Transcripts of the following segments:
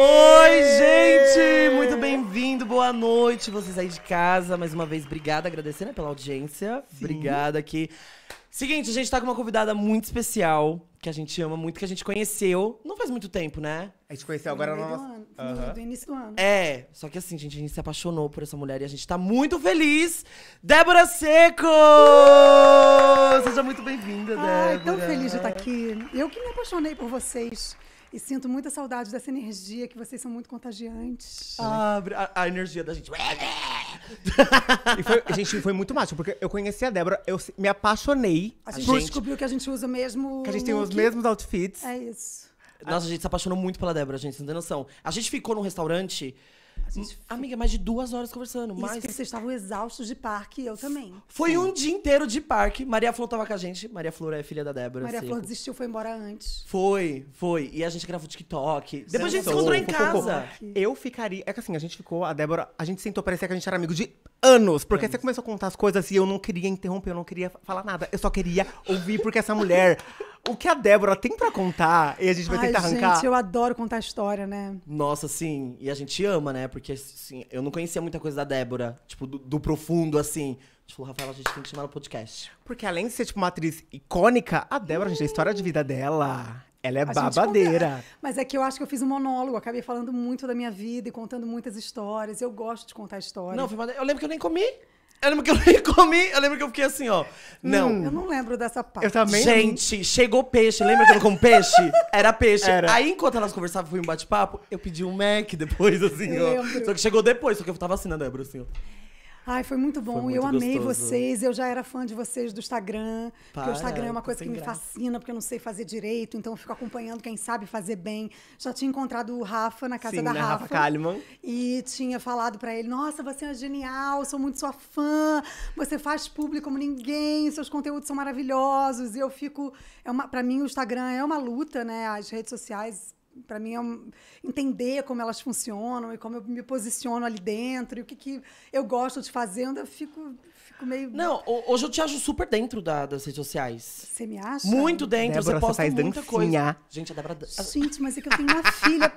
Oi, gente! Muito bem-vindo, boa noite. Vocês aí de casa, mais uma vez, obrigada, agradecendo pela audiência. Obrigada aqui. Seguinte, a gente tá com uma convidada muito especial, que a gente ama muito, que a gente conheceu. Não faz muito tempo, né? A gente conheceu agora no, no nosso... ano, uhum. do início do ano. É, só que assim, gente, a gente se apaixonou por essa mulher e a gente tá muito feliz. Débora Seco! Uh! Seja muito bem-vinda, Débora. Ai, tão feliz de estar aqui. Eu que me apaixonei por vocês. E sinto muita saudade dessa energia, que vocês são muito contagiantes. Ah, a, a energia da gente. e foi, gente, foi muito mágico, porque eu conheci a Débora, eu me apaixonei. A gente, gente descobriu que a gente usa o mesmo. Que a gente tem os mesmos outfits. É isso. Nossa, a gente se apaixonou muito pela Débora, gente, você não tem noção. A gente ficou num restaurante Amiga, mais de duas horas conversando. Isso mais... que vocês estavam exaustos de parque, eu também. Foi Sim. um dia inteiro de parque. Maria Flor tava com a gente. Maria Flor é filha da Débora. Maria Flora assim. Flor desistiu, foi embora antes. Foi, foi. E a gente gravou TikTok. Depois a gente se encontrou em casa. Eu ficaria. É que assim, a gente ficou, a Débora, a gente sentou, parecia que a gente era amigo de anos, porque anos. você começou a contar as coisas e eu não queria interromper, eu não queria falar nada. Eu só queria ouvir, porque essa mulher, o que a Débora tem para contar, e a gente vai Ai, tentar arrancar. Gente, eu adoro contar história, né? Nossa, sim. E a gente ama, né? Porque, assim, eu não conhecia muita coisa da Débora, tipo, do, do profundo, assim. Tipo, Rafael, a gente tem que chamar no podcast. Porque além de ser, tipo, uma atriz icônica, a Débora, a gente, a história de vida dela. Ela é babadeira. Mas é que eu acho que eu fiz um monólogo, acabei falando muito da minha vida e contando muitas histórias. Eu gosto de contar histórias. Não, eu lembro que eu nem comi. Eu lembro que eu nem comi, eu lembro que eu fiquei assim, ó. Não. Hum, eu não lembro dessa parte. Eu também. Gente, chegou peixe. Lembra que eu com peixe? Era peixe. Era. Aí, enquanto elas conversavam, fui um bate-papo, eu pedi um Mac depois, assim, eu ó. Lembro. Só que chegou depois, só que eu tava assim na né, Débora, assim, ó. Ai, foi muito bom. Foi eu amei vocês. Eu já era fã de vocês do Instagram. Para, porque o Instagram é uma coisa que me fascina, porque eu não sei fazer direito. Então eu fico acompanhando quem sabe fazer bem. Já tinha encontrado o Rafa na casa Sim, da né, Rafa. Rafa Kalimann. E tinha falado para ele: Nossa, você é genial, sou muito sua fã. Você faz público como ninguém. Seus conteúdos são maravilhosos. E eu fico. É uma, pra mim, o Instagram é uma luta, né? As redes sociais para mim é um, entender como elas funcionam e como eu me posiciono ali dentro e o que, que eu gosto de fazer, eu fico, fico meio. Não, hoje eu te acho super dentro da, das redes sociais. Você me acha? Muito dentro, Débora, você posta você muita dancinha. coisa. Gente, a Débora. Gente, mas é que eu tenho uma filha,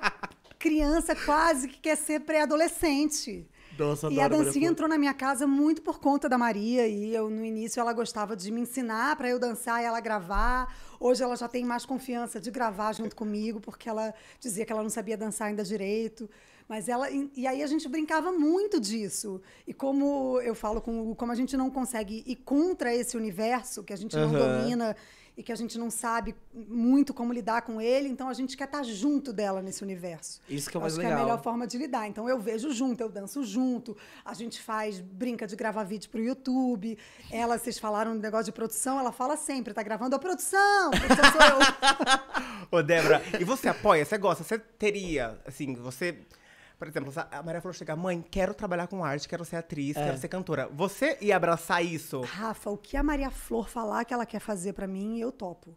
criança quase, que quer ser pré-adolescente. Nossa, e a dancinha entrou na minha casa muito por conta da Maria. E eu, no início, ela gostava de me ensinar para eu dançar e ela gravar. Hoje ela já tem mais confiança de gravar junto comigo, porque ela dizia que ela não sabia dançar ainda direito. Mas ela. E aí a gente brincava muito disso. E como eu falo com o como a gente não consegue ir contra esse universo, que a gente não uhum. domina e que a gente não sabe muito como lidar com ele, então a gente quer estar junto dela nesse universo. Isso que é o mais Acho legal. Acho que é a melhor forma de lidar. Então eu vejo junto, eu danço junto, a gente faz, brinca de gravar vídeo pro YouTube. Ela, vocês falaram do negócio de produção, ela fala sempre, tá gravando a produção, produção sou eu. Ô, Débora, e você apoia, você gosta, você teria, assim, você por exemplo, a Maria falou chegar mãe, quero trabalhar com arte, quero ser atriz, é. quero ser cantora. Você ia abraçar isso? Rafa, o que a Maria Flor falar que ela quer fazer para mim, eu topo.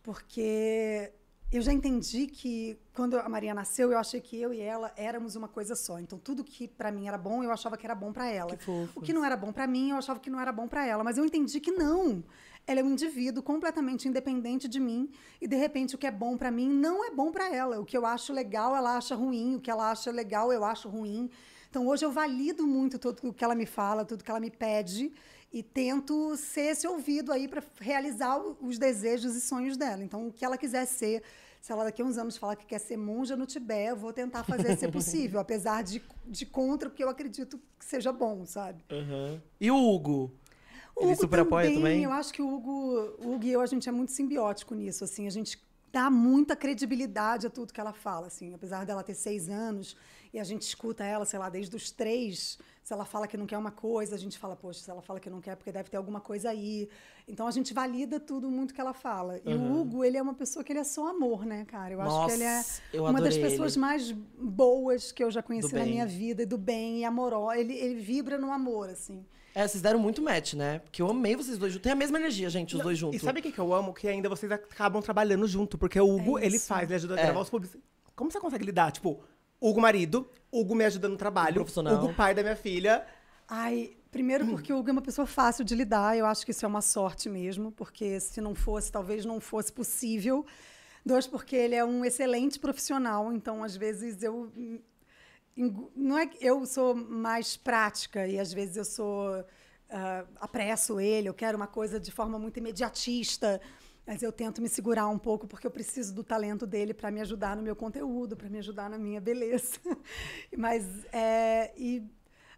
Porque eu já entendi que quando a Maria nasceu, eu achei que eu e ela éramos uma coisa só. Então tudo que para mim era bom, eu achava que era bom para ela. Que o que não era bom para mim, eu achava que não era bom para ela, mas eu entendi que não. Ela é um indivíduo completamente independente de mim e de repente o que é bom para mim não é bom para ela. O que eu acho legal, ela acha ruim, o que ela acha legal, eu acho ruim. Então hoje eu valido muito tudo o que ela me fala, tudo que ela me pede e tento ser esse ouvido aí para realizar os desejos e sonhos dela. Então o que ela quiser ser, se ela daqui a uns anos falar que quer ser monja no Tibete, eu vou tentar fazer ser possível, apesar de, de contra o que eu acredito que seja bom, sabe? Uhum. E o Hugo? O Ele é super apoia também. Eu acho que o Hugo, o Hugo e eu, a gente é muito simbiótico nisso, assim. A gente dá muita credibilidade a tudo que ela fala, assim. Apesar dela ter seis anos e a gente escuta ela, sei lá, desde os três. Se ela fala que não quer uma coisa, a gente fala, poxa, se ela fala que não quer, porque deve ter alguma coisa aí. Então a gente valida tudo muito que ela fala. E uhum. o Hugo, ele é uma pessoa que ele é só amor, né, cara? Eu acho que ele é uma das pessoas ele. mais boas que eu já conheci do na bem. minha vida, do bem e amorosa. Ele, ele vibra no amor, assim. É, vocês deram muito match, né? Porque eu amei vocês dois juntos. Tem a mesma energia, gente, os Não, dois juntos. E sabe o que, que eu amo? Que ainda vocês acabam trabalhando junto, porque o é Hugo, é ele faz, ele ajuda a gravar é. os públicos. Como você consegue lidar? Tipo, Hugo marido, Hugo me ajudando no trabalho, Profissional. Hugo pai da minha filha. Ai, primeiro porque o Hugo é uma pessoa fácil de lidar, eu acho que isso é uma sorte mesmo, porque se não fosse, talvez não fosse possível. Dois, porque ele é um excelente profissional, então às vezes eu não é eu sou mais prática e às vezes eu sou uh, apresso ele, eu quero uma coisa de forma muito imediatista, mas eu tento me segurar um pouco porque eu preciso do talento dele para me ajudar no meu conteúdo, para me ajudar na minha beleza. mas é, e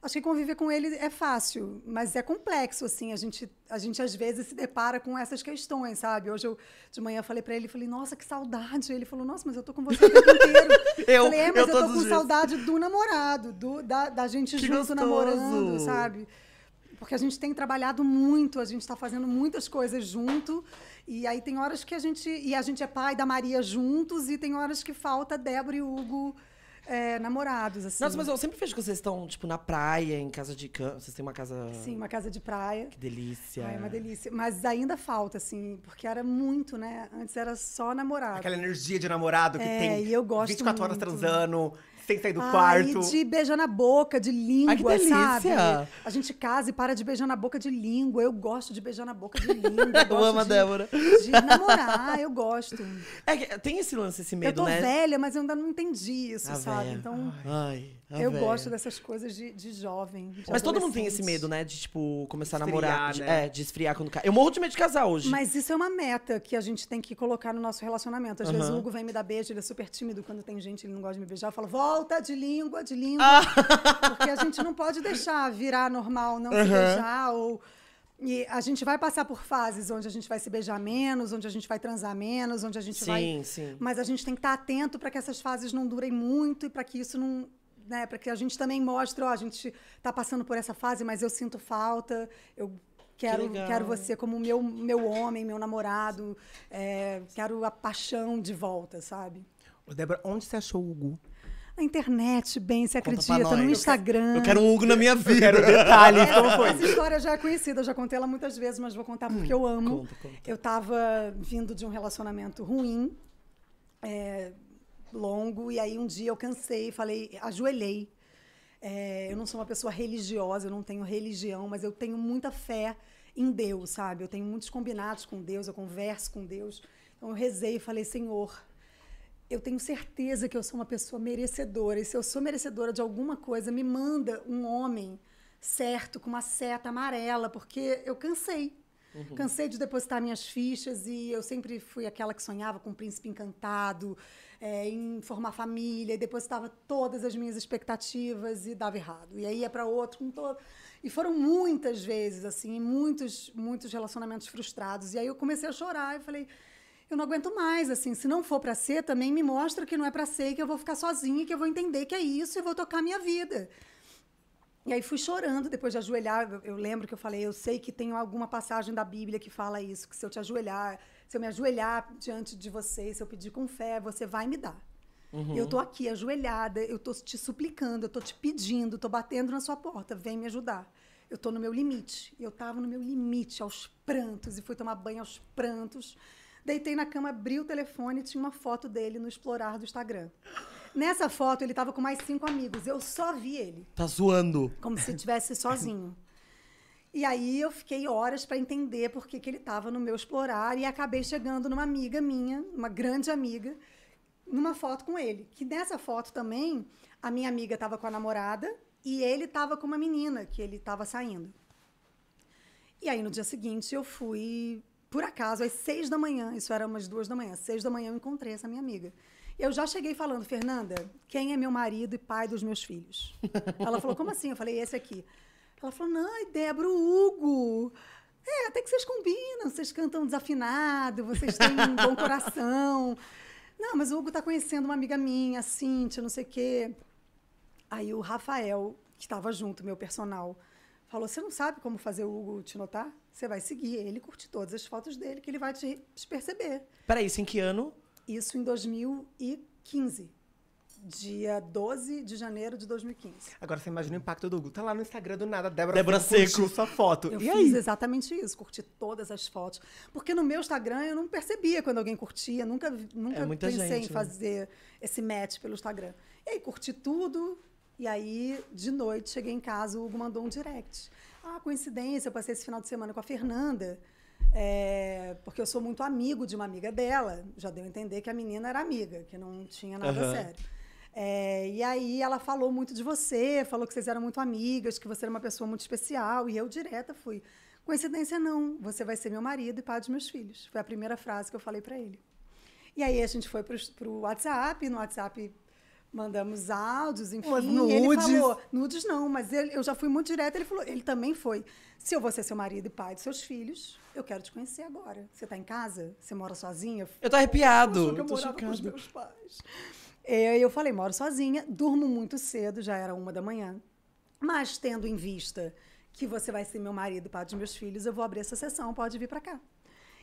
Acho que conviver com ele é fácil, mas é complexo, assim. A gente, a gente às vezes se depara com essas questões, sabe? Hoje eu de manhã falei para ele, falei, nossa, que saudade. Ele falou, nossa, mas eu tô com você o tempo inteiro. eu, falei, é, mas eu, eu tô com saudade do namorado, do, da, da gente que junto gostoso. namorando, sabe? Porque a gente tem trabalhado muito, a gente está fazendo muitas coisas junto. E aí tem horas que a gente. E a gente é pai da Maria juntos, e tem horas que falta Débora e Hugo é, namorados, assim. Nossa, mas eu sempre vejo que vocês estão, tipo, na praia, em casa de campo. Vocês têm uma casa. Sim, uma casa de praia. Que delícia. É uma delícia. Mas ainda falta, assim, porque era muito, né? Antes era só namorado. Aquela energia de namorado que é, tem e eu gosto 24 muito. horas transando sem sair do Ai, quarto. de beijar na boca, de língua, Ai, que delícia. sabe? A gente casa e para de beijar na boca de língua. Eu gosto de beijar na boca de língua. Eu, eu amo a Débora. De namorar, eu gosto. É, tem esse lance, esse medo, né? Eu tô né? velha, mas eu ainda não entendi isso, tá sabe? Velha. Então... Ai. Ah, eu véia. gosto dessas coisas de, de jovem. De Mas todo mundo tem esse medo, né? De, tipo, começar esfriar, a namorar. De, né? É, de esfriar quando Eu morro de medo de casar hoje. Mas isso é uma meta que a gente tem que colocar no nosso relacionamento. Às vezes o Hugo vem me dar beijo, ele é super tímido. Quando tem gente, ele não gosta de me beijar. Eu falo, volta de língua, de língua. Ah. Porque a gente não pode deixar virar normal, não se beijar ou. E a gente vai passar por fases onde a gente vai se beijar menos, onde a gente vai transar menos, onde a gente sim, vai. Sim, sim. Mas a gente tem que estar atento para que essas fases não durem muito e para que isso não né, para que a gente também mostre, ó, a gente está passando por essa fase, mas eu sinto falta, eu quero, que quero você como meu, meu homem, meu namorado, é, quero a paixão de volta, sabe? Débora, onde você achou o Hugo? Na internet, bem, você acredita? No Instagram. Eu quero, eu quero um Hugo na minha vida. Eu quero detalhe. É, como então, foi? Essa história já é conhecida, eu já contei ela muitas vezes, mas vou contar porque hum, eu amo. Conta, conta. Eu estava vindo de um relacionamento ruim. É, longo. E aí um dia eu cansei, falei, ajoelhei. É, eu não sou uma pessoa religiosa, eu não tenho religião, mas eu tenho muita fé em Deus, sabe? Eu tenho muitos combinados com Deus, eu converso com Deus. Então eu rezei e falei, Senhor, eu tenho certeza que eu sou uma pessoa merecedora. E se eu sou merecedora de alguma coisa, me manda um homem certo, com uma seta amarela, porque eu cansei. Uhum. Cansei de depositar minhas fichas e eu sempre fui aquela que sonhava com o príncipe encantado, é, em formar família, e depositava todas as minhas expectativas e dava errado. E aí ia para outro com todo. E foram muitas vezes, assim, muitos, muitos relacionamentos frustrados. E aí eu comecei a chorar e falei. Eu não aguento mais, assim, se não for para ser, também me mostra que não é para ser, que eu vou ficar sozinha, e que eu vou entender que é isso e vou tocar a minha vida. E aí fui chorando depois de ajoelhar. Eu lembro que eu falei, eu sei que tem alguma passagem da Bíblia que fala isso, que se eu te ajoelhar, se eu me ajoelhar diante de você, se eu pedir com fé, você vai me dar. Uhum. Eu tô aqui ajoelhada, eu tô te suplicando, eu tô te pedindo, tô batendo na sua porta, vem me ajudar. Eu tô no meu limite. Eu tava no meu limite aos prantos e fui tomar banho aos prantos. Deitei na cama, abri o telefone e tinha uma foto dele no explorar do Instagram. Nessa foto ele tava com mais cinco amigos. Eu só vi ele. Tá zoando. Como se estivesse sozinho. E aí eu fiquei horas para entender por que, que ele estava no meu explorar e acabei chegando numa amiga minha, uma grande amiga, numa foto com ele. Que nessa foto também a minha amiga estava com a namorada e ele estava com uma menina que ele estava saindo. E aí no dia seguinte eu fui, por acaso, às seis da manhã, isso era umas duas da manhã, às seis da manhã eu encontrei essa minha amiga. Eu já cheguei falando, Fernanda, quem é meu marido e pai dos meus filhos? Ela falou, como assim? Eu falei, esse aqui. Ela falou: não, e é Débora, o Hugo. É, até que vocês combinam, vocês cantam desafinado, vocês têm um bom coração. Não, mas o Hugo está conhecendo uma amiga minha, a Cíntia, não sei o quê. Aí o Rafael, que estava junto, meu personal, falou: Você não sabe como fazer o Hugo te notar? Você vai seguir ele, curte todas as fotos dele, que ele vai te perceber. Peraí, isso em que ano? Isso em 2015 dia 12 de janeiro de 2015. Agora você imagina o impacto do Google. Tá lá no Instagram do nada, Débora, Débora Seco, sua foto. Eu e fiz aí? exatamente isso, curti todas as fotos. Porque no meu Instagram eu não percebia quando alguém curtia, nunca, nunca é pensei gente, em né? fazer esse match pelo Instagram. E aí curti tudo, e aí de noite cheguei em casa, o Hugo mandou um direct. Ah, coincidência, eu passei esse final de semana com a Fernanda. É, porque eu sou muito amigo de uma amiga dela. Já deu a entender que a menina era amiga, que não tinha nada uhum. sério. É, e aí ela falou muito de você, falou que vocês eram muito amigas, que você era uma pessoa muito especial. E eu direta fui. Coincidência não, você vai ser meu marido e pai dos meus filhos. Foi a primeira frase que eu falei para ele. E aí a gente foi para o WhatsApp, no WhatsApp mandamos áudios, enfim. Mas nudes. Ele falou, nudes não, mas ele, eu já fui muito direta. Ele falou, ele também foi. Se eu vou ser seu marido e pai dos seus filhos, eu quero te conhecer agora. Você está em casa? Você mora sozinha? Eu tô arrepiado. Eu, eu tô chocando. com os meus pais aí é, eu falei, moro sozinha, durmo muito cedo, já era uma da manhã. Mas tendo em vista que você vai ser meu marido e pai dos meus filhos, eu vou abrir essa sessão, pode vir para cá.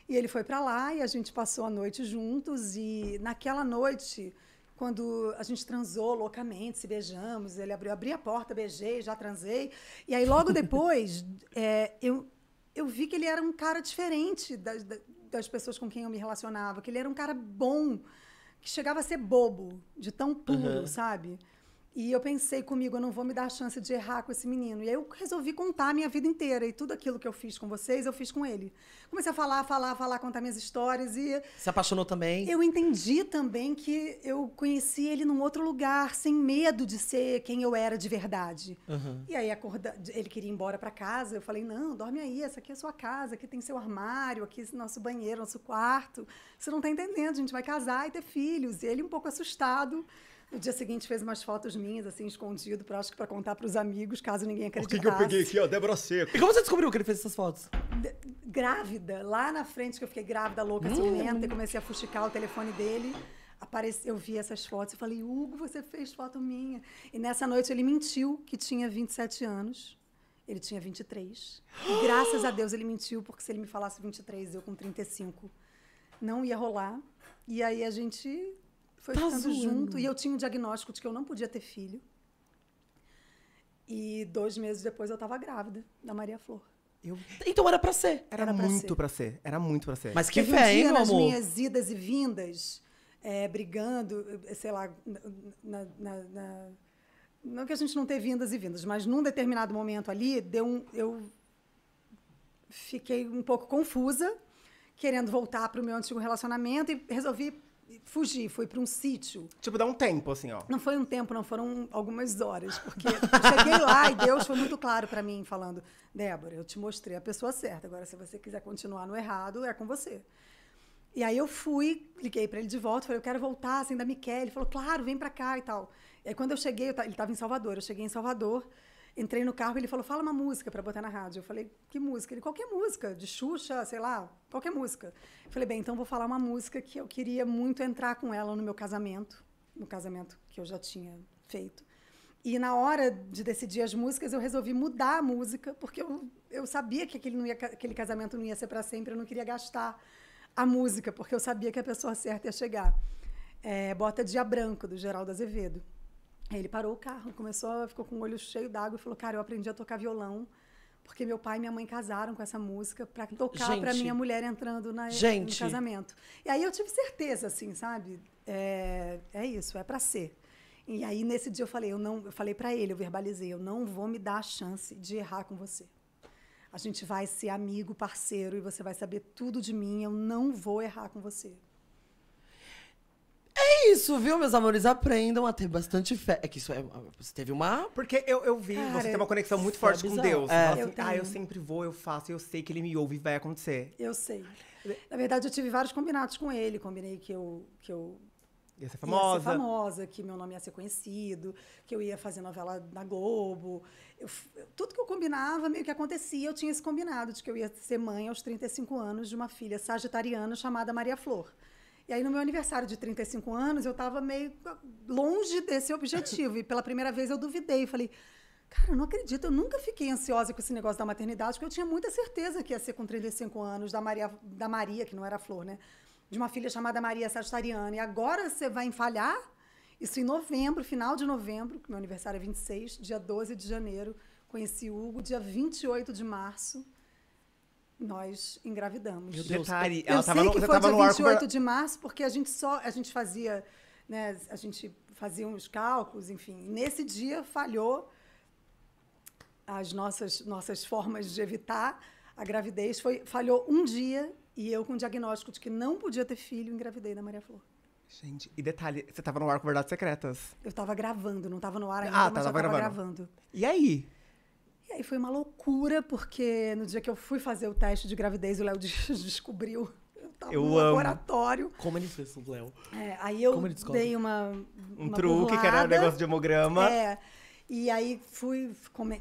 E ele foi para lá e a gente passou a noite juntos e naquela noite, quando a gente transou loucamente, se beijamos, ele abriu, abri a porta, beijei, já transei. E aí logo depois, é, eu eu vi que ele era um cara diferente das, das pessoas com quem eu me relacionava, que ele era um cara bom, que chegava a ser bobo, de tão puro, uhum. sabe? E eu pensei comigo, eu não vou me dar a chance de errar com esse menino. E aí eu resolvi contar a minha vida inteira. E tudo aquilo que eu fiz com vocês, eu fiz com ele. Comecei a falar, falar, falar, contar minhas histórias e. Se apaixonou também? Eu entendi também que eu conheci ele num outro lugar, sem medo de ser quem eu era de verdade. Uhum. E aí acorda... ele queria ir embora para casa. Eu falei: não, dorme aí, essa aqui é a sua casa, aqui tem seu armário, aqui é nosso banheiro, nosso quarto. Você não tá entendendo, a gente vai casar e ter filhos. E ele um pouco assustado. No dia seguinte fez umas fotos minhas, assim, escondido, pra, acho que pra contar pros amigos, caso ninguém acreditasse. O que, que eu peguei aqui, ó? Débora Seco. E como você descobriu que ele fez essas fotos? grávida, lá na frente que eu fiquei grávida, louca, hum. ciumenta, e comecei a fuxicar o telefone dele. Apareci, eu vi essas fotos, e falei, Hugo, você fez foto minha. E nessa noite ele mentiu que tinha 27 anos. Ele tinha 23. E graças a Deus ele mentiu, porque se ele me falasse 23, eu com 35, não ia rolar. E aí a gente foi tá ficando junto. E eu tinha um diagnóstico de que eu não podia ter filho. E dois meses depois eu estava grávida da Maria Flor. Eu... Então era para ser. Era, era pra muito para ser. ser. Era muito para ser. Mas que fé, um meu nas amor? minhas idas e vindas, é, brigando, eh, sei lá, na, na, na... Não que a gente não teve vindas e vindas, mas num determinado momento ali, deu um, eu fiquei um pouco confusa, querendo voltar para o meu antigo relacionamento e resolvi fugi, fui para um sítio. Tipo, dá um tempo, assim, ó. Não foi um tempo, não, foram algumas horas. Porque eu cheguei lá e Deus foi muito claro para mim, falando: Débora, eu te mostrei a pessoa certa. Agora, se você quiser continuar no errado, é com você. E aí eu fui, liguei para ele de volta, falei: eu quero voltar, você ainda me quer. Ele falou: claro, vem para cá e tal. E aí, quando eu cheguei, eu ele estava em Salvador. Eu cheguei em Salvador. Entrei no carro e ele falou: fala uma música para botar na rádio. Eu falei: que música? Ele: qualquer música, de Xuxa, sei lá, qualquer música. Eu falei: bem, então vou falar uma música que eu queria muito entrar com ela no meu casamento, no casamento que eu já tinha feito. E na hora de decidir as músicas, eu resolvi mudar a música, porque eu, eu sabia que aquele, ia, aquele casamento não ia ser para sempre, eu não queria gastar a música, porque eu sabia que a pessoa certa ia chegar. É, Bota Dia Branco, do Geraldo Azevedo. Aí ele parou o carro, começou, ficou com o olho cheio d'água e falou: Cara, eu aprendi a tocar violão porque meu pai e minha mãe casaram com essa música para tocar para minha mulher entrando na, gente. no casamento. E aí eu tive certeza, assim, sabe? É, é isso, é para ser. E aí nesse dia eu falei, eu não, eu falei para ele, eu verbalizei, eu não vou me dar a chance de errar com você. A gente vai ser amigo, parceiro e você vai saber tudo de mim, eu não vou errar com você. É isso, viu, meus amores? Aprendam a ter bastante fé. É que isso é. Você teve uma. Porque eu, eu vi, Cara, você tem uma conexão muito forte é com Deus. É. assim, eu ah, eu sempre vou, eu faço, eu sei que ele me ouve e vai acontecer. Eu sei. Na verdade, eu tive vários combinados com ele. Combinei que eu. Que eu ia ser famosa. Ia ser famosa, que meu nome ia ser conhecido, que eu ia fazer novela na Globo. Eu, tudo que eu combinava, meio que acontecia, eu tinha esse combinado de que eu ia ser mãe aos 35 anos de uma filha sagitariana chamada Maria Flor. E aí, no meu aniversário de 35 anos, eu estava meio longe desse objetivo. e pela primeira vez eu duvidei. Falei, cara, eu não acredito. Eu nunca fiquei ansiosa com esse negócio da maternidade, porque eu tinha muita certeza que ia ser com 35 anos, da Maria, da Maria que não era flor, né? De uma filha chamada Maria Sagitariana. E agora você vai falhar? Isso em novembro, final de novembro, que meu aniversário é 26, dia 12 de janeiro. Conheci Hugo, dia 28 de março nós engravidamos. Meu Deus, Detalhe, eu ela sei no, que foi tava dia no 28 com... de março, porque a gente só a gente fazia, né, a gente fazia uns cálculos, enfim. Nesse dia falhou as nossas nossas formas de evitar a gravidez foi falhou um dia e eu com o diagnóstico de que não podia ter filho engravidei da Maria Flor. Gente, e detalhe, você tava no ar com Verdades Secretas. Eu tava gravando, não tava no ar ah, ainda, ah, tá, mas tava, tava gravando. E aí? E aí foi uma loucura, porque no dia que eu fui fazer o teste de gravidez, o Léo descobriu. Eu tava no laboratório. Como ele fez isso, Léo? É, aí eu dei uma. Um uma truque, burlada. que era um negócio de hemograma. É. E aí fui,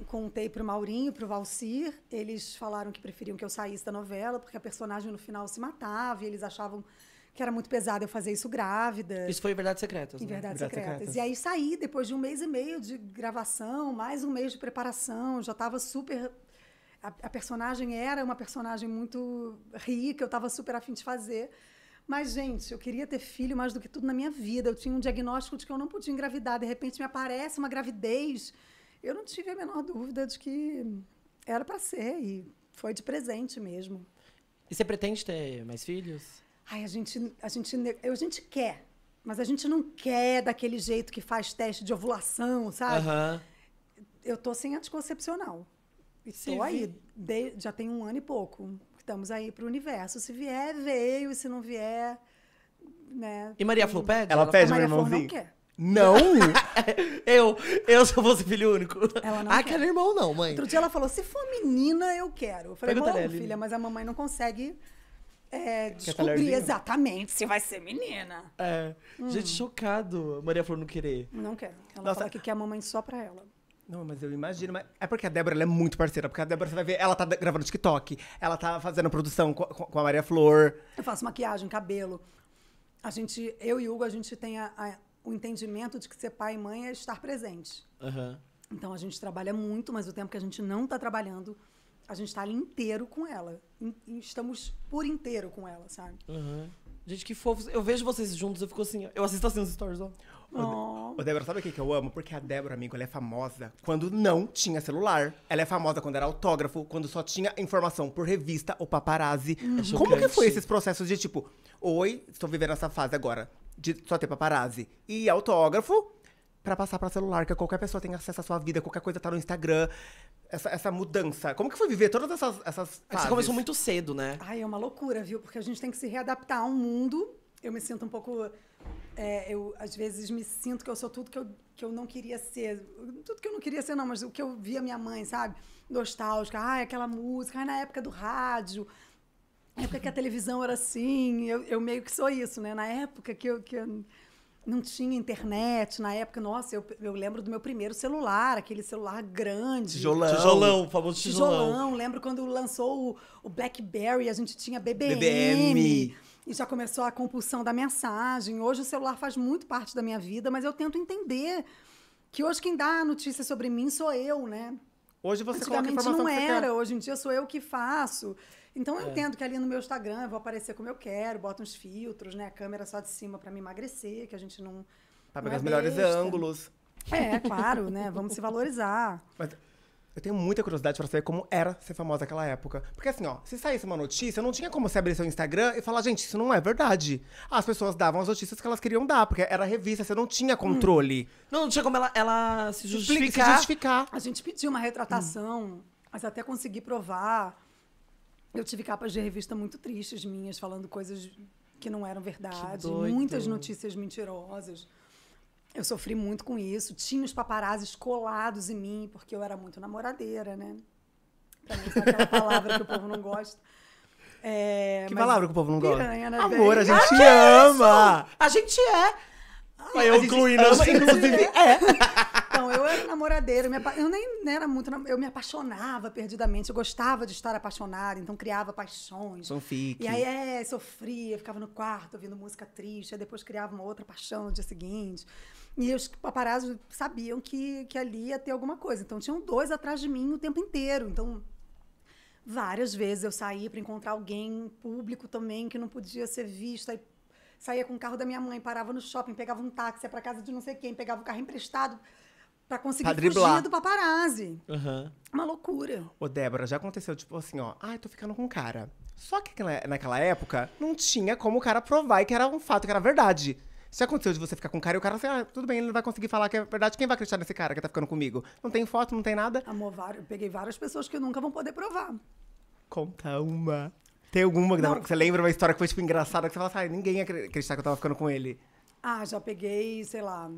contei pro Maurinho, pro Valcir. Eles falaram que preferiam que eu saísse da novela, porque a personagem no final se matava e eles achavam que era muito pesado eu fazer isso grávida. Isso foi Verdades Secretas, em né? Verdades Verdade Secretas. E aí saí depois de um mês e meio de gravação, mais um mês de preparação, já estava super a, a, personagem era uma personagem muito rica, eu estava super afim de fazer. Mas, gente, eu queria ter filho mais do que tudo na minha vida. Eu tinha um diagnóstico de que eu não podia engravidar. De repente me aparece uma gravidez. Eu não tive a menor dúvida de que era para ser e foi de presente mesmo. E você pretende ter mais filhos? Ai, a gente, a gente, a gente quer, mas a gente não quer daquele jeito que faz teste de ovulação, sabe? Uhum. Eu tô sem anticoncepcional. Estou aí, de, já tem um ano e pouco. Estamos aí pro universo. Se vier, veio. Se não vier, né? E Maria tem... Flor pede? Ela, ela pede, meu irmão. Não quer. Não! eu, eu sou eu filho único. Ela não ah, quer. quero irmão não, mãe. Outro dia ela falou, se for menina, eu quero. Eu falei, Pega bom, filha, mas a mamãe não consegue é, descobrir exatamente se vai ser menina. É. Hum. Gente, chocado. Maria falou não querer. Não quer. Ela Nossa. fala que quer a mamãe só pra ela. Não, mas eu imagino. Mas é porque a Débora é muito parceira. Porque a Débora, você vai ver, ela tá gravando TikTok, ela tá fazendo produção com, com a Maria Flor. Eu faço maquiagem, cabelo. A gente, eu e Hugo, a gente tem a, a, o entendimento de que ser pai e mãe é estar presente. Uhum. Então a gente trabalha muito, mas o tempo que a gente não tá trabalhando a gente está ali inteiro com ela. Estamos por inteiro com ela, sabe? Uhum. Gente, que fofo. Eu vejo vocês juntos, eu fico assim. Eu assisto assim os stories, ó. Débora, sabe o que, eu amo? Porque a Débora, amigo, ela é famosa quando não tinha celular. Ela é famosa quando era autógrafo, quando só tinha informação por revista ou paparazzi. Hum. É Como que foi esses processos de tipo, oi, estou vivendo essa fase agora de só ter paparazzi e autógrafo? para passar para celular, que qualquer pessoa tem acesso à sua vida, qualquer coisa tá no Instagram. Essa, essa mudança. Como que foi viver todas essas, essas fases? Você começou muito cedo, né? Ai, é uma loucura, viu? Porque a gente tem que se readaptar a um mundo. Eu me sinto um pouco... É, eu, às vezes, me sinto que eu sou tudo que eu, que eu não queria ser. Tudo que eu não queria ser, não, mas o que eu via minha mãe, sabe? Nostálgica. Ai, aquela música. Ai, na época do rádio. Na época que a televisão era assim. Eu, eu meio que sou isso, né? Na época que eu... Que eu não tinha internet na época. Nossa, eu, eu lembro do meu primeiro celular, aquele celular grande. Tijolão. Tijolão, o famoso tijolão. Tijolão. Lembro quando lançou o, o BlackBerry, a gente tinha BBM. BBM. E já começou a compulsão da mensagem. Hoje o celular faz muito parte da minha vida, mas eu tento entender que hoje quem dá a notícia sobre mim sou eu, né? Hoje você coloca a informação não que você era, quer. hoje em dia sou eu que faço. Então eu é. entendo que ali no meu Instagram eu vou aparecer como eu quero, boto uns filtros, né? A câmera só de cima para me emagrecer, que a gente não. Pra pegar é os melhores ângulos. É, claro, né? Vamos se valorizar. Mas eu tenho muita curiosidade para saber como era ser famosa naquela época. Porque assim, ó, se saísse uma notícia, não tinha como você abrir seu Instagram e falar, gente, isso não é verdade. As pessoas davam as notícias que elas queriam dar, porque era revista, você não tinha hum. controle. Hum. Não, não tinha como ela, ela se justificar. se justificar. A gente pediu uma retratação, hum. mas até consegui provar eu tive capas de revista muito tristes minhas, falando coisas que não eram verdade, muitas notícias mentirosas. Eu sofri muito com isso. Tinha os paparazes colados em mim, porque eu era muito namoradeira, né? Pra mim, aquela palavra que o povo não gosta. É, que palavra que o povo não piranha, gosta? Né, Amor, a gente ah, ama! A gente é! Ai, eu incluí, Inclusive, é eu era namoradeira. Eu, apa... eu nem era muito. Eu me apaixonava perdidamente. Eu gostava de estar apaixonada, então criava paixões. Fanfic. E aí, é, sofria, ficava no quarto ouvindo música triste. Aí depois criava uma outra paixão no dia seguinte. E os paparazzi sabiam que, que ali ia ter alguma coisa. Então tinham dois atrás de mim o tempo inteiro. Então várias vezes eu saí para encontrar alguém público também que não podia ser visto. Aí saía com o carro da minha mãe, parava no shopping, pegava um táxi, ia para casa de não sei quem, pegava o carro emprestado, Pra conseguir pra fugir do paparazzi. Uhum. Uma loucura. Ô, Débora, já aconteceu, tipo assim, ó. Ai, tô ficando com um cara. Só que naquela época, não tinha como o cara provar que era um fato, que era verdade. Já aconteceu de você ficar com um cara e o cara assim, ah, tudo bem, ele não vai conseguir falar que é verdade. Quem vai acreditar nesse cara que tá ficando comigo? Não tem foto, não tem nada. Amor, eu peguei várias pessoas que nunca vão poder provar. Conta uma. Tem alguma não. que você lembra uma história que foi, tipo, engraçada, que você fala assim, ah, ninguém ia acreditar que eu tava ficando com ele. Ah, já peguei, sei lá,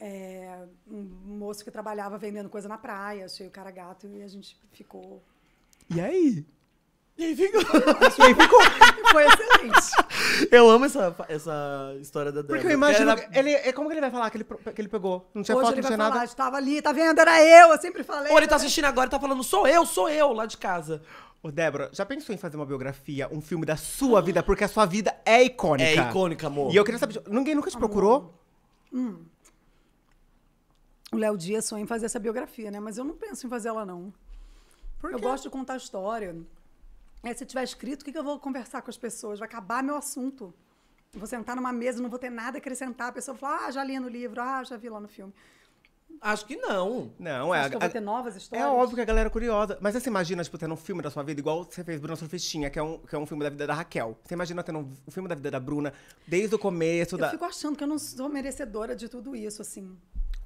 é, um moço que trabalhava vendendo coisa na praia, achei o cara gato e a gente ficou. E aí? E aí ficou. e aí ficou. Foi excelente. Eu amo essa, essa história da Débora. Porque eu imagino. Porque ela... ele, é, como que ele vai falar que ele, que ele pegou? Não tinha Hoje foto, ele não tinha falar, nada? Estava ali, tá vendo? Era eu, eu sempre falei. Ou ele tá né? assistindo agora e tá falando, sou eu, sou eu, lá de casa. Ô, Débora, já pensou em fazer uma biografia, um filme da sua vida? Porque a sua vida é icônica. É icônica, amor. E eu queria saber, ninguém nunca te amor. procurou? Hum o Léo Dias sonha em fazer essa biografia, né? Mas eu não penso em fazer ela, não. Por quê? Eu gosto de contar história. É, se tiver escrito, o que, que eu vou conversar com as pessoas? Vai acabar meu assunto. vou sentar numa mesa, não vou ter nada a acrescentar. A pessoa vai falar, ah, já li no livro, ah, já vi lá no filme. Acho que não. Não, é. Acho que eu vou ter novas é histórias. É óbvio que a galera é curiosa. Mas você imagina, tipo, tendo um filme da sua vida, igual você fez Bruna Surfistinha, que é, um, que é um filme da vida da Raquel. Você imagina tendo um, um filme da vida da Bruna desde o começo da. Eu fico achando que eu não sou merecedora de tudo isso, assim.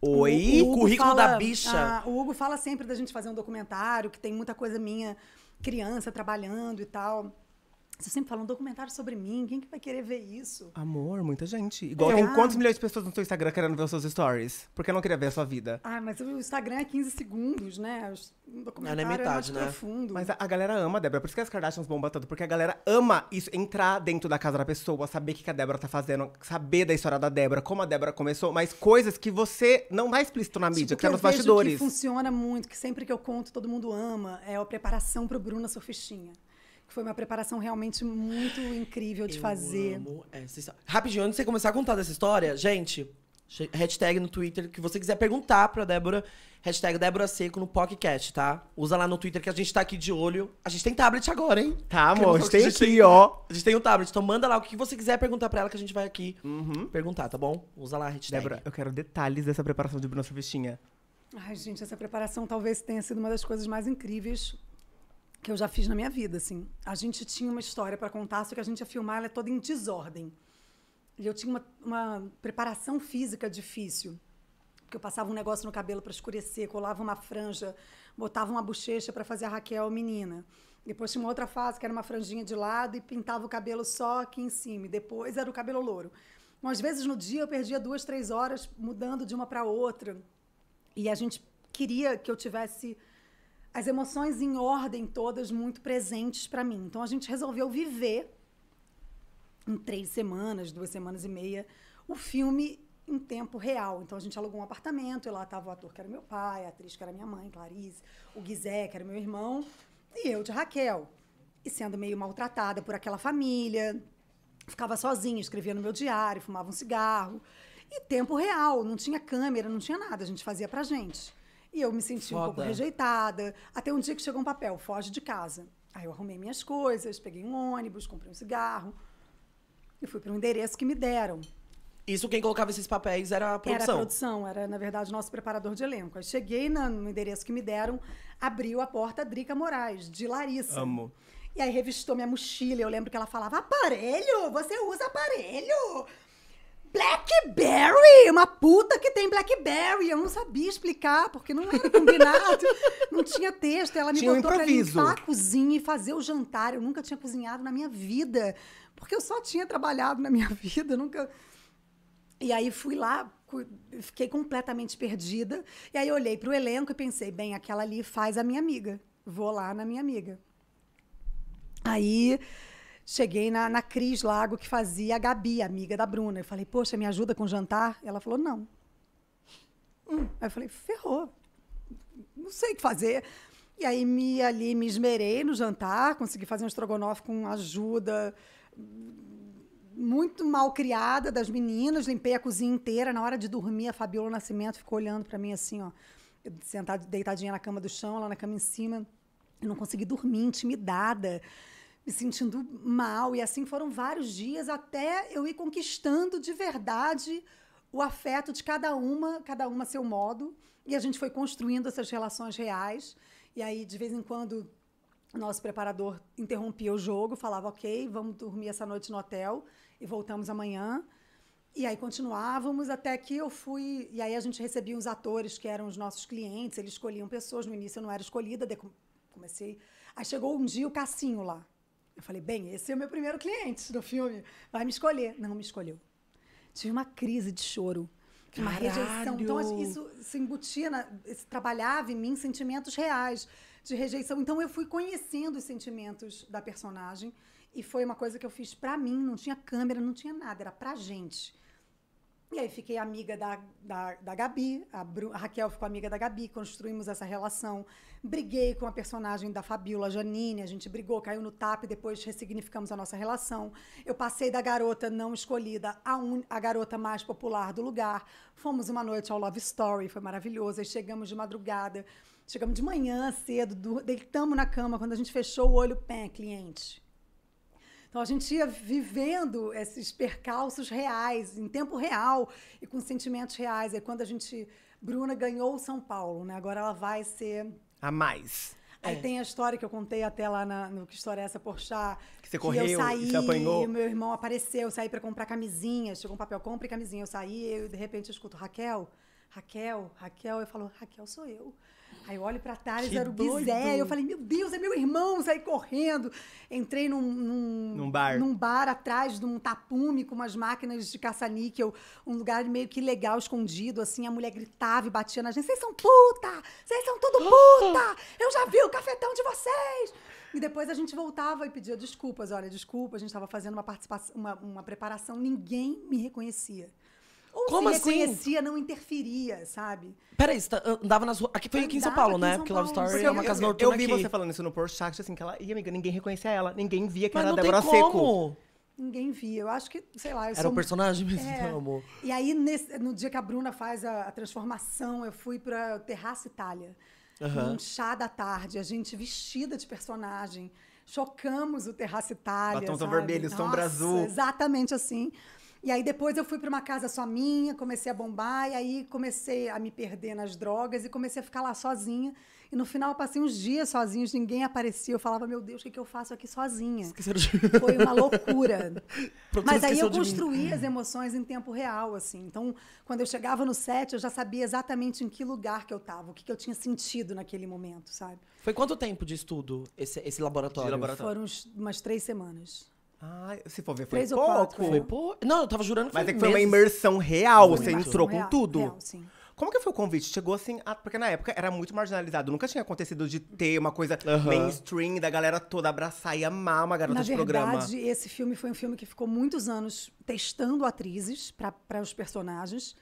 Oi, o, o currículo fala, da bicha. Ah, o Hugo fala sempre da gente fazer um documentário, que tem muita coisa minha, criança trabalhando e tal. Você sempre fala um documentário sobre mim, quem que vai querer ver isso? Amor, muita gente. Igual é. tem ah. quantos milhões de pessoas no seu Instagram querendo ver os seus stories? Porque eu não queria ver a sua vida. Ah, mas o Instagram é 15 segundos, né? Um documentário não é, metade, é né? profundo. Mas a, a, galera ama a Débora, por isso que as Kardashians bombam tanto. Porque a galera ama isso, entrar dentro da casa da pessoa, saber o que, a Débora tá fazendo, saber da história da Débora, como a Débora começou, mas coisas que você não dá explícito na mídia, tipo, que é nos bastidores. que funciona muito, que sempre que eu conto todo mundo ama, é a preparação pro Bruna Surfistinha foi uma preparação realmente muito incrível de eu fazer. Amo essa história. Rapidinho, antes de você começar a contar dessa história, gente, hashtag no Twitter, que você quiser perguntar pra Débora, hashtag Débora Seco no podcast, tá? Usa lá no Twitter que a gente tá aqui de olho. A gente tem tablet agora, hein? Tá, amor, a gente tem aqui, tem, ó. A gente tem o um tablet, então manda lá o que você quiser perguntar pra ela que a gente vai aqui uhum. perguntar, tá bom? Usa lá a hashtag. Débora, eu quero detalhes dessa preparação de Bruna Surfistinha. Ai, gente, essa preparação talvez tenha sido uma das coisas mais incríveis que eu já fiz na minha vida, assim. A gente tinha uma história para contar, só que a gente ia filmar ela toda em desordem. E eu tinha uma, uma preparação física difícil, porque eu passava um negócio no cabelo para escurecer, colava uma franja, botava uma bochecha para fazer a Raquel menina. Depois tinha uma outra fase que era uma franjinha de lado e pintava o cabelo só aqui em cima. E depois era o cabelo louro. Então, às vezes no dia eu perdia duas, três horas mudando de uma para outra. E a gente queria que eu tivesse as emoções em ordem todas muito presentes para mim. Então a gente resolveu viver em três semanas, duas semanas e meia, o filme em tempo real. Então a gente alugou um apartamento, e lá estava o ator que era meu pai, a atriz que era minha mãe, Clarice, o Guizé, que era meu irmão, e eu de Raquel. E sendo meio maltratada por aquela família, ficava sozinha, escrevia no meu diário, fumava um cigarro. E tempo real, não tinha câmera, não tinha nada, a gente fazia pra gente. E eu me senti Foda. um pouco rejeitada. Até um dia que chegou um papel, foge de casa. Aí eu arrumei minhas coisas, peguei um ônibus, comprei um cigarro. E fui para um endereço que me deram. Isso quem colocava esses papéis era a produção? Era a produção, era, na verdade, nosso preparador de elenco. Aí cheguei na, no endereço que me deram, abriu a porta a Drica Moraes, de Larissa. Amo. E aí revistou minha mochila. Eu lembro que ela falava: aparelho? Você usa aparelho? Blackberry! Uma puta que tem Blackberry! Eu não sabia explicar, porque não era combinado, não tinha texto. Ela me tinha botou um pra limpar a cozinha e fazer o jantar. Eu nunca tinha cozinhado na minha vida, porque eu só tinha trabalhado na minha vida, nunca. E aí fui lá, fiquei completamente perdida. E aí olhei para o elenco e pensei, bem, aquela ali faz a minha amiga. Vou lá na minha amiga. Aí cheguei na, na Cris Lago, que fazia a Gabi, amiga da Bruna. Eu falei, poxa, me ajuda com o jantar? Ela falou, não. Hum. Aí eu falei, ferrou. Não sei o que fazer. E aí me ali me esmerei no jantar, consegui fazer um estrogonofe com ajuda muito mal criada das meninas, limpei a cozinha inteira. Na hora de dormir, a Fabiola Nascimento ficou olhando para mim assim, ó, sentada, deitadinha na cama do chão, lá na cama em cima. Eu não consegui dormir, intimidada me sentindo mal. E assim foram vários dias até eu ir conquistando de verdade o afeto de cada uma, cada uma a seu modo. E a gente foi construindo essas relações reais. E aí, de vez em quando, nosso preparador interrompia o jogo, falava: Ok, vamos dormir essa noite no hotel e voltamos amanhã. E aí continuávamos até que eu fui. E aí a gente recebia uns atores que eram os nossos clientes, eles escolhiam pessoas. No início eu não era escolhida, comecei. Aí chegou um dia o Cassinho lá. Eu falei, bem, esse é o meu primeiro cliente do filme, vai me escolher. Não me escolheu. Tive uma crise de choro. Uma rejeição. Então, assim, isso se embutia, na, se trabalhava em mim sentimentos reais de rejeição. Então, eu fui conhecendo os sentimentos da personagem. E foi uma coisa que eu fiz para mim, não tinha câmera, não tinha nada, era pra gente. E aí fiquei amiga da, da, da Gabi, a, Bru, a, Raquel ficou amiga da Gabi, construímos essa relação. Briguei com a personagem da Fabiola Janine, a gente brigou, caiu no tap, depois ressignificamos a nossa relação. Eu passei da garota não escolhida a, un, a garota mais popular do lugar. Fomos uma noite ao Love Story, foi maravilhoso. Aí chegamos de madrugada, chegamos de manhã cedo, deitamos na cama, quando a gente fechou o olho, pé, cliente então a gente ia vivendo esses percalços reais, em tempo real e com sentimentos reais. É quando a gente. Bruna ganhou o São Paulo, né? Agora ela vai ser. A mais. Aí é. tem a história que eu contei até lá na, no Que História é essa, Porchá. Que você correu, que eu saí, você apanhou. meu irmão apareceu, eu saí para comprar camisinha, chegou um papel, compra e camisinha. Eu saí e de repente eu escuto, Raquel, Raquel, Raquel. Eu falo, Raquel sou eu. Aí eu olho pra Thales, era o Bizé. Eu falei, meu Deus, é meu irmão. saí correndo. Entrei num, num, num, bar. num bar atrás de um tapume com umas máquinas de caça-níquel. Um lugar meio que legal, escondido, assim. A mulher gritava e batia na gente. Vocês são puta! Vocês são tudo puta! Eu já vi o cafetão de vocês! E depois a gente voltava e pedia desculpas. Olha, desculpa, a gente estava fazendo uma participação, uma, uma preparação. Ninguém me reconhecia. Ou Como se assim? reconhecia, não interferia, sabe? Peraí, você tá- andava nas ruas. Aqui foi aqui em São Paulo, né? São Porque Love Story é uma casa eu, eu vi aqui. você falando isso no Porsche, assim, que ela. Ih, amiga, ninguém reconhecia ela. Ninguém via que Mas era não a Débora Seco. Ninguém via. Eu acho que, sei lá, eu Era sou o personagem mesmo, É. amor. E aí, nesse- no dia que a Bruna faz a, a transformação, eu fui pra Terraça Itália. Num chá da tarde, a gente vestida de personagem. Chocamos o Terraça Itália. Batomzão sabe? vermelho, sombra Nossa, azul. Exatamente assim. E aí depois eu fui para uma casa só minha, comecei a bombar, e aí comecei a me perder nas drogas e comecei a ficar lá sozinha. E no final eu passei uns dias sozinhos, ninguém aparecia. Eu falava, meu Deus, o que, que eu faço aqui sozinha? Esqueceram de... Foi uma loucura. Mas aí eu construí as emoções em tempo real, assim. Então, quando eu chegava no set, eu já sabia exatamente em que lugar que eu estava, o que, que eu tinha sentido naquele momento, sabe? Foi quanto tempo de estudo esse, esse laboratório? De laboratório? Foram umas três semanas. Ah, se for ver, foi Três ou pouco. quatro, Foi Não, eu tava jurando que Mas foi é que foi uma imersão real, Foi você imersão entrou com tudo. real, sim. Como que foi o convite? Chegou assim, a- porque na época era muito marginalizado. Nunca tinha acontecido de ter uma coisa mainstream da galera toda abraçar e amar uma garota Na de programa. verdade, esse filme foi um filme que ficou muitos anos testando atrizes para os personagens.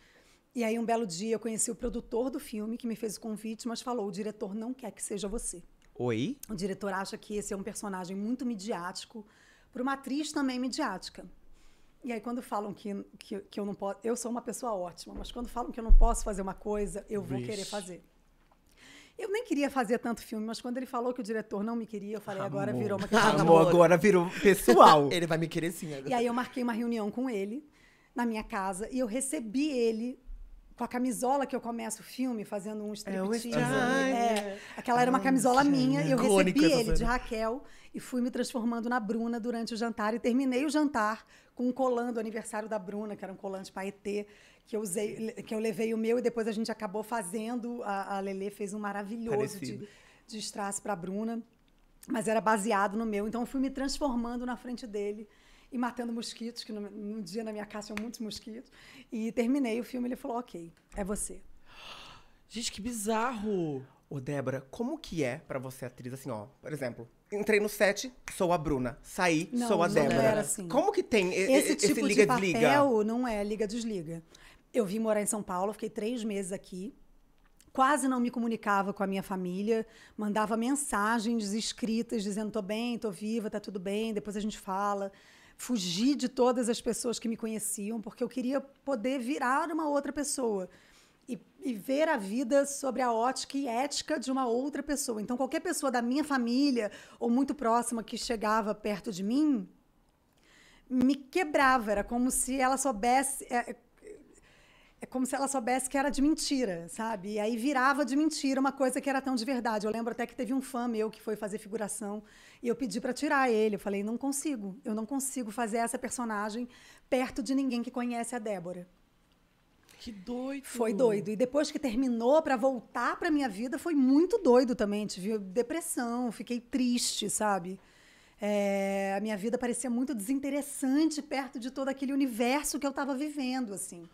E aí, um belo dia, eu conheci o produtor do filme, que me fez o convite, mas falou: o diretor não quer que seja você. Oi? O diretor acha que esse é um personagem muito midiático, por uma atriz também midiática. E aí, quando falam que, que, que, eu não posso. Eu sou uma pessoa ótima, mas quando falam que eu não posso fazer uma coisa, eu vou Vixe. querer fazer. Eu nem queria fazer tanto filme, mas quando ele falou que o diretor não me queria, eu falei, Amor. agora virou uma questão. Amor, agora virou pessoal. ele vai me querer sim agora. E aí eu marquei uma reunião com ele na minha casa e eu recebi ele com a camisola que eu começo o filme fazendo um é striptease. É, é, aquela era uma ah, camisola minha e eu recebi ele de Raquel e fui me transformando na Bruna durante o jantar e terminei o jantar com um colando do aniversário da Bruna, que era um colando de paetê, que eu usei, que eu levei o meu e depois a gente acabou fazendo a, a Lelê fez um maravilhoso de, de strass para Bruna, mas era baseado no meu, então eu fui me transformando na frente dele e matando mosquitos, que no, no dia na minha casa tinham muitos mosquitos. E terminei o filme ele falou: ok, é você. Gente, que bizarro! Ô, Débora, como que é para você, atriz, assim, ó, por exemplo, entrei no set, sou a Bruna. Saí, não, sou a não Débora. Era assim. Como que tem esse, esse tipo esse liga de papel desliga? não é liga desliga. Eu vim morar em São Paulo, fiquei três meses aqui. Quase não me comunicava com a minha família, mandava mensagens escritas dizendo tô bem, tô viva, tá tudo bem, depois a gente fala fugi de todas as pessoas que me conheciam, porque eu queria poder virar uma outra pessoa e, e ver a vida sobre a ótica e ética de uma outra pessoa. Então, qualquer pessoa da minha família ou muito próxima que chegava perto de mim me quebrava. Era como se ela soubesse. É, é como se ela soubesse que era de mentira, sabe? E aí virava de mentira uma coisa que era tão de verdade. Eu lembro até que teve um fã meu que foi fazer figuração e eu pedi para tirar ele. Eu falei, não consigo, eu não consigo fazer essa personagem perto de ninguém que conhece a Débora. Que doido. Foi doido. E depois que terminou para voltar para minha vida, foi muito doido também. Tive depressão, fiquei triste, sabe? É, a minha vida parecia muito desinteressante perto de todo aquele universo que eu estava vivendo, assim.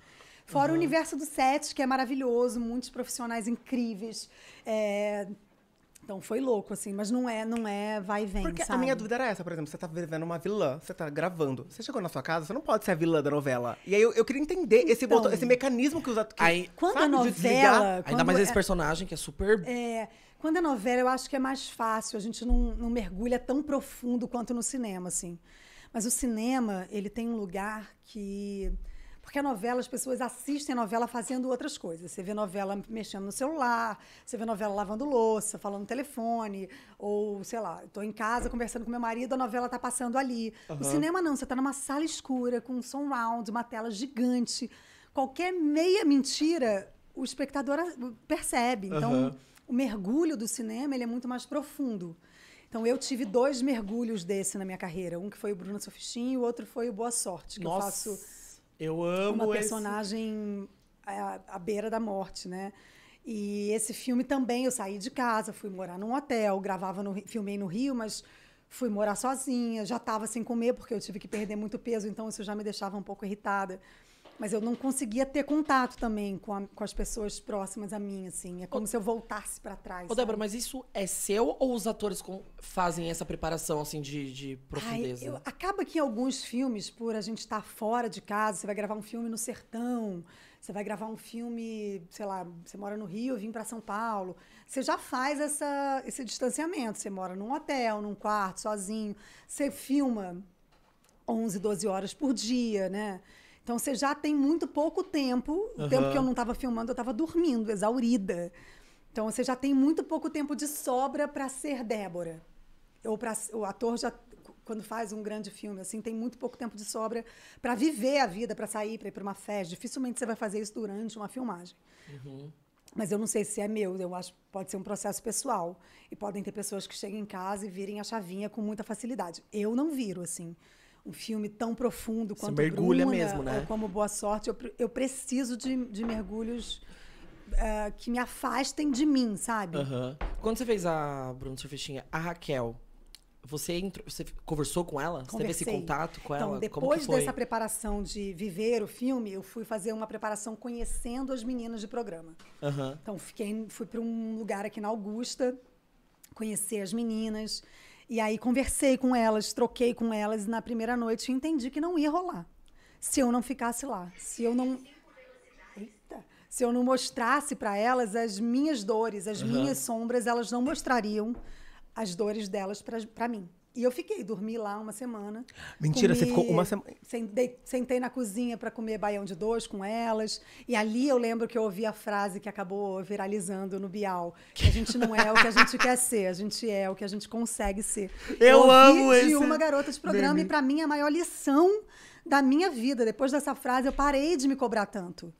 Fora uhum. o universo do set, que é maravilhoso, muitos profissionais incríveis. É... Então foi louco, assim, mas não é, não é vai e vem. Porque sabe? a minha dúvida era essa, por exemplo, você tá vivendo uma vilã, você tá gravando. Você chegou na sua casa, você não pode ser a vilã da novela. E aí eu, eu queria entender então, esse, botão, esse mecanismo que os atores. Aí, quando sabe, a novela. quando ainda mais é, esse personagem que é super. É. Quando a novela, eu acho que é mais fácil, a gente não, não mergulha tão profundo quanto no cinema, assim. Mas o cinema, ele tem um lugar que porque a novela, as pessoas assistem a novela fazendo outras coisas. Você vê novela mexendo no celular, você vê novela lavando louça, falando no telefone, ou sei lá, estou em casa conversando com meu marido, a novela está passando ali. Uhum. O cinema não, você está numa sala escura, com um som round, uma tela gigante. Qualquer meia mentira, o espectador percebe. Então, uhum. o mergulho do cinema ele é muito mais profundo. Então eu tive dois mergulhos desse na minha carreira. Um que foi o Bruno Sofistinho e o outro foi o Boa Sorte, que Nossa. eu faço eu amo uma personagem esse... à, à beira da morte, né? E esse filme também eu saí de casa, fui morar num hotel, gravava no filmei no Rio, mas fui morar sozinha, já estava sem comer porque eu tive que perder muito peso, então isso já me deixava um pouco irritada. Mas eu não conseguia ter contato também com, a, com as pessoas próximas a mim, assim. É como se eu voltasse para trás. Ô, Débora, mas isso é seu ou os atores com, fazem essa preparação, assim, de, de profundeza? Ai, eu, acaba que em alguns filmes, por a gente estar tá fora de casa, você vai gravar um filme no sertão, você vai gravar um filme, sei lá, você mora no Rio, eu vim para São Paulo. Você já faz essa, esse distanciamento. Você mora num hotel, num quarto, sozinho. Você filma 11, 12 horas por dia, né? Então você já tem muito pouco tempo. O uhum. tempo que eu não estava filmando, eu estava dormindo, exaurida. Então você já tem muito pouco tempo de sobra para ser Débora. Ou para o ator já quando faz um grande filme assim, tem muito pouco tempo de sobra para viver a vida, para sair, para ir para uma festa. Dificilmente você vai fazer isso durante uma filmagem. Uhum. Mas eu não sei se é meu, eu acho que pode ser um processo pessoal. E podem ter pessoas que chegam em casa e virem a chavinha com muita facilidade. Eu não viro assim um filme tão profundo quanto mergulha Bruna, mesmo, né? como Boa Sorte. Eu, eu preciso de, de mergulhos uh, que me afastem de mim, sabe? Uhum. Quando você fez a Bruno Surfistinha, a Raquel, você, entrou, você conversou com ela? Conversei. Você teve esse contato com então, ela? Depois dessa preparação de viver o filme, eu fui fazer uma preparação conhecendo as meninas de programa. Uhum. Então fiquei, fui para um lugar aqui na Augusta, conhecer as meninas. E aí conversei com elas, troquei com elas, e na primeira noite entendi que não ia rolar. Se eu não ficasse lá, se eu não Eita, se eu não mostrasse para elas as minhas dores, as uhum. minhas sombras, elas não mostrariam as dores delas para mim. E eu fiquei, dormi lá uma semana. Mentira, comi, você ficou uma semana. Sentei, na cozinha para comer baião de dois com elas. E ali eu lembro que eu ouvi a frase que acabou viralizando no Bial: que a gente não é o que a gente quer ser, a gente é o que a gente consegue ser. Eu, eu ouvi amo de esse... uma garota de programa e para mim a maior lição da minha vida, depois dessa frase, eu parei de me cobrar tanto.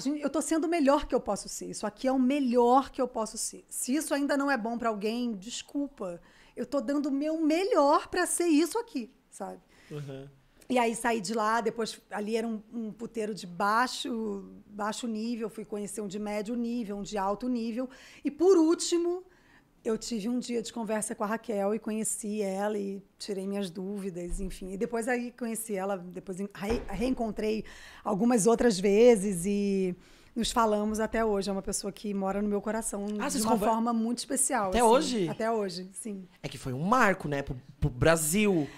Gente, eu estou sendo o melhor que eu posso ser. Isso aqui é o melhor que eu posso ser. Se isso ainda não é bom para alguém, desculpa eu tô dando o meu melhor para ser isso aqui, sabe? Uhum. E aí saí de lá, depois ali era um, um, puteiro de baixo, baixo nível, fui conhecer um de médio nível, um de alto nível. E por último, eu tive um dia de conversa com a Raquel e conheci ela e tirei minhas dúvidas, enfim. E depois aí conheci ela, depois re reencontrei algumas outras vezes e nos falamos até hoje. É uma pessoa que mora no meu coração ah, de uma conver... forma muito especial. Até assim. hoje? Até hoje, sim. É que foi um marco, né, pro, pro Brasil.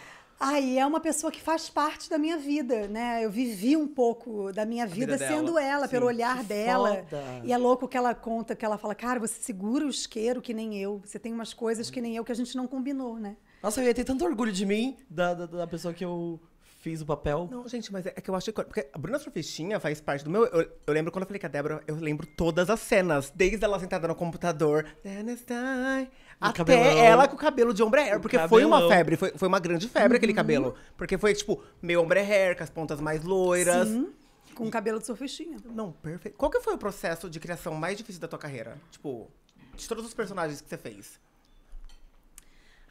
Ah, e é uma pessoa que faz parte da minha vida, né? Eu vivi um pouco da minha vida, vida sendo dela. ela, sim, pelo olhar dela. Foda. E é louco que ela conta, que ela fala, cara, você segura o isqueiro que nem eu. Você tem umas coisas que nem eu que a gente não combinou, né? Nossa, eu ia ter tanto orgulho de mim, da, da, da pessoa que eu fiz o papel. Não, gente, mas é, é que eu acho que. Porque a Bruna Surfistinha faz parte do meu. Eu, eu, lembro quando eu falei com a Débora, eu lembro todas as cenas. Desde ela sentada no computador. Até cabelão. ela com o cabelo de ombre hair. Porque cabelão. foi uma febre, foi, foi uma grande febre uhum. aquele cabelo. Porque foi, tipo, meu ombre hair, com as pontas mais loiras. Sim. Com o cabelo de surfistinha. Não, perfeito. Qual que foi o processo de criação mais difícil da tua carreira? Tipo, de todos os personagens que você fez?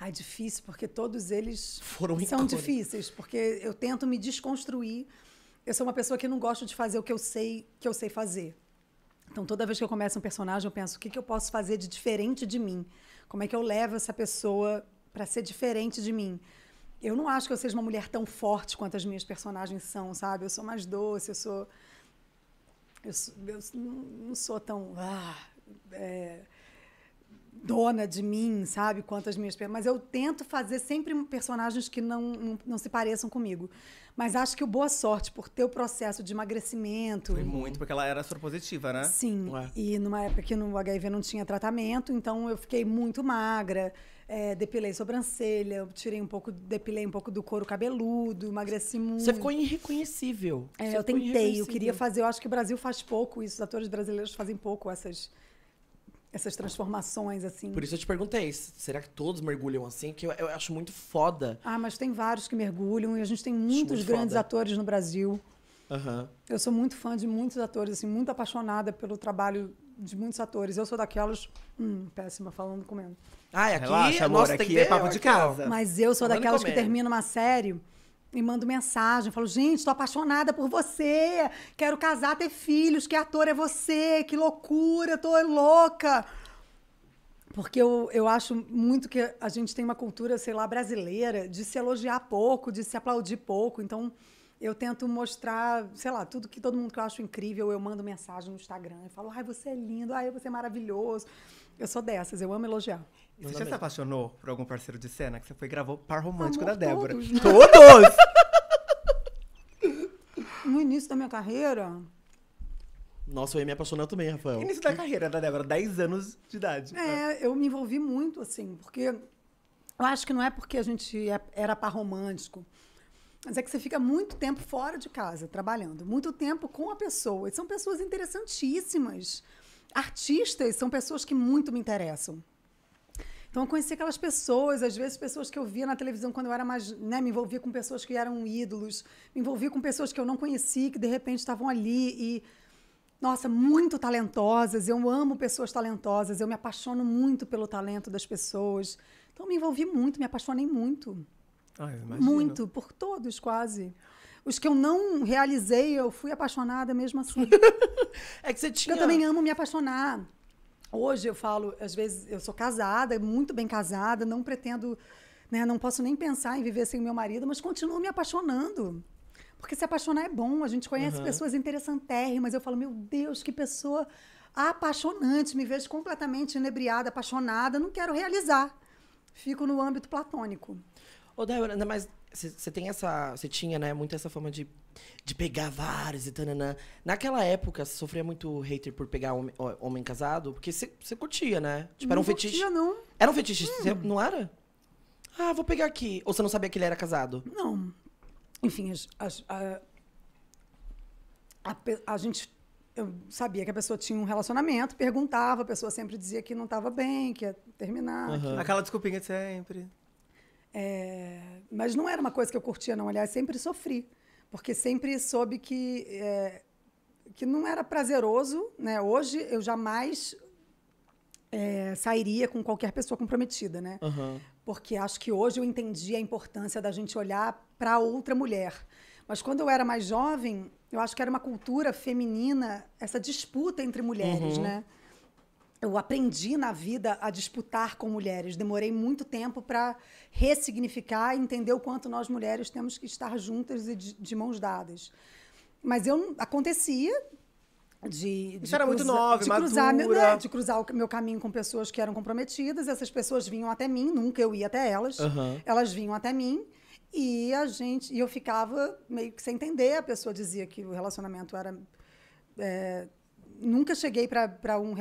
Ai, difícil, porque todos eles Foram são icônicos. difíceis, porque eu tento me desconstruir. Eu sou uma pessoa que não gosto de fazer o que eu sei que eu sei fazer. Então, toda vez que eu começo um personagem, eu penso: o que, que eu posso fazer de diferente de mim? Como é que eu levo essa pessoa para ser diferente de mim? Eu não acho que eu seja uma mulher tão forte quanto as minhas personagens são, sabe? Eu sou mais doce, eu sou. Eu, sou, eu não sou tão. Ah, é, dona de mim, sabe? Quantas minhas. Mas eu tento fazer sempre personagens que não, não, não, se pareçam comigo. Mas acho que o Boa Sorte, por ter o processo de emagrecimento. Foi muito, porque ela era soropositiva, né? Sim. Ué. E numa época que no HIV não tinha tratamento, então eu fiquei muito magra. É, depilei sobrancelha, tirei um pouco, depilei um pouco do couro cabeludo, emagreci muito. Você ficou irreconhecível. É, Você eu tentei, eu queria fazer, eu acho que o Brasil faz pouco isso, os atores brasileiros fazem pouco essas essas transformações, assim. Por isso eu te perguntei, será que todos mergulham assim? Que eu, eu acho muito foda. Ah, mas tem vários que mergulham e a gente tem muitos muito grandes foda. atores no Brasil. Uhum. Eu sou muito fã de muitos atores, assim, muito apaixonada pelo trabalho de muitos atores. Eu sou daquelas. Hum, péssima falando comendo. Ah, é aqui, Relaxa, amor, nossa, aqui é papo de então. casa. Mas eu sou falando daquelas que termina uma série e mando mensagem, falo, gente, estou apaixonada por você, quero casar, ter filhos, que ator é você, que loucura, tô louca. Porque eu, eu acho muito que a gente tem uma cultura, sei lá, brasileira, de se elogiar pouco, de se aplaudir pouco. Então, eu tento mostrar, sei lá, tudo que todo mundo que eu acho incrível, eu mando mensagem no Instagram, eu falo, ai, você é lindo, ai, você é maravilhoso. Eu sou dessas, eu amo elogiar. E você já se é- apaixonou por algum parceiro de cena que você foi e gravou par romântico Amor, da Débora? Todos! todos! no início da minha carreira. Nossa, eu ia me apaixonar também, Rafael. Início da carreira da Débora, 10 anos de idade. É, eu me envolvi muito, assim, porque eu acho que não é porque a gente é, era par romântico. Mas é que você fica muito tempo fora de casa, trabalhando, muito tempo com a pessoa. E são pessoas interessantíssimas. Artistas são pessoas que muito me interessam. Então eu conheci aquelas pessoas, às vezes pessoas que eu via na televisão quando eu era mais, né, me envolvia com pessoas que eram ídolos, me envolvia com pessoas que eu não conhecia, que de repente estavam ali e nossa, muito talentosas. Eu amo pessoas talentosas, eu me apaixono muito pelo talento das pessoas. Então me envolvi muito, me apaixonei muito. Ah, muito, por todos quase. Os que eu não realizei, eu fui apaixonada mesmo assim. é que você tinha. Eu também amo me apaixonar. Hoje eu falo, às vezes eu sou casada, muito bem casada, não pretendo, né, não posso nem pensar em viver sem o meu marido, mas continuo me apaixonando. Porque se apaixonar é bom, a gente conhece uhum. pessoas interessantérrimas. Eu falo, meu Deus, que pessoa apaixonante, me vejo completamente inebriada, apaixonada, não quero realizar. Fico no âmbito platônico. Ô, Débora, ainda mais. Você tem essa. Você tinha, né, muito essa fama de, de pegar vários e tananã. Naquela época, você sofria muito hater por pegar homem, homem casado? Porque você curtia, né? Tipo, não era um curtia, fetiche. Não Era um fetiche, hum. Cê, não era? Ah, vou pegar aqui. Ou você não sabia que ele era casado? Não. Enfim, as, as, a, a, a gente eu sabia que a pessoa tinha um relacionamento, perguntava, a pessoa sempre dizia que não estava bem, que ia terminar. Uhum. Que... Aquela desculpinha de sempre. É, mas não era uma coisa que eu curtia, não. Aliás, sempre sofri, porque sempre soube que, é, que não era prazeroso. Né? Hoje eu jamais é, sairia com qualquer pessoa comprometida, né? Uhum. Porque acho que hoje eu entendi a importância da gente olhar para outra mulher. Mas quando eu era mais jovem, eu acho que era uma cultura feminina, essa disputa entre mulheres, uhum. né? eu aprendi na vida a disputar com mulheres. Demorei muito tempo para ressignificar e entender o quanto nós mulheres temos que estar juntas e de, de mãos dadas. Mas eu acontecia de, de Isso era cruza, muito nova, de cruzar, meu, né, de cruzar o meu caminho com pessoas que eram comprometidas. Essas pessoas vinham até mim, nunca eu ia até elas. Uhum. Elas vinham até mim. E a gente, e eu ficava meio que sem entender. A pessoa dizia que o relacionamento era é, nunca cheguei para um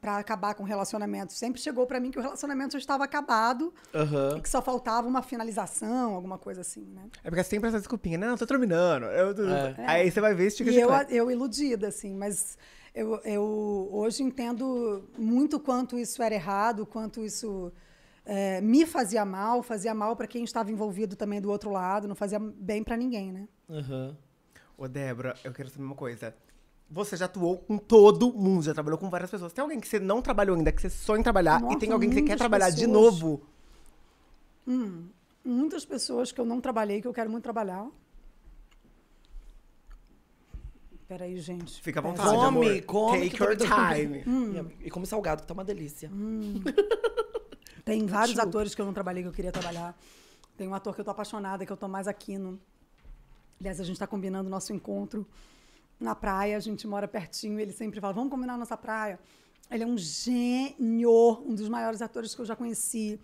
para acabar com um relacionamento. Sempre chegou para mim que o relacionamento já estava acabado uhum. e que só faltava uma finalização, alguma coisa assim, né? É porque é sempre essa desculpinha, não, tô terminando. Eu, tô... É. Aí você vai ver se fica tipo E eu, eu iludida, assim, mas eu, eu hoje entendo muito quanto isso era errado, quanto isso é, me fazia mal, fazia mal para quem estava envolvido também do outro lado, não fazia bem para ninguém, né? Aham. Uhum. Ô, Débora, eu quero saber uma coisa. Você já atuou com todo mundo, já trabalhou com várias pessoas. Tem alguém que você não trabalhou ainda, que você sonha em trabalhar, Nossa, e tem alguém que você quer trabalhar pessoas. de novo? Hum, muitas pessoas que eu não trabalhei, que eu quero muito trabalhar. Peraí, gente. Fica à vontade, come, amor. Come, come. Take tá your time. Hum. E como salgado, que tá uma delícia. Hum. Tem vários Chupa. atores que eu não trabalhei, que eu queria trabalhar. Tem um ator que eu tô apaixonada, que eu tô mais aqui no. Aliás, a gente tá combinando o nosso encontro na praia, a gente mora pertinho, ele sempre fala, vamos combinar a nossa praia. Ele é um gênio, um dos maiores atores que eu já conheci.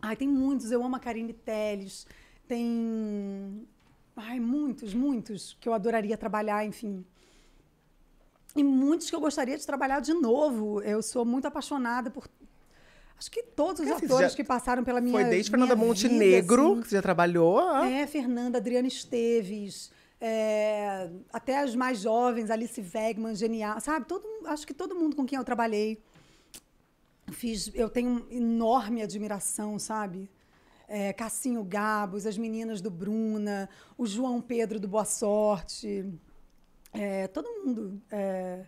Ai, tem muitos, eu amo a Karine Telles, tem... Ai, muitos, muitos que eu adoraria trabalhar, enfim. E muitos que eu gostaria de trabalhar de novo. Eu sou muito apaixonada por... Acho que todos os é, atores já... que passaram pela minha Foi desde minha Fernanda Montenegro, vida, assim. que você já trabalhou. Ah. É, Fernanda, Adriana Esteves... É, até as mais jovens, Alice Wegman, genial, sabe? Todo, acho que todo mundo com quem eu trabalhei, fiz, eu tenho enorme admiração, sabe? É, Cassinho Gabos, as meninas do Bruna, o João Pedro do Boa Sorte, é, todo mundo. É,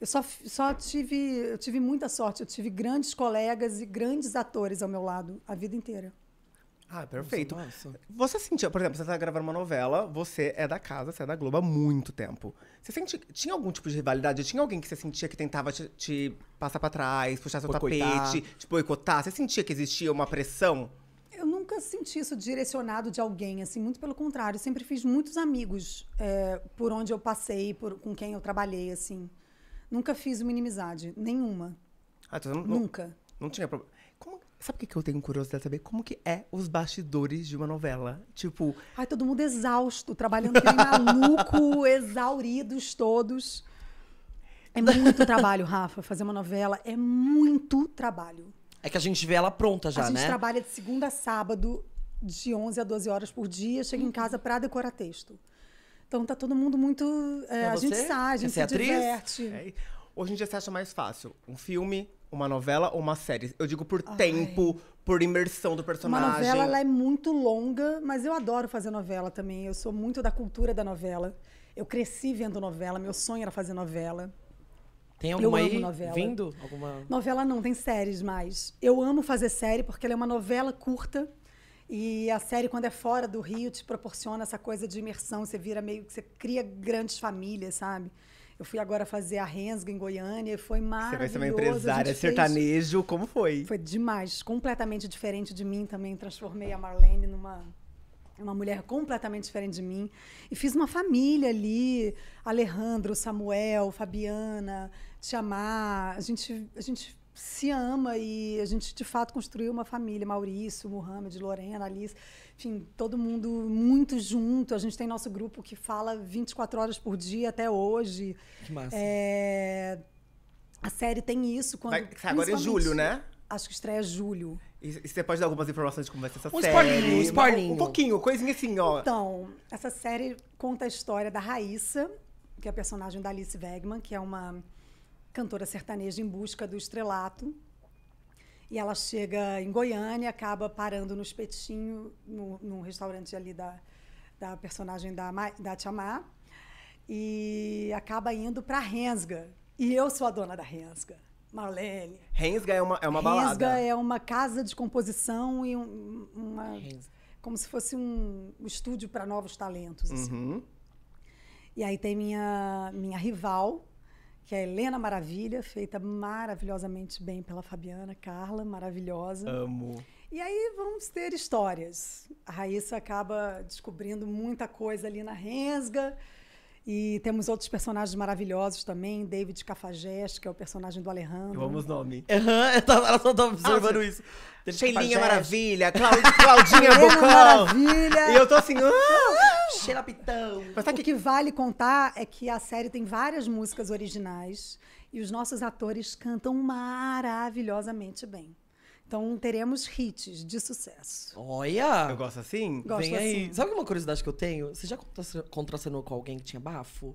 eu só, só tive, eu tive muita sorte, eu tive grandes colegas e grandes atores ao meu lado a vida inteira. Ah, perfeito. Nossa, Você sentia, por exemplo, você tá gravando uma novela, você é da casa, você é da Globo há muito tempo. Você sente, tinha algum tipo de rivalidade? Tinha alguém que você sentia que tentava te, te passar para trás, puxar seu boicotar. tapete, te boicotar? Você sentia que existia uma pressão? Eu nunca senti isso direcionado de alguém, assim, muito pelo contrário. Eu sempre fiz muitos amigos é, por onde eu passei, por, com quem eu trabalhei, assim. Nunca fiz uma inimizade, nenhuma. Ah, então, nunca. Não, não tinha problema. Sabe o que, que eu tenho curiosidade de saber? Como que é os bastidores de uma novela? Tipo. Ai, todo mundo exausto, trabalhando que maluco, exauridos todos. É muito trabalho, Rafa. Fazer uma novela é muito trabalho. É que a gente vê ela pronta já, né? A gente né? trabalha de segunda a sábado, de 11 a 12 horas por dia, chega em casa para decorar texto. Então tá todo mundo muito. É, a gente sai, a gente se diverte. É. Hoje em dia você acha mais fácil um filme, uma novela ou uma série? Eu digo por Ai. tempo, por imersão do personagem. Uma novela ela é muito longa, mas eu adoro fazer novela também. Eu sou muito da cultura da novela. Eu cresci vendo novela, meu sonho era fazer novela. Tem alguma eu aí novela. vindo? Alguma... Novela não, tem séries mais. Eu amo fazer série porque ela é uma novela curta. E a série, quando é fora do Rio, te proporciona essa coisa de imersão. Você vira meio que você cria grandes famílias, sabe? Eu fui agora fazer a Rensga em Goiânia e foi maravilhoso. Você vai ser uma empresária sertanejo, como foi? Foi demais, completamente diferente de mim também. Transformei a Marlene numa uma mulher completamente diferente de mim. E fiz uma família ali, Alejandro, Samuel, Fabiana, Tiamar. A gente, a gente se ama e a gente de fato construiu uma família, Maurício, Mohamed, Lorena, Alice, enfim, todo mundo muito junto. A gente tem nosso grupo que fala 24 horas por dia até hoje. Que massa. É... A série tem isso quando. Vai, tá, agora é julho, né? Acho que estreia julho. E, e você pode dar algumas informações de como vai ser essa um série? Spoilinho, um spoilinho. Um pouquinho, coisinha assim, ó. Então, essa série conta a história da Raíssa, que é a personagem da Alice Wegman, que é uma cantora sertaneja em busca do estrelato. E ela chega em Goiânia, acaba parando no espetinho, no, num restaurante ali da, da personagem da, da Tiamá, e acaba indo para Rensga. E eu sou a dona da Rensga. Marlene. Rensga é uma, é uma Hensga balada. Rensga é uma casa de composição e um, uma. Hensga. Como se fosse um, um estúdio para novos talentos. Assim. Uhum. E aí tem minha, minha rival, que é a Helena Maravilha, feita maravilhosamente bem pela Fabiana Carla, maravilhosa. Amo. E aí vamos ter histórias. A Raíssa acaba descobrindo muita coisa ali na Rensga e temos outros personagens maravilhosos também. David Cafajeste, que é o personagem do Alejandro. vamos nome os nomes. Uhum, eu só tava observando ah, isso. Sheilinha Maravilha, Claudinha Bocão. Maravilha. E eu tô assim... Ah, ah! Pitão. Mas tá o que vale contar é que a série tem várias músicas originais. E os nossos atores cantam maravilhosamente bem. Então teremos hits de sucesso. Olha! Eu gosto assim? Gosto Vem assim. aí. Sabe uma curiosidade que eu tenho? Você já contracenou com alguém que tinha bafo?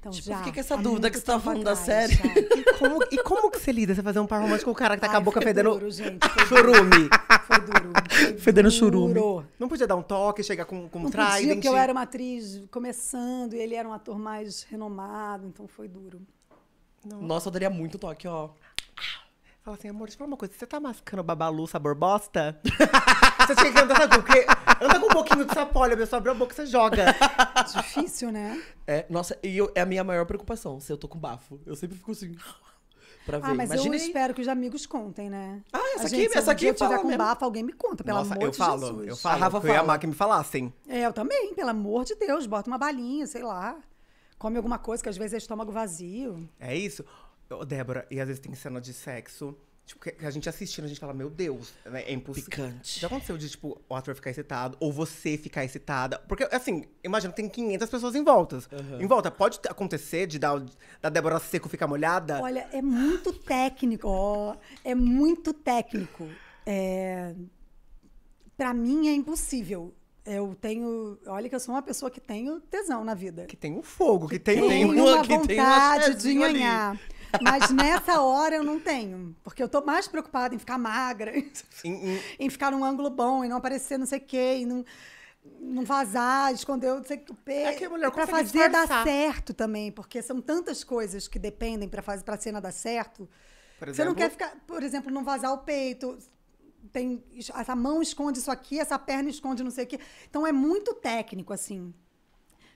Então, tipo, já. que, que é essa ah, dúvida que você tá tava falando da série. E como, e como, que você lida? Você fazer um par romântico com o cara que tá Ai, com a boca fedendo. Duro, gente, churume. Foi duro. Foi fedendo duro. churume. Não podia dar um toque, chegar com, com um trident? Podia, que eu era uma atriz começando e ele era um ator mais renomado, então foi duro. Não. Nossa, eu daria muito toque, ó. Fala assim, amor, deixa eu falar uma coisa. Você tá mascando babalu sabor bosta? você tinha que andar com o quê? Anda com um pouquinho de sapolha, a pessoa abre a boca e você joga. Difícil, né? É, nossa, e eu, é a minha maior preocupação, se eu tô com bafo. Eu sempre fico assim... Pra ah, ver. Ah, mas Imaginei... eu espero que os amigos contem, né? Ah, essa aqui, essa aqui eu tiver com mesmo. bafo, alguém me conta, pelo nossa, amor eu de falo, Jesus. Eu falo, eu falo. foi amar que me falassem. É, eu também, pelo amor de Deus. Bota uma balinha, sei lá come alguma coisa que às vezes é estômago vazio. É isso. Débora, e às vezes tem cena de sexo. Tipo, que a gente assistindo, a gente fala, meu Deus, né? é impossível. Picante. Já aconteceu de, tipo, o ator ficar excitado, ou você ficar excitada. Porque, assim, imagina, tem 500 pessoas em volta. Uhum. Em volta, pode acontecer de dar, da Débora seco ficar molhada? Olha, é muito técnico, ó. É muito técnico. É... Pra mim, é impossível. Eu tenho. Olha que eu sou uma pessoa que tenho tesão na vida. Que tem um fogo, que, que tem, tem uma, uma que vontade tem uma de ganhar Ali. Mas nessa hora eu não tenho. Porque eu tô mais preocupada em ficar magra, em, em... ficar num ângulo bom, e não aparecer não sei o quê, e não, não vazar, esconder não sei o que. É que a mulher pra fazer dar certo também, porque são tantas coisas que dependem pra, fazer, pra cena dar certo. Exemplo... Você não quer ficar, por exemplo, não vazar o peito tem essa mão esconde isso aqui, essa perna esconde não sei o quê. Então é muito técnico assim.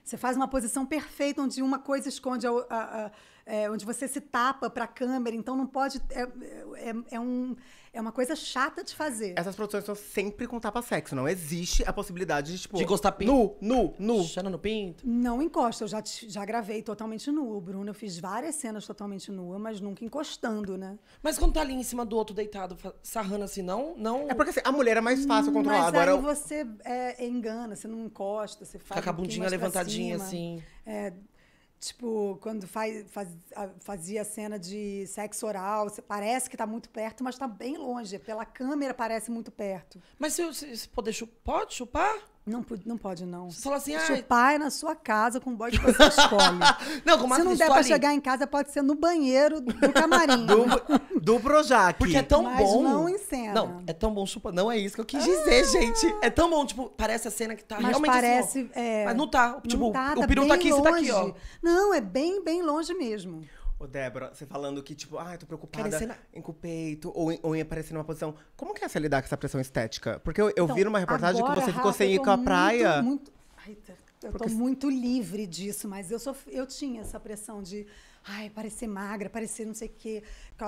Você faz uma posição perfeita onde uma coisa esconde a, a, a é, onde você se tapa para a câmera, então não pode. É, é, é, um, é uma coisa chata de fazer. Essas produções são sempre com tapa-sexo. Não existe a possibilidade de, tipo. De gostar pinto. Nu, nu, nu. Xana no pinto. Não encosta. Eu já, já gravei totalmente nu. O Bruno, eu fiz várias cenas totalmente nua, mas nunca encostando, né? Mas quando tá ali em cima do outro deitado, sarrando assim, não. não... É porque assim, a mulher é mais fácil controlar. Mas agora. Aí você é, engana, você não encosta, você faz. Fica com a bundinha levantadinha assim. É, Tipo, quando faz, faz, fazia cena de sexo oral, parece que está muito perto, mas está bem longe. Pela câmera parece muito perto. Mas se, se, se chupar, pode chupar? Não, não pode, não. Você fala assim, ah... Chupar é na sua casa com o bode que você escolhe. não, com Se não der pra chegar em casa, pode ser no banheiro do camarim. Do, do Projac. Porque é tão Mas bom... não em cena. Não, é tão bom chupar. Não é isso que eu quis dizer, ah. gente. É tão bom, tipo, parece a cena que tá Mas realmente assim, parece, assim, é... Mas não tá. Tipo, não tá, o tá peru tá, tá aqui, longe. você tá aqui, ó. Não, é bem, bem longe mesmo. Ô, Débora, você falando que, tipo, ah, eu tô preocupada em com o peito, ou em, ou em aparecer numa posição. Como que é essa lidar com essa pressão estética? Porque eu, eu então, vi numa reportagem agora, que você ficou Rafa, sem ir com a muito, praia. Muito... Ai, tá, eu Porque... tô muito livre disso, mas eu, sof... eu tinha essa pressão de ai, parecer magra, parecer não sei o quê,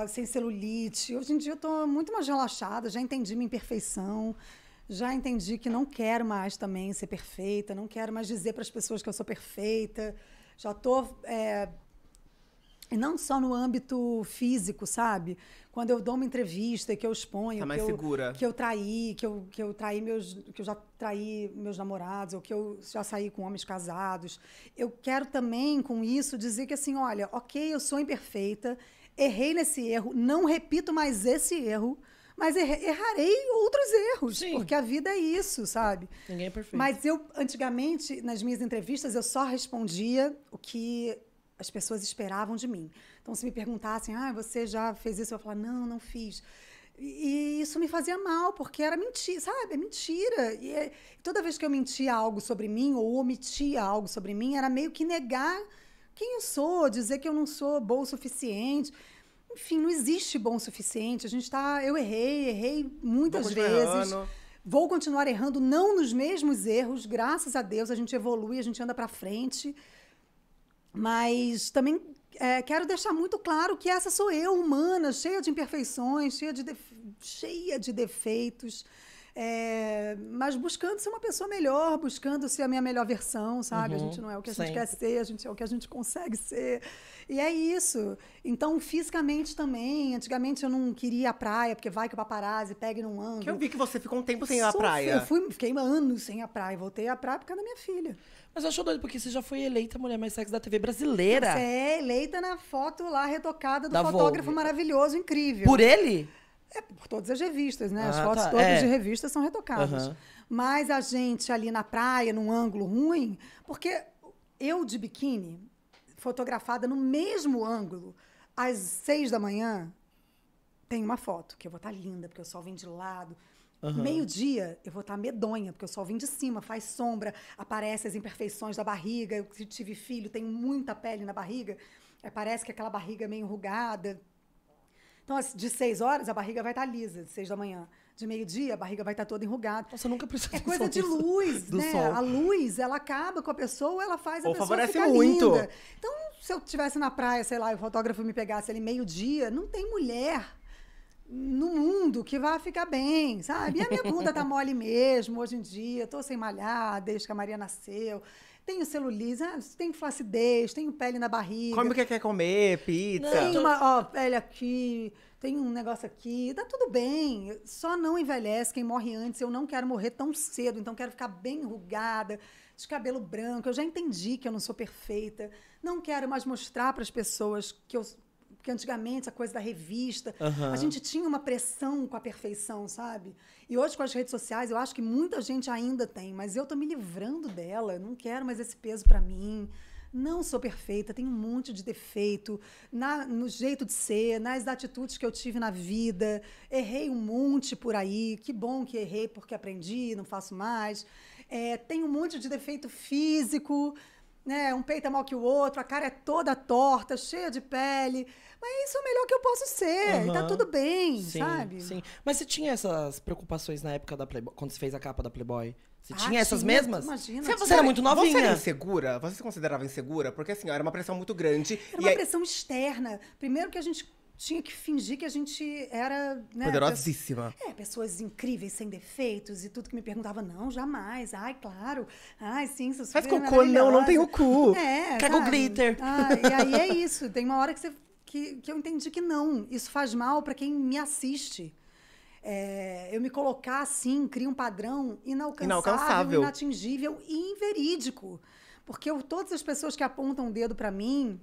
sem celulite. Hoje em dia eu tô muito mais relaxada, já entendi minha imperfeição, já entendi que não quero mais também ser perfeita, não quero mais dizer para as pessoas que eu sou perfeita. Já tô é, e não só no âmbito físico, sabe? Quando eu dou uma entrevista, que eu exponho, tá que, eu, que, eu, traí, que eu, que eu traí meus. que eu já traí meus namorados, ou que eu já saí com homens casados. Eu quero também, com isso, dizer que assim, olha, ok, eu sou imperfeita, errei nesse erro, não repito mais esse erro. Mas er errarei outros erros, Sim. porque a vida é isso, sabe? Ninguém é perfeito. Mas eu, antigamente, nas minhas entrevistas, eu só respondia o que as pessoas esperavam de mim. Então, se me perguntassem, ah, você já fez isso? Eu falava, não, não fiz. E isso me fazia mal, porque era mentira, sabe? É mentira. E é, toda vez que eu mentia algo sobre mim ou omitia algo sobre mim, era meio que negar quem eu sou, dizer que eu não sou bom o suficiente. Enfim, não existe bom o suficiente. A gente está Eu errei, errei muitas Vamos vezes. Errando. Vou continuar errando, não nos mesmos erros. Graças a Deus, a gente evolui, a gente anda para frente. Mas também é, quero deixar muito claro que essa sou eu, humana, cheia de imperfeições, cheia de, cheia de defeitos. É, mas buscando ser uma pessoa melhor, buscando ser a minha melhor versão, sabe? Uhum, a gente não é o que a gente quer ser, a gente é o que a gente consegue ser. E é isso. Então, fisicamente também. Antigamente eu não queria ir à praia, porque vai que o paparazzi pega e não anda. Que eu vi que você ficou um tempo sem ir à praia. Eu fui, fiquei anos sem ir à praia. Voltei à praia por causa da minha filha. Mas eu acho doido, porque você já foi eleita mulher mais sexy da TV brasileira. Você é eleita na foto lá retocada do da fotógrafo maravilhoso, incrível. Por ele? É por todas as revistas, né? Ah, as fotos tá. todas é. de revistas são retocadas. Uhum. Mas a gente ali na praia, num ângulo ruim, porque eu de biquíni, fotografada no mesmo ângulo, às seis da manhã, tem uma foto, que eu vou estar tá linda, porque o sol vem de lado. Uhum. Meio-dia, eu vou estar tá medonha, porque o sol vem de cima, faz sombra, aparece as imperfeições da barriga. Eu tive filho, tenho muita pele na barriga. É, parece que aquela barriga é meio enrugada, então, de seis horas, a barriga vai estar tá lisa, de seis da manhã. De meio-dia, a barriga vai estar tá toda enrugada. Você nunca precisa É coisa de luz, do né? Sol. A luz, ela acaba com a pessoa, ela faz a Ou pessoa favorece ficar muito. linda. Então, se eu estivesse na praia, sei lá, e o fotógrafo me pegasse ali meio-dia, não tem mulher no mundo que vá ficar bem, sabe? E a minha bunda tá mole mesmo hoje em dia, tô sem malhar desde que a Maria nasceu tenho celulite, ah, tenho flacidez, tenho pele na barriga. Come o que quer comer, pizza. Tem uma, ó, pele aqui, tem um negócio aqui, tá tudo bem. Só não envelhece quem morre antes. Eu não quero morrer tão cedo, então quero ficar bem enrugada, de cabelo branco. Eu já entendi que eu não sou perfeita. Não quero mais mostrar para as pessoas que eu antigamente a coisa da revista, uhum. a gente tinha uma pressão com a perfeição, sabe? E hoje com as redes sociais, eu acho que muita gente ainda tem, mas eu tô me livrando dela, eu não quero mais esse peso para mim. Não sou perfeita, tenho um monte de defeito na, no jeito de ser, nas atitudes que eu tive na vida. Errei um monte por aí. Que bom que errei porque aprendi, não faço mais. É, tenho um monte de defeito físico, né? Um peito é maior que o outro, a cara é toda torta, cheia de pele mas isso é o melhor que eu posso ser, uhum. tá tudo bem, sim, sabe? Sim. Mas você tinha essas preocupações na época da Playboy, quando você fez a capa da Playboy? Você ah, tinha essas mesmas? Imagina. Você, você era muito novinha. Você era insegura? Você se considerava insegura? Porque assim, era uma pressão muito grande. Era uma aí... pressão externa. Primeiro que a gente tinha que fingir que a gente era. Né, Poderosíssima. é, pessoas incríveis, sem defeitos e tudo que me perguntava, não, jamais. Ai, claro. Ai, sim, sou Faz cocô, não, não tem o cu. É. Caga o glitter. Ah, e aí é isso. Tem uma hora que você que, que eu entendi que não. Isso faz mal para quem me assiste. É, eu me colocar assim, cria um padrão inalcançável, inalcançável, inatingível e inverídico. Porque eu, todas as pessoas que apontam o um dedo para mim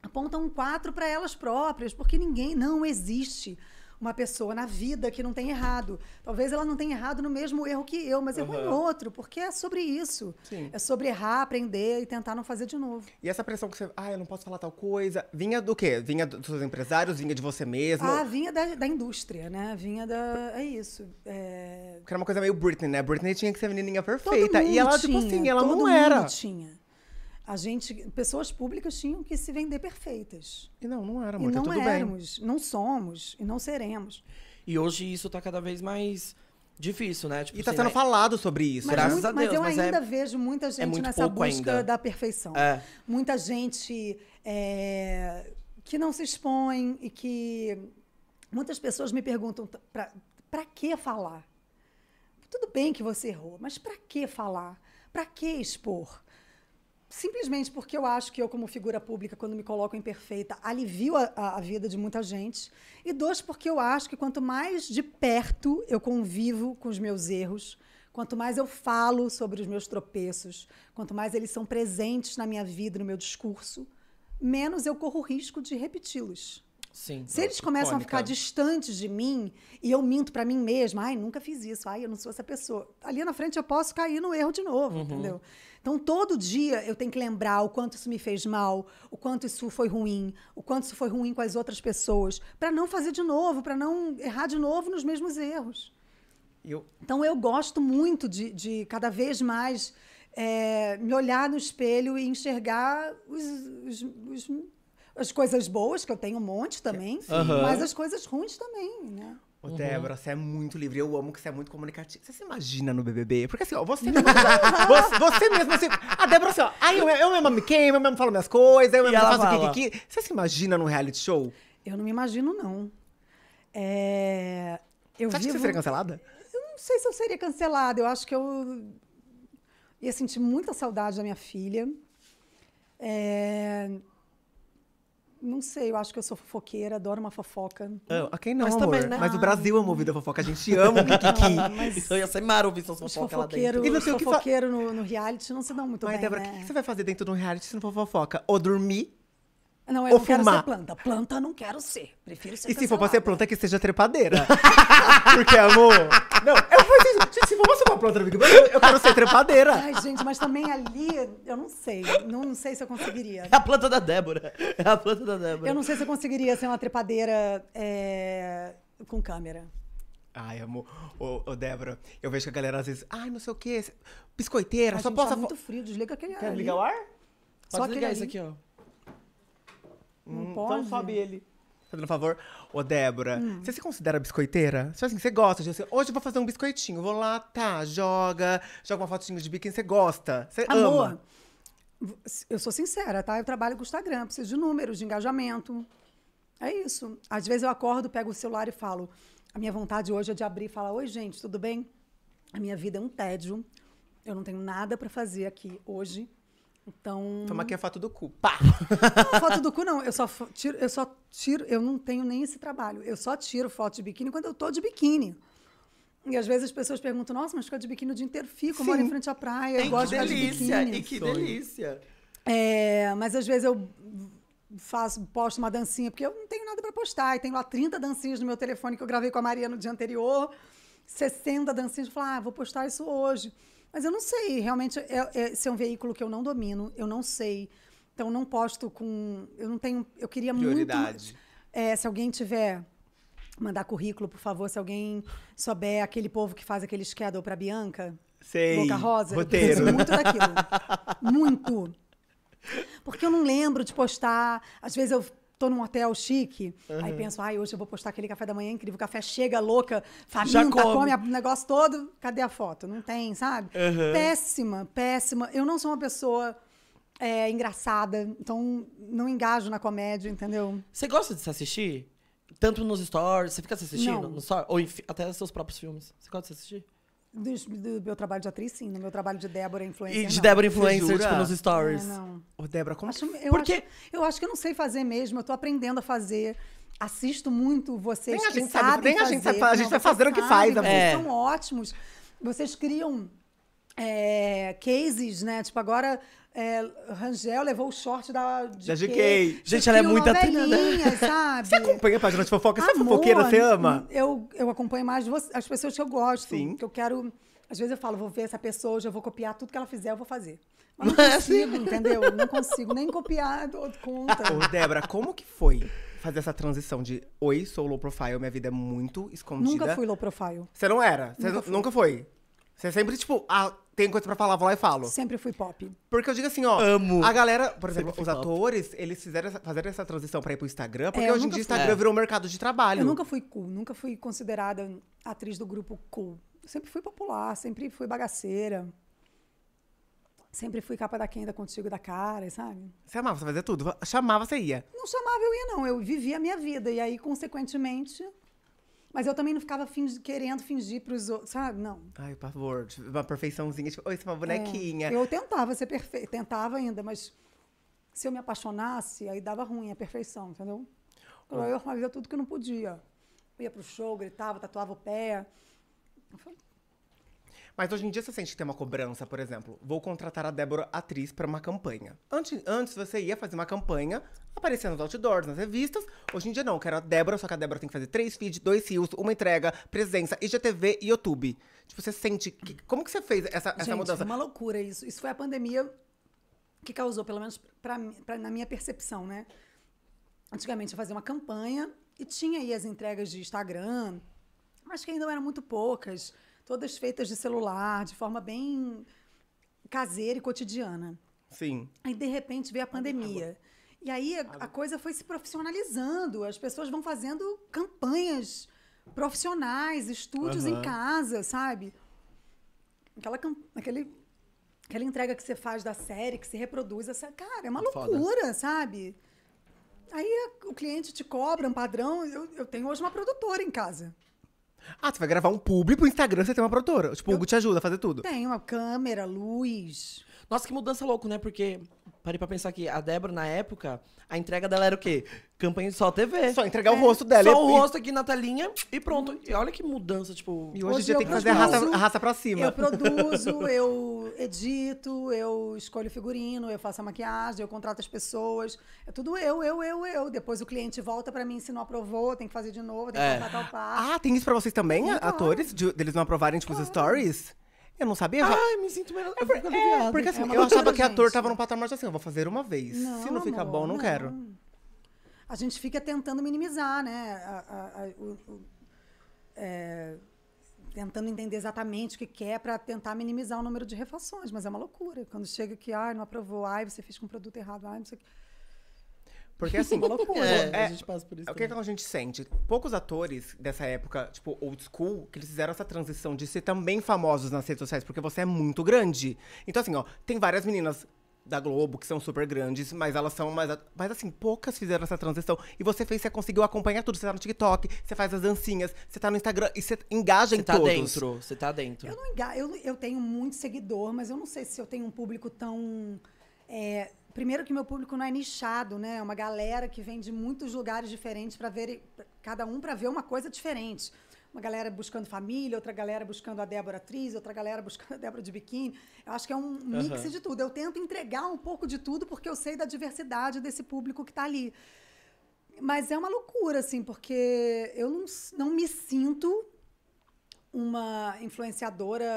apontam um quatro para elas próprias, porque ninguém não existe uma pessoa na vida que não tem errado. Talvez ela não tenha errado no mesmo erro que eu, mas errou uhum. em outro, porque é sobre isso. Sim. É sobre errar, aprender e tentar não fazer de novo. E essa pressão que você, ah, eu não posso falar tal coisa, vinha do quê? Vinha dos seus empresários, vinha de você mesmo? Ah, vinha da, da indústria, né? Vinha da. É isso. É... era uma coisa meio Britney, né? Britney tinha que ser a menininha perfeita. e ela, tipo tinha, tipo assim, ela não era. tinha a gente, pessoas públicas tinham que se vender perfeitas. E não, não tá éramos. E não tá éramos, bem. não somos e não seremos. E hoje isso está cada vez mais difícil, né? Tipo, e está assim, sendo né? falado sobre isso. Mas graças muito, a Deus. Mas eu mas é ainda é, vejo muita é gente é nessa busca ainda. da perfeição. É. Muita gente é, que não se expõe e que muitas pessoas me perguntam para que falar? Tudo bem que você errou, mas para que falar? Para que expor? simplesmente porque eu acho que eu, como figura pública, quando me coloco imperfeita, alivio a, a, vida de muita gente. E dois, porque eu acho que quanto mais de perto eu convivo com os meus erros, quanto mais eu falo sobre os meus tropeços, quanto mais eles são presentes na minha vida, no meu discurso, menos eu corro o risco de repeti-los. Sim. Se eles começam icônica. a ficar distantes de mim e eu minto para mim mesma, ai, nunca fiz isso, ai, eu não sou essa pessoa. Ali na frente eu posso cair no erro de novo, uhum. entendeu? Então todo dia eu tenho que lembrar o quanto isso me fez mal, o quanto isso foi ruim, o quanto isso foi ruim com as outras pessoas, para não fazer de novo, para não errar de novo nos mesmos erros. Eu... Então eu gosto muito de, de cada vez mais é, me olhar no espelho e enxergar os, os, os as coisas boas, que eu tenho um monte também, uhum. mas as coisas ruins também, né? Ô, uhum. Débora, você é muito livre. Eu amo que você é muito comunicativa. Você se imagina no BBB? Porque assim, ó, você mesmo você, você Assim, a Débora, assim, ó. Aí eu, eu mesma me queimo, eu mesmo falo minhas coisas, eu mesmo faço fala. o que, que, que. Você se imagina num reality show? Eu não me imagino, não. É. Eu você acha vivo... que você seria cancelada? Eu não sei se eu seria cancelada. Eu acho que eu ia sentir muita saudade da minha filha. É... Não sei, eu acho que eu sou fofoqueira, adoro uma fofoca. Ah, hum. quem não, mas amor? Também, né? Mas o ah. Brasil é movido a fofoca, a gente ama o Kikiki. Ah, mas... Eu ia é ser maro ouvir suas fofocas lá dentro. E não no, no reality não se dá muito mas, bem, Débora, o né? que, que você vai fazer dentro de um reality se não for fofoca? Ou dormir não, eu ou não fumar. quero ser planta. Planta não quero ser. Prefiro ser E se for pra ser planta, que seja trepadeira. Porque, amor. Não, eu fui. Gente, se for pra ser uma planta eu quero ser trepadeira. Ai, gente, mas também ali, eu não sei. Não, não sei se eu conseguiria. É a planta da Débora. É a planta da Débora. Eu não sei se eu conseguiria ser uma trepadeira é, com câmera. Ai, amor. Ô, ô, Débora, eu vejo que a galera às vezes. Ai, não sei o quê. Biscoiteira, Ai, só gente, tá muito frio, desliga aquele ar. Quer ligar o ar? Só Pode ligar isso aqui, ó. Não então, pode. Então sobe ele. Fazendo um favor. Ô, Débora, hum. você se considera biscoiteira? Você, tipo assim, você gosta de. você? Hoje eu vou fazer um biscoitinho. Vou lá, tá, joga, joga uma fotinha de biquíni, você gosta. Você Amor, ama. eu sou sincera, tá? Eu trabalho com o Instagram, preciso de números, de engajamento. É isso. Às vezes eu acordo, pego o celular e falo. A minha vontade hoje é de abrir e falar: Oi, gente, tudo bem? A minha vida é um tédio. Eu não tenho nada para fazer aqui hoje. Então. Toma aqui a foto do cu. Pá! Não, foto do cu não. Eu só tiro, eu só tiro, eu não tenho nem esse trabalho. Eu só tiro foto de biquíni quando eu tô de biquíni. E às vezes as pessoas perguntam, nossa, mas fica de biquíni o dia inteiro, fico, moro em frente à praia, eu gosto de delícia, de biquíni. E que Sonho. delícia! É, mas às vezes eu faço, posto uma dancinha, porque eu não tenho nada para postar. E tenho lá 30 dancinhas no meu telefone que eu gravei com a Maria no dia anterior, 60 dancinhas. Eu falo, ah, vou postar isso hoje. Mas eu não sei, realmente, é, é, se é um veículo que eu não domino, eu não sei. Então, não posto com. Eu não tenho. Eu queria Prioridade. muito. É, se alguém tiver. Mandar currículo, por favor, se alguém souber aquele povo que faz aquele schedule para Bianca. Sei. Boca Rosa. Roteiro. Eu muito daquilo. muito. Porque eu não lembro de postar. Às vezes eu tô num hotel chique, uhum. aí penso, ai, ah, hoje eu vou postar aquele café da manhã incrível, o café chega louca, faminta, come. come o negócio todo, cadê a foto? Não tem, sabe? Uhum. Péssima, péssima. Eu não sou uma pessoa é, engraçada, então não engajo na comédia, entendeu? Você gosta de se assistir? Tanto nos stories, você fica se assistindo? Não. No story, ou até seus próprios filmes. Você gosta de se assistir? Do, do, meu trabalho de atriz, sim. No né? meu trabalho de Débora Influencer. É e de não. Débora Influencer, tipo, nos stories. É, não. Ô, Débora, como acho, eu Porque... acho, eu acho que eu não sei fazer mesmo. Eu tô aprendendo a fazer. Assisto muito vocês nem a gente sabe, nem a gente sabe, a gente vai fazer o que faz. Vocês é. são ótimos. Vocês criam é, cases, né? Tipo, agora é, Rangel levou o short da GK. Da GK. Gente, ela é muito atrevida. Né? sabe? Você acompanha a página de fofoca? Você é fofoqueira? Você ama? Eu, eu acompanho mais as pessoas que eu gosto. Sim. Que eu quero... Às vezes eu falo, vou ver essa pessoa, hoje eu vou copiar tudo que ela fizer, eu vou fazer. Mas não consigo, entendeu? Não consigo nem copiar do outro conta. Ô, Débora, como que foi fazer essa transição de oi, sou low profile, minha vida é muito escondida? Nunca fui low profile. Você não era? Você nunca, nunca foi? Você sempre, tipo, tem coisa pra falar, vou lá e falo. Sempre fui pop. Porque eu digo assim, ó. Amo. A galera, por exemplo, os pop. atores, eles fizeram essa, essa transição pra ir pro Instagram, porque é, hoje em dia o Instagram é. virou um mercado de trabalho. Eu nunca fui cool, nunca fui considerada atriz do grupo cool. Sempre fui popular, sempre fui bagaceira. Sempre fui capa da quenda contigo da cara, sabe? Você amava, você fazia tudo. Chamava, você ia. Não chamava, eu ia, não. Eu vivia a minha vida. E aí, consequentemente, mas eu também não ficava fingi, querendo fingir pros outros, sabe? Não. Ai, por favor. Uma perfeiçãozinha. Tipo, oi, você é uma bonequinha. É, eu tentava ser perfeita. Tentava ainda, mas se eu me apaixonasse, aí dava ruim a perfeição, entendeu? Então, eu fazia tudo que eu não podia. Eu ia pro show, gritava, tatuava o pé. Eu falei, mas hoje em dia você sente que tem uma cobrança, por exemplo, vou contratar a Débora atriz para uma campanha. Antes, antes você ia fazer uma campanha aparecendo nos outdoors, nas revistas. Hoje em dia não, quero a Débora, só que a Débora tem que fazer três feeds, dois rios, uma entrega, presença, IGTV e YouTube. Tipo, você sente. Que, como que você fez essa, Gente, essa mudança? Uma loucura isso. Isso foi a pandemia que causou, pelo menos pra, pra, na minha percepção, né? Antigamente eu fazia uma campanha e tinha aí as entregas de Instagram, mas que ainda eram muito poucas todas feitas de celular, de forma bem caseira e cotidiana. Sim. Aí, de repente, veio a pandemia. E aí a, a coisa foi se profissionalizando, as pessoas vão fazendo campanhas profissionais, estúdios uhum. em casa, sabe? Aquela, aquele, aquela entrega que você faz da série, que se reproduz, essa, cara, é uma Foda. loucura, sabe? Aí o cliente te cobra um padrão. Eu, eu tenho hoje uma produtora em casa. Ah, você vai gravar um público pro Instagram, você tem uma produtora. Tipo, o Hugo te ajuda a fazer tudo. Tem uma câmera, luz. Nossa, que mudança louco, né? Porque parei pra pensar que a Débora, na época, a entrega dela era o quê? Campanha de Sol TV. Só entregar é. o rosto dela. Só e... o rosto aqui na telinha e pronto. E olha que mudança, tipo... E hoje, em dia tem que fazer a raça, a raça pra cima. Eu produzo, eu edito, eu escolho figurino, eu faço a maquiagem, eu contrato as pessoas. É tudo eu, eu, eu, eu. Depois o cliente volta pra mim, se não aprovou, tem que fazer de novo, tem que é. contratar o par. Ah, tem isso pra vocês também, atores? De, deles não aprovarem, tipo, claro. os stories? Eu não sabia. Já... Ai, me sinto menos. É, é porque assim, é eu achava que ator tava num patamar assim, eu vou fazer uma vez. Não, Se não ficar bom, não, não, quero. A gente fica tentando minimizar, né? A, a, a, o, o, é, tentando entender exatamente o que quer é para tentar minimizar o número de refações, mas é uma loucura. Quando chega que, ai, não aprovou, ai, você fez com um produto errado, ai, não sei o que. Porque assim. Uma é. loucura, é, a gente passa por isso. É o que, que a gente sente? Poucos atores dessa época, tipo, old school, que eles fizeram essa transição de ser também famosos nas redes sociais, porque você é muito grande. Então, assim, ó, tem várias meninas da Globo, que são super grandes, mas elas são mais. Mas assim, poucas fizeram essa transição. E você fez, você conseguiu acompanhar tudo. Você tá no TikTok, você faz as dancinhas, você tá no Instagram e você engaja você em tá todos. dentro, você tá dentro. Eu não engajo, eu, eu tenho muito seguidor, mas eu não sei se eu tenho um público tão. É, Primeiro que meu público não é nichado, né? É uma galera que vem de muitos lugares diferentes para ver cada um para ver uma coisa diferente. Uma galera buscando família, outra galera buscando a Débora atriz, outra galera buscando a Débora de biquíni. Eu acho que é um mix uhum. de tudo. Eu tento entregar um pouco de tudo porque eu sei da diversidade desse público que está ali. Mas é uma loucura, assim, porque eu não, não me sinto uma influenciadora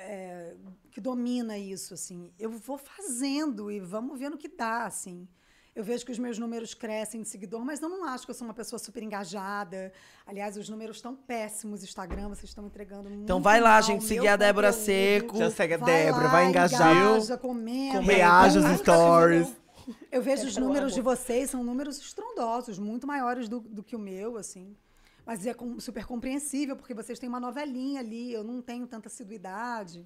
é, que domina isso, assim. Eu vou fazendo e vamos vendo o que dá, assim. Eu vejo que os meus números crescem de seguidor, mas eu não acho que eu sou uma pessoa super engajada. Aliás, os números estão péssimos. Instagram, vocês estão entregando então muito. Então vai lá, mal. gente, seguir a Débora Seco. Já segue a Débora, vai, vai engajar. Engaja, comenta, reage os stories. Eu vejo é, os números de vocês, são números estrondosos, muito maiores do, do que o meu, assim. Mas é super compreensível, porque vocês têm uma novelinha ali, eu não tenho tanta assiduidade.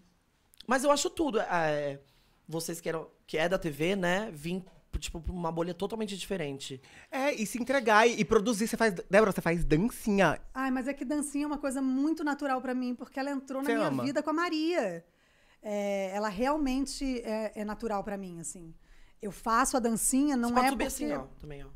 Mas eu acho tudo. É, é vocês que, eram, que é da TV, né? Vim tipo, uma bolha totalmente diferente. É, e se entregar e, e, produzir. Você faz. Débora, você faz dancinha. Ai, mas é que dancinha é uma coisa muito natural para mim, porque ela entrou você na minha ama. vida com a Maria. É, ela realmente é, é natural para mim, assim. Eu faço a dancinha, não você é pode subir porque... assim, ó, também, ó.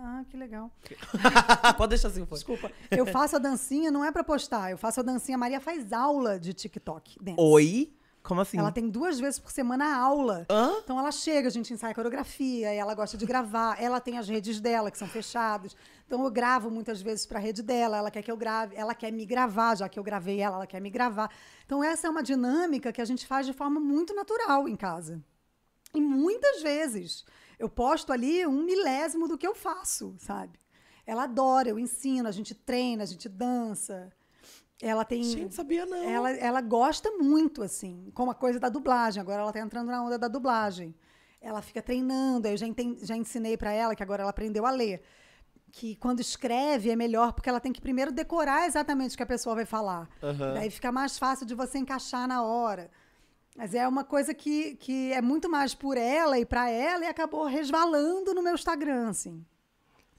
Ah, que legal. Pode deixar assim, foi. Desculpa. Eu faço a dancinha, não é pra postar. Eu faço a dancinha. A Maria faz aula de TikTok. dentro. Oi? Como assim? Ela tem duas vezes por semana a aula. Hã? Então ela chega, a gente ensaia a coreografia, ela gosta de gravar, ela tem as redes dela que são fechadas. Então eu gravo muitas vezes para a rede dela, ela quer que eu grave, ela quer me gravar, já que eu gravei ela, ela quer me gravar. Então essa é uma dinâmica que a gente faz de forma muito natural em casa. E muitas vezes eu posto ali um milésimo do que eu faço, sabe? Ela adora, eu ensino, a gente treina, a gente dança. Ela tem. Gente, sabia não. Ela, ela gosta muito, assim, como a coisa da dublagem. Agora ela tá entrando na onda da dublagem. Ela fica treinando, eu já, entendi, já ensinei para ela, que agora ela aprendeu a ler, que quando escreve é melhor, porque ela tem que primeiro decorar exatamente o que a pessoa vai falar. Uhum. Daí fica mais fácil de você encaixar na hora. Mas é uma coisa que, que é muito mais por ela e para ela e acabou resvalando no meu Instagram, assim.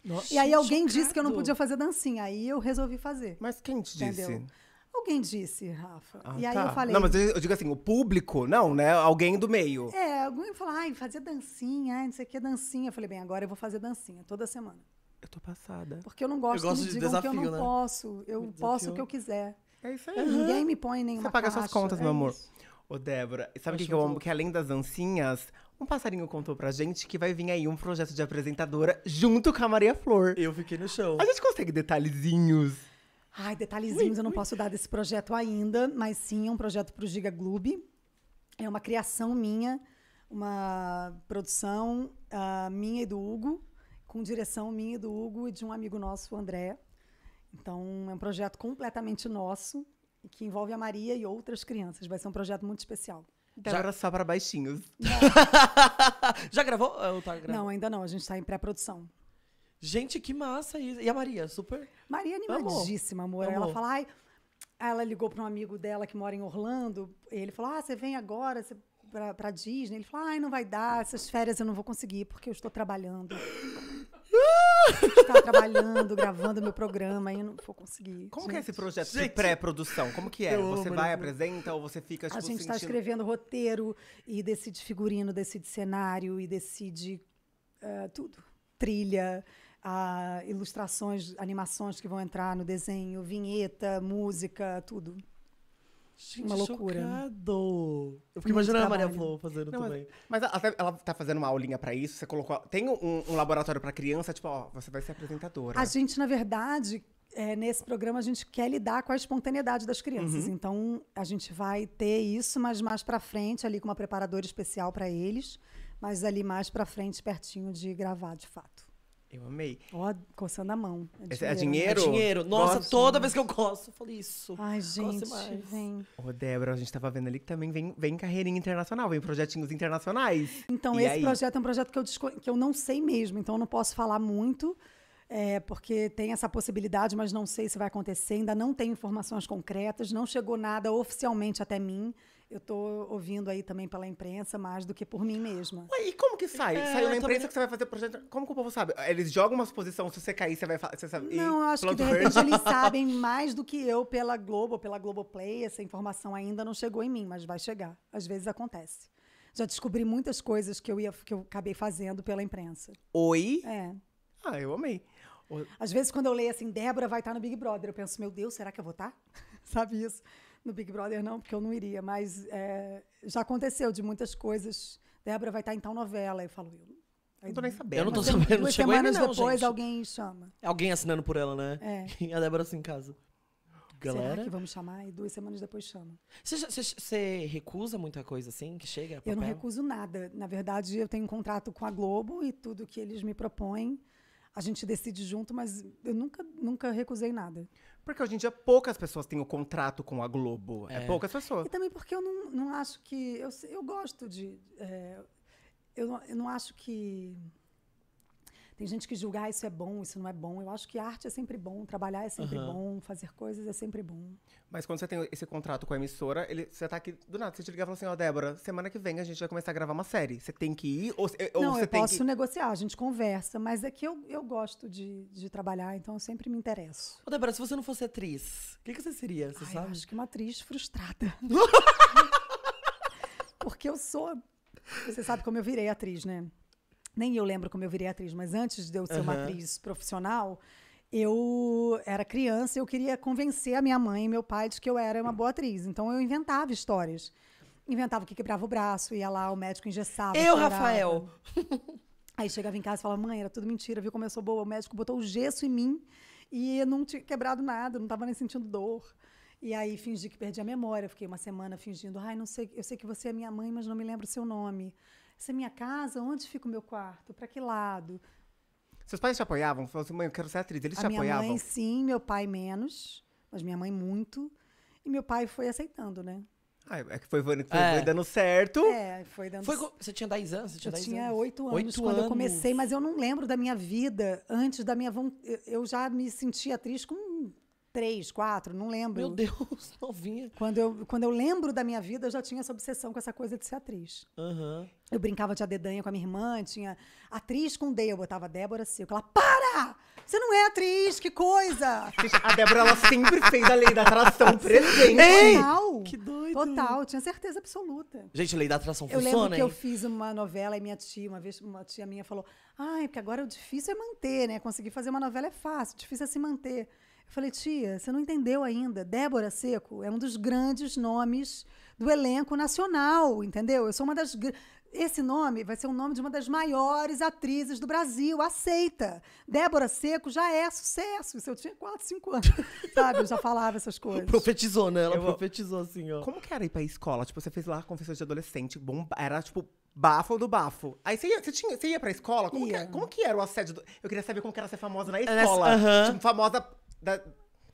Nossa, e aí alguém chocado. disse que eu não podia fazer dancinha. Aí eu resolvi fazer. Mas quem te entendeu? disse? Alguém disse, Rafa. Ah, e aí tá. eu falei. Não, mas eu digo assim, o público, não, né? Alguém do meio. É, alguém falou, ai, fazer dancinha, ai, não sei o que, dancinha. Eu falei, bem, agora eu vou fazer dancinha toda semana. Eu tô passada. Porque eu não gosto, eu gosto de desafio, que eu não né? posso. Eu posso o que eu quiser. É isso aí. Uhum. Ninguém me põe nenhuma. Você paga caixa, suas contas, é meu amor. Isso. Ô, Débora, sabe o que, que eu amo? Que além das dancinhas, um passarinho contou pra gente que vai vir aí um projeto de apresentadora junto com a Maria Flor. Eu fiquei no show. A gente consegue detalhezinhos. Ai, detalhezinhos eu não posso dar desse projeto ainda, mas sim, é um projeto pro Giga Clube. É uma criação minha, uma produção uh, minha e do Hugo, com direção minha e do Hugo e de um amigo nosso, o André. Então, é um projeto completamente nosso que envolve a Maria e outras crianças. Vai ser um projeto muito especial. Então, Já era só para baixinhos. Já gravou? Tá não, ainda não. A gente está em pré-produção. Gente, que massa isso. E a Maria, super? Maria é animadíssima, amor. amor. Ela fala, ai... Ela ligou para um amigo dela que mora em Orlando. Ele falou, ah, você vem agora você... para Disney. Ele falou, ai, não vai dar. Essas férias eu não vou conseguir porque eu estou trabalhando estar tá trabalhando, gravando meu programa e não vou conseguir. Como gente. que é esse projeto gente. de pré-produção? Como que é? Eu você amo, vai, né? apresenta ou você fica, tipo, A gente tá sentindo... tá escrevendo roteiro e decide figurino, decide cenário e decide uh, tudo. Trilha, uh, ilustrações, animações que vão entrar no desenho, vinheta, música, tudo. Gente, uma loucura. Chocado. Eu fiquei imaginando a Maria Flor fazendo não, também. Mas, mas ela, ela tá fazendo uma aulinha pra isso? Você colocou. Tem um, um laboratório pra criança, tipo, ó, você vai ser apresentadora. A gente, na verdade, é, nesse programa a gente quer lidar com a espontaneidade das crianças. Uhum. Então a gente vai ter isso, mas mais para frente ali com uma preparadora especial para eles, mas ali mais para frente pertinho de gravar de fato. Eu amei. Ó, coçando a mão. É, é, é dinheiro. É, dinheiro? É dinheiro. Nossa, toda vez que eu coço, eu falo isso. Ai, gente, vem. Ô, Débora, a gente tava vendo ali que também vem, vem carreirinha internacional, vem projetinhos internacionais. Então, e esse aí? projeto é um projeto que eu, que eu não sei mesmo, então eu não posso falar muito. É, porque tem essa possibilidade, mas não sei se vai acontecer. Ainda não tem informações concretas, não chegou nada oficialmente até mim eu estou ouvindo aí também pela imprensa mais do que por mim mesma. Ué, e como que sai? É, Saiu na imprensa também... que você vai fazer projeto. Como que o povo sabe? Eles jogam uma suposição, se você cair, você vai Não, eu acho que de repente eles sabem mais do que eu pela Globo, pela Globoplay. Essa informação ainda não chegou em mim, mas vai chegar. Às vezes acontece. Já descobri muitas coisas que eu ia que eu acabei fazendo pela imprensa. Oi? É. Ah, eu amei. Às vezes, quando eu leio assim, Débora vai estar no Big Brother, eu penso, meu Deus, será que eu vou estar? sabe isso? No Big Brother não, porque eu não iria, mas é, já aconteceu de muitas coisas. Débora vai estar em tal novela. Eu falo, eu não tô nem sabendo. Eu não tô sabendo, não semanas não, depois gente. alguém chama. Alguém assinando por ela, né? É. E a Débora assim em casa. Galera. Será que vamos chamar? E duas semanas depois chama. Você recusa muita coisa assim que chega? Papel? Eu não recuso nada. Na verdade, eu tenho um contrato com a Globo e tudo que eles me propõem, a gente decide junto, mas eu nunca, nunca recusei nada. Porque hoje em dia poucas pessoas têm o um contrato com a Globo. É, é poucas pessoas. E também porque eu não, não acho que. Eu, eu gosto de. É, eu, eu não acho que tem gente que julga, ah, isso é bom, isso não é bom. Eu acho que arte é sempre bom, trabalhar é sempre uhum. bom, fazer coisas é sempre bom. Mas quando você tem esse contrato com a emissora, ele, você tá aqui do nada, você te liga e fala assim, ó, oh, Débora, semana que vem a gente vai começar a gravar uma série. Você tem que ir ou, ou não, você tem que... Não, eu posso negociar, a gente conversa, mas é que eu, eu gosto de, de trabalhar, então eu sempre me interesso. Ô, Débora, se você não fosse atriz, o que, que você seria, você Ai, sabe? Eu acho que uma atriz frustrada. Porque eu sou... Você sabe como eu virei atriz, né? nem eu lembro como eu virei atriz, mas antes de eu ser uhum. uma atriz profissional, eu era criança e eu queria convencer a minha mãe e meu pai de que eu era uma boa atriz. Então eu inventava histórias. Inventava que quebrava o braço, ia lá, o médico engessava. Eu, Rafael! Aí chegava em casa e falava, mãe, era tudo mentira, viu como eu sou boa? O médico botou o gesso em mim e não tinha quebrado nada, não estava nem sentindo dor. E aí fingi que perdi a memória, fiquei uma semana fingindo, ai, não sei, eu sei que você é minha mãe, mas não me lembro o seu nome. Essa é minha casa? Onde fica o meu quarto? Para que lado? Seus pais te apoiavam? Falaram assim, mãe, eu quero ser atriz. Eles a te minha apoiavam? Minha mãe, sim, meu pai menos, mas minha mãe muito. E meu pai foi aceitando, né? Ah, é que foi, foi, foi, é. dando certo. É, foi dando certo. Você tinha 10 anos? Você tinha eu 10 tinha 8 anos, 8 quando anos. eu comecei, mas eu não lembro da minha vida antes da minha vontade. Eu já me sentia atriz com três, quatro, não lembro. Meu Deus, novinha. Quando eu, quando eu lembro da minha vida, eu já tinha essa obsessão com essa coisa de ser atriz. Uhum. Eu brincava de adedanha com a minha irmã, tinha atriz com D, eu botava Débora Silva. Ela, para! Você não é atriz, que coisa! a Débora, ela sempre fez a lei da atração presente. Ei, Total. Que doido. Total, tinha certeza absoluta. Gente, a lei da atração eu funciona, Eu lembro que hein? eu fiz uma novela e minha tia, uma vez uma tia minha falou, ai, porque agora o difícil é manter, né? Conseguir fazer uma novela é fácil, o difícil é se manter. Eu falei, tia, você não entendeu ainda. Débora Seco é um dos grandes nomes do elenco nacional, entendeu? Eu sou uma das. Esse nome vai ser o nome de uma das maiores atrizes do Brasil. Aceita! Débora Seco já é sucesso. Isso eu tinha 4, 5 anos, sabe? Eu já falava essas coisas. Profetizou, né? Ela eu profetizou assim, ó. Como que era ir pra escola? Tipo, você fez lá confissões de adolescente, bom, era tipo Bafo do bafo. Aí você ia, você tinha, você ia pra escola? Como, ia. Que, como que era o assédio? Do... Eu queria saber como que era ser famosa na escola. Uhum. Tipo, famosa da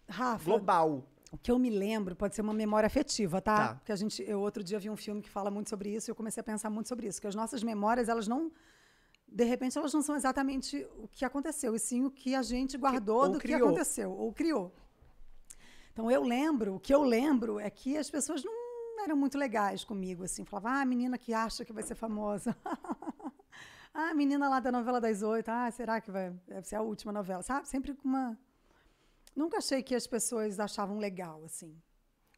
Rafa, global. O que eu me lembro pode ser uma memória afetiva, tá? tá? Porque a gente, eu outro dia vi um filme que fala muito sobre isso e eu comecei a pensar muito sobre isso, que as nossas memórias, elas não de repente elas não são exatamente o que aconteceu, e sim o que a gente guardou que, do criou. que aconteceu ou criou. Então eu lembro, o que eu lembro é que as pessoas não eram muito legais comigo assim, falavam: "Ah, menina que acha que vai ser famosa". ah, menina lá da novela das oito, ah, será que vai ser a última novela? Sabe? Sempre com uma Nunca achei que as pessoas achavam legal, assim.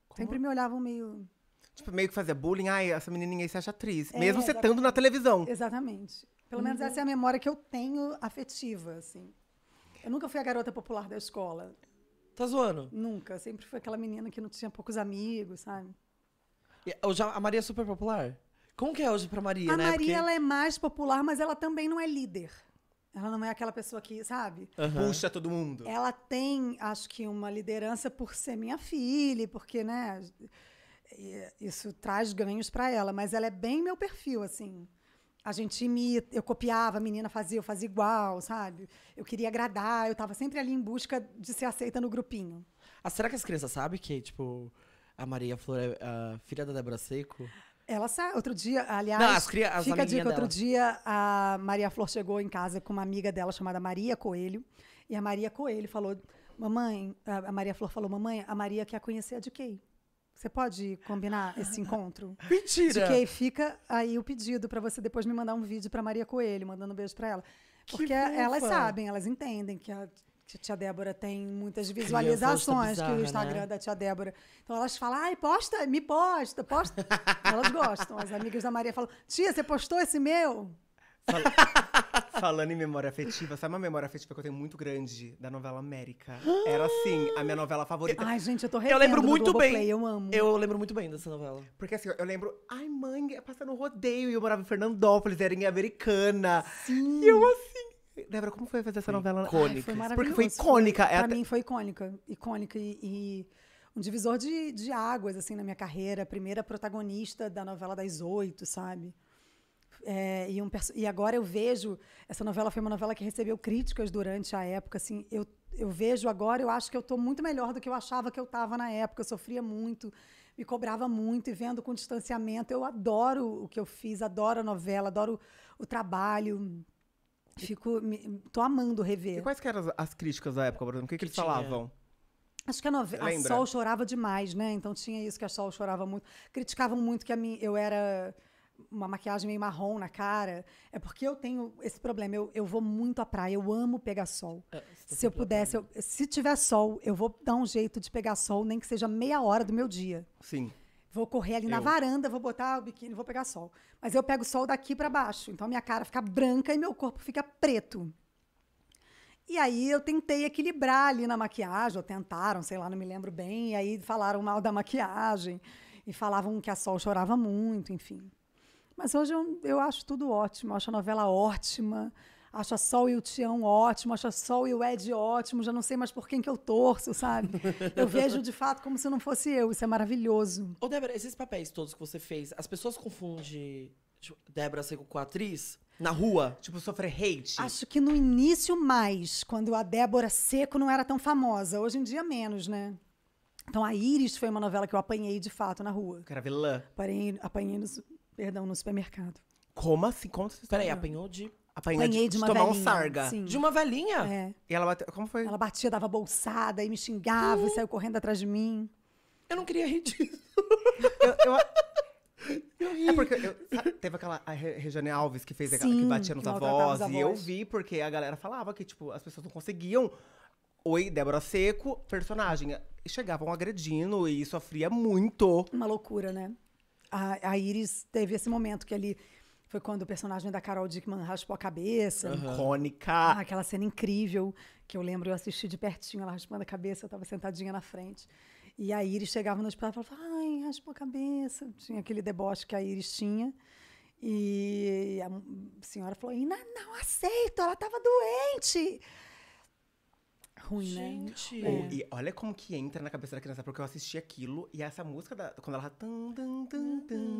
Como? Sempre me olhavam meio. Tipo, meio que fazia bullying. Ai, essa menininha aí se acha atriz. É, mesmo você estando na televisão. Exatamente. Pelo uhum. menos essa é a uhum. memória que eu tenho afetiva, assim. Eu nunca fui a garota popular da escola. Tá zoando? Nunca. Sempre foi aquela menina que não tinha poucos amigos, sabe? E já a Maria é super popular? Como que é hoje pra Maria, a né? A Maria, Porque... ela é mais popular, mas ela também não é líder. Ela não é aquela pessoa que, sabe? Uhum. Puxa todo mundo. Ela tem, acho que, uma liderança por ser minha filha, porque, né? Isso traz ganhos para ela, mas ela é bem meu perfil, assim. A gente imita, eu copiava, a menina fazia, eu fazia igual, sabe? Eu queria agradar, eu estava sempre ali em busca de ser aceita no grupinho. Ah, será que as crianças sabem que, tipo, a Maria Flor é a filha da Débora Seco? Ela sabe. Outro dia, aliás, Não, as cria, as fica a dica. Dela. Outro dia, a Maria Flor chegou em casa com uma amiga dela chamada Maria Coelho. E a Maria Coelho falou: Mamãe, a Maria Flor falou: Mamãe, a Maria quer conhecer a de quem? Você pode combinar esse encontro? Mentira! De fica aí o pedido para você depois me mandar um vídeo para Maria Coelho, mandando um beijo para ela. Porque elas sabem, elas entendem que a que a Tia Débora tem muitas visualizações bizarra, que o né? Instagram né? da Tia Débora. Então elas falam, ai, posta, me posta, posta. elas gostam. As amigas da Maria falam, tia, você postou esse meu? Falando em memória afetiva, sabe uma memória afetiva que eu tenho muito grande da novela América? Era assim, a minha novela favorita. Ai, gente, eu tô Eu lembro muito bem. eu amo. Eu lembro muito bem dessa novela. Porque assim, eu lembro, ai, mãe, é passando rodeio e eu morava em Fernandópolis, era em Americana. Sim. E eu assim, Débora, como foi fazer essa novela? Icônica. Ai, foi Porque foi icônica. Foi, é pra até... mim foi icônica. Icônica e, e um divisor de, de, águas, assim, na minha carreira. Primeira protagonista da novela das oito, sabe? É, e, um e agora eu vejo... Essa novela foi uma novela que recebeu críticas durante a época, assim. Eu, eu vejo agora, eu acho que eu estou muito melhor do que eu achava que eu estava na época. Eu sofria muito me cobrava muito e vendo com distanciamento. Eu adoro o que eu fiz, adoro a novela, adoro o trabalho. Fico. Me, tô amando rever. E quais que eram as, críticas da época, por exemplo? O que, que, que eles tinha? falavam? Acho que a, nove... a Sol chorava demais, né? Então tinha isso que a Sol chorava muito. Criticavam muito que a mim, eu era uma maquiagem meio marrom na cara. É porque eu tenho esse problema. Eu, eu vou muito à praia, eu amo pegar sol. É, tá se eu pudesse, eu, se tiver sol, eu vou dar um jeito de pegar sol, nem que seja meia hora do meu dia. Sim. Vou correr ali eu. na varanda, vou botar o biquíni, vou pegar sol. Mas eu pego sol daqui para baixo, então minha cara fica branca e meu corpo fica preto. E aí eu tentei equilibrar ali na maquiagem, ou tentaram, sei lá, não me lembro bem, e aí falaram mal da maquiagem e falavam que a Sol chorava muito, enfim. Mas hoje eu, eu acho tudo ótimo, eu acho a novela ótima acho a Sol e o Tião ótimo, acho a Sol e o Ed ótimo, já não sei mais por quem que eu torço, sabe? Eu vejo de fato como se não fosse eu, isso é maravilhoso. Ô, Débora, esses papéis todos que você fez, as pessoas confundem tipo, Débora Seco com a atriz? Na rua? Tipo, sofrer hate? Acho que no início mais, quando a Débora Seco não era tão famosa. Hoje em dia, menos, né? Então, a Iris foi uma novela que eu apanhei de fato na rua. Caravelã. Apanhei, apanhei no, perdão, no supermercado. Como assim? Conta essa história. Peraí, apanhou de Apanhei, de, de, uma tomar velhinha, um sarga. Sim. De uma velhinha? É. E ela bateu. Como foi? Ela batia, dava bolsada e me xingava e uhum. saiu correndo atrás de mim. Eu não queria rir disso. eu, eu... É porque eu, teve aquela a Regiane Alves que fez aquela, Sim, que batia nos avós, avós, e eu vi porque a galera falava que tipo as pessoas não conseguiam. Oi, Débora Seco, personagem. E chegavam agredindo e sofria muito. Uma loucura, né? A, a Iris teve esse momento que ali ele foi quando o personagem da Carol Dickman raspou a cabeça. Icônica! Uhum. aquela cena incrível que eu lembro, eu assisti de pertinho, ela raspando a cabeça, eu estava sentadinha na frente. E a Iris chegava no hospital e falava, ai, raspou a cabeça. Tinha aquele deboche que a Iris tinha. E a senhora falou, Ina, não aceito, ela estava doente ruim, né? Gente. né? É. E olha como que entra na cabeça da criança, porque eu assisti aquilo e essa música, da, quando ela tan, tan, tan, tan,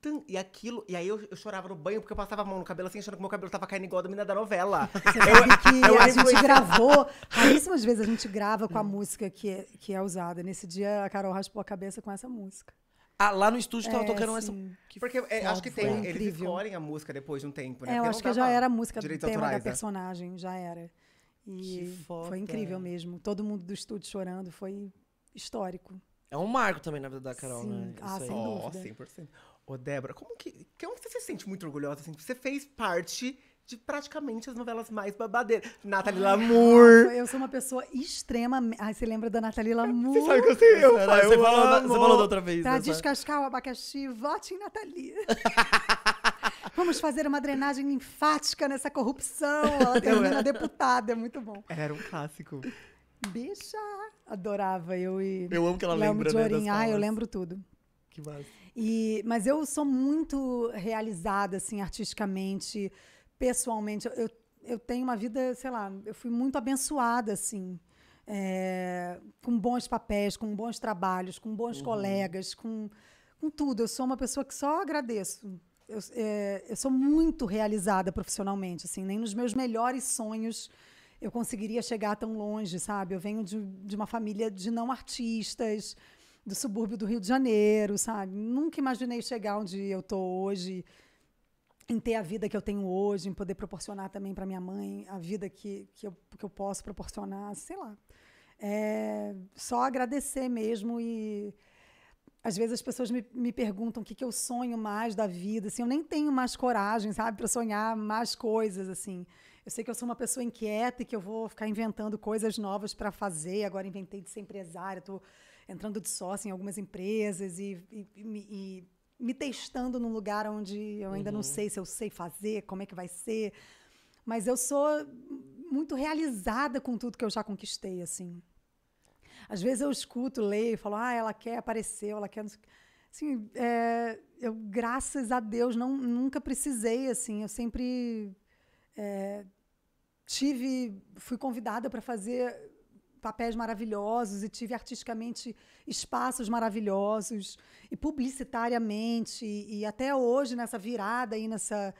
tan, e aquilo, e aí eu, eu, chorava no banho porque eu passava a mão no cabelo assim, achando que meu cabelo tava caindo igual a da menina da novela. Você sabe que eu, a gente gravou, raríssimas vezes a gente grava com a música que é, que é usada. Nesse dia a Carol raspou a cabeça com essa música. Ah, lá no estúdio é, tava tocando essa. Que Porque é, acho que tem. É eles escolhem a música depois de um tempo, né? É, eu acho que já era a música do tema da né? personagem, já era. E que foda. Foi incrível mesmo. Todo mundo do estúdio chorando, foi histórico. É um marco também na vida da Carol, Sim. né? Isso ah, aí. sem oh, 100%. Ô, Débora, como que, como é que você se sente muito orgulhosa? Assim, você fez parte de praticamente as novelas mais babadeiras. Nathalie Lamour. Eu sou uma pessoa extremamente. Ai, você lembra da Nathalie Lamour? Você sabe que eu sei. Eu, eu você, falou da, você, falou da, outra vez. Pra dessa. Né, descascar o abacaxi, vote em Nathalie. Vamos fazer uma drenagem linfática nessa corrupção. Ela termina deputada, é muito bom. Era um clássico. Bicha! Adorava eu e. Eu amo que ela lembra, né? Das ah, eu lembro tudo. Que massa. E, mas eu sou muito realizada, assim, artisticamente, pessoalmente. Eu, eu, eu tenho uma vida, sei lá, eu fui muito abençoada, assim. É, com bons papéis, com bons trabalhos, com bons uhum. colegas, com, com tudo. Eu sou uma pessoa que só agradeço eu, é, eu sou muito realizada profissionalmente, assim, nem nos meus melhores sonhos eu conseguiria chegar tão longe, sabe? Eu venho de, de uma família de não artistas, do subúrbio do Rio de Janeiro, sabe? Nunca imaginei chegar onde eu tô hoje, em ter a vida que eu tenho hoje, em poder proporcionar também para minha mãe a vida que, que, eu, que eu posso proporcionar, sei lá. É, só agradecer mesmo e às vezes as pessoas me, me perguntam o que, que eu sonho mais da vida, assim, eu nem tenho mais coragem, sabe, para sonhar mais coisas, assim. Eu sei que eu sou uma pessoa inquieta e que eu vou ficar inventando coisas novas para fazer. Agora inventei de ser empresária, estou entrando de sócio em algumas empresas e, e, e, e, me testando num lugar onde eu ainda uhum. não sei se eu sei fazer, como é que vai ser. Mas eu sou muito realizada com tudo que eu já conquistei, assim. Às vezes eu escuto, leio, falo, ah, ela quer, apareceu, ela quer. Assim, é, eu, graças a Deus, não, nunca precisei, assim, eu sempre é, tive, fui convidada para fazer papéis maravilhosos e tive artisticamente espaços maravilhosos e publicitariamente e, e até hoje nessa virada aí nessa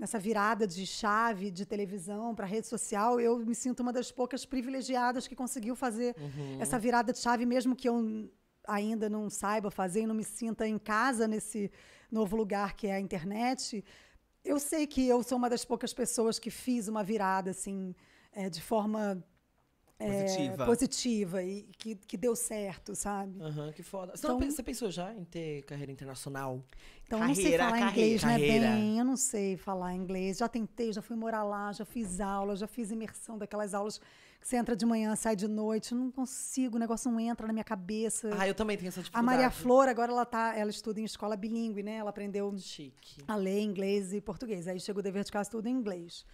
nessa virada de chave de televisão para rede social, eu me sinto uma das poucas privilegiadas que conseguiu fazer uhum. essa virada de chave, mesmo que eu ainda não saiba fazer e não me sinta em casa nesse novo lugar que é a internet. Eu sei que eu sou uma das poucas pessoas que fiz uma virada assim, é, de forma é, positiva. positiva e que, que deu certo, sabe? Uhum, que foda. Então, então, você pensou já em ter carreira internacional? Então, carreira, eu não sei falar carreira, inglês, né, carreira. né? Bem, eu não sei falar inglês. Já tentei, já fui morar lá, já fiz aula, já fiz imersão daquelas aulas que você entra de manhã, sai de noite. não consigo, o negócio não entra na minha cabeça. Ah, eu também tenho essa dificuldade. A Maria Flor, agora ela tá, ela estuda em escola bilíngue, né? Ela aprendeu Chique. a ler inglês e português. Aí chega o dever de casa tudo em inglês.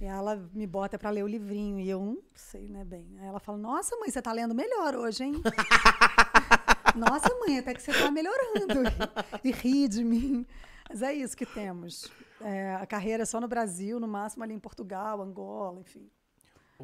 E ela me bota para ler o livrinho e eu não sei, né, bem. Aí ela fala: "Nossa, mãe, você tá lendo melhor hoje, hein?" Nossa, mãe, até que você tá melhorando. E, e ri de mim. Mas é isso que temos. É, a carreira é só no Brasil, no máximo ali em Portugal, Angola, enfim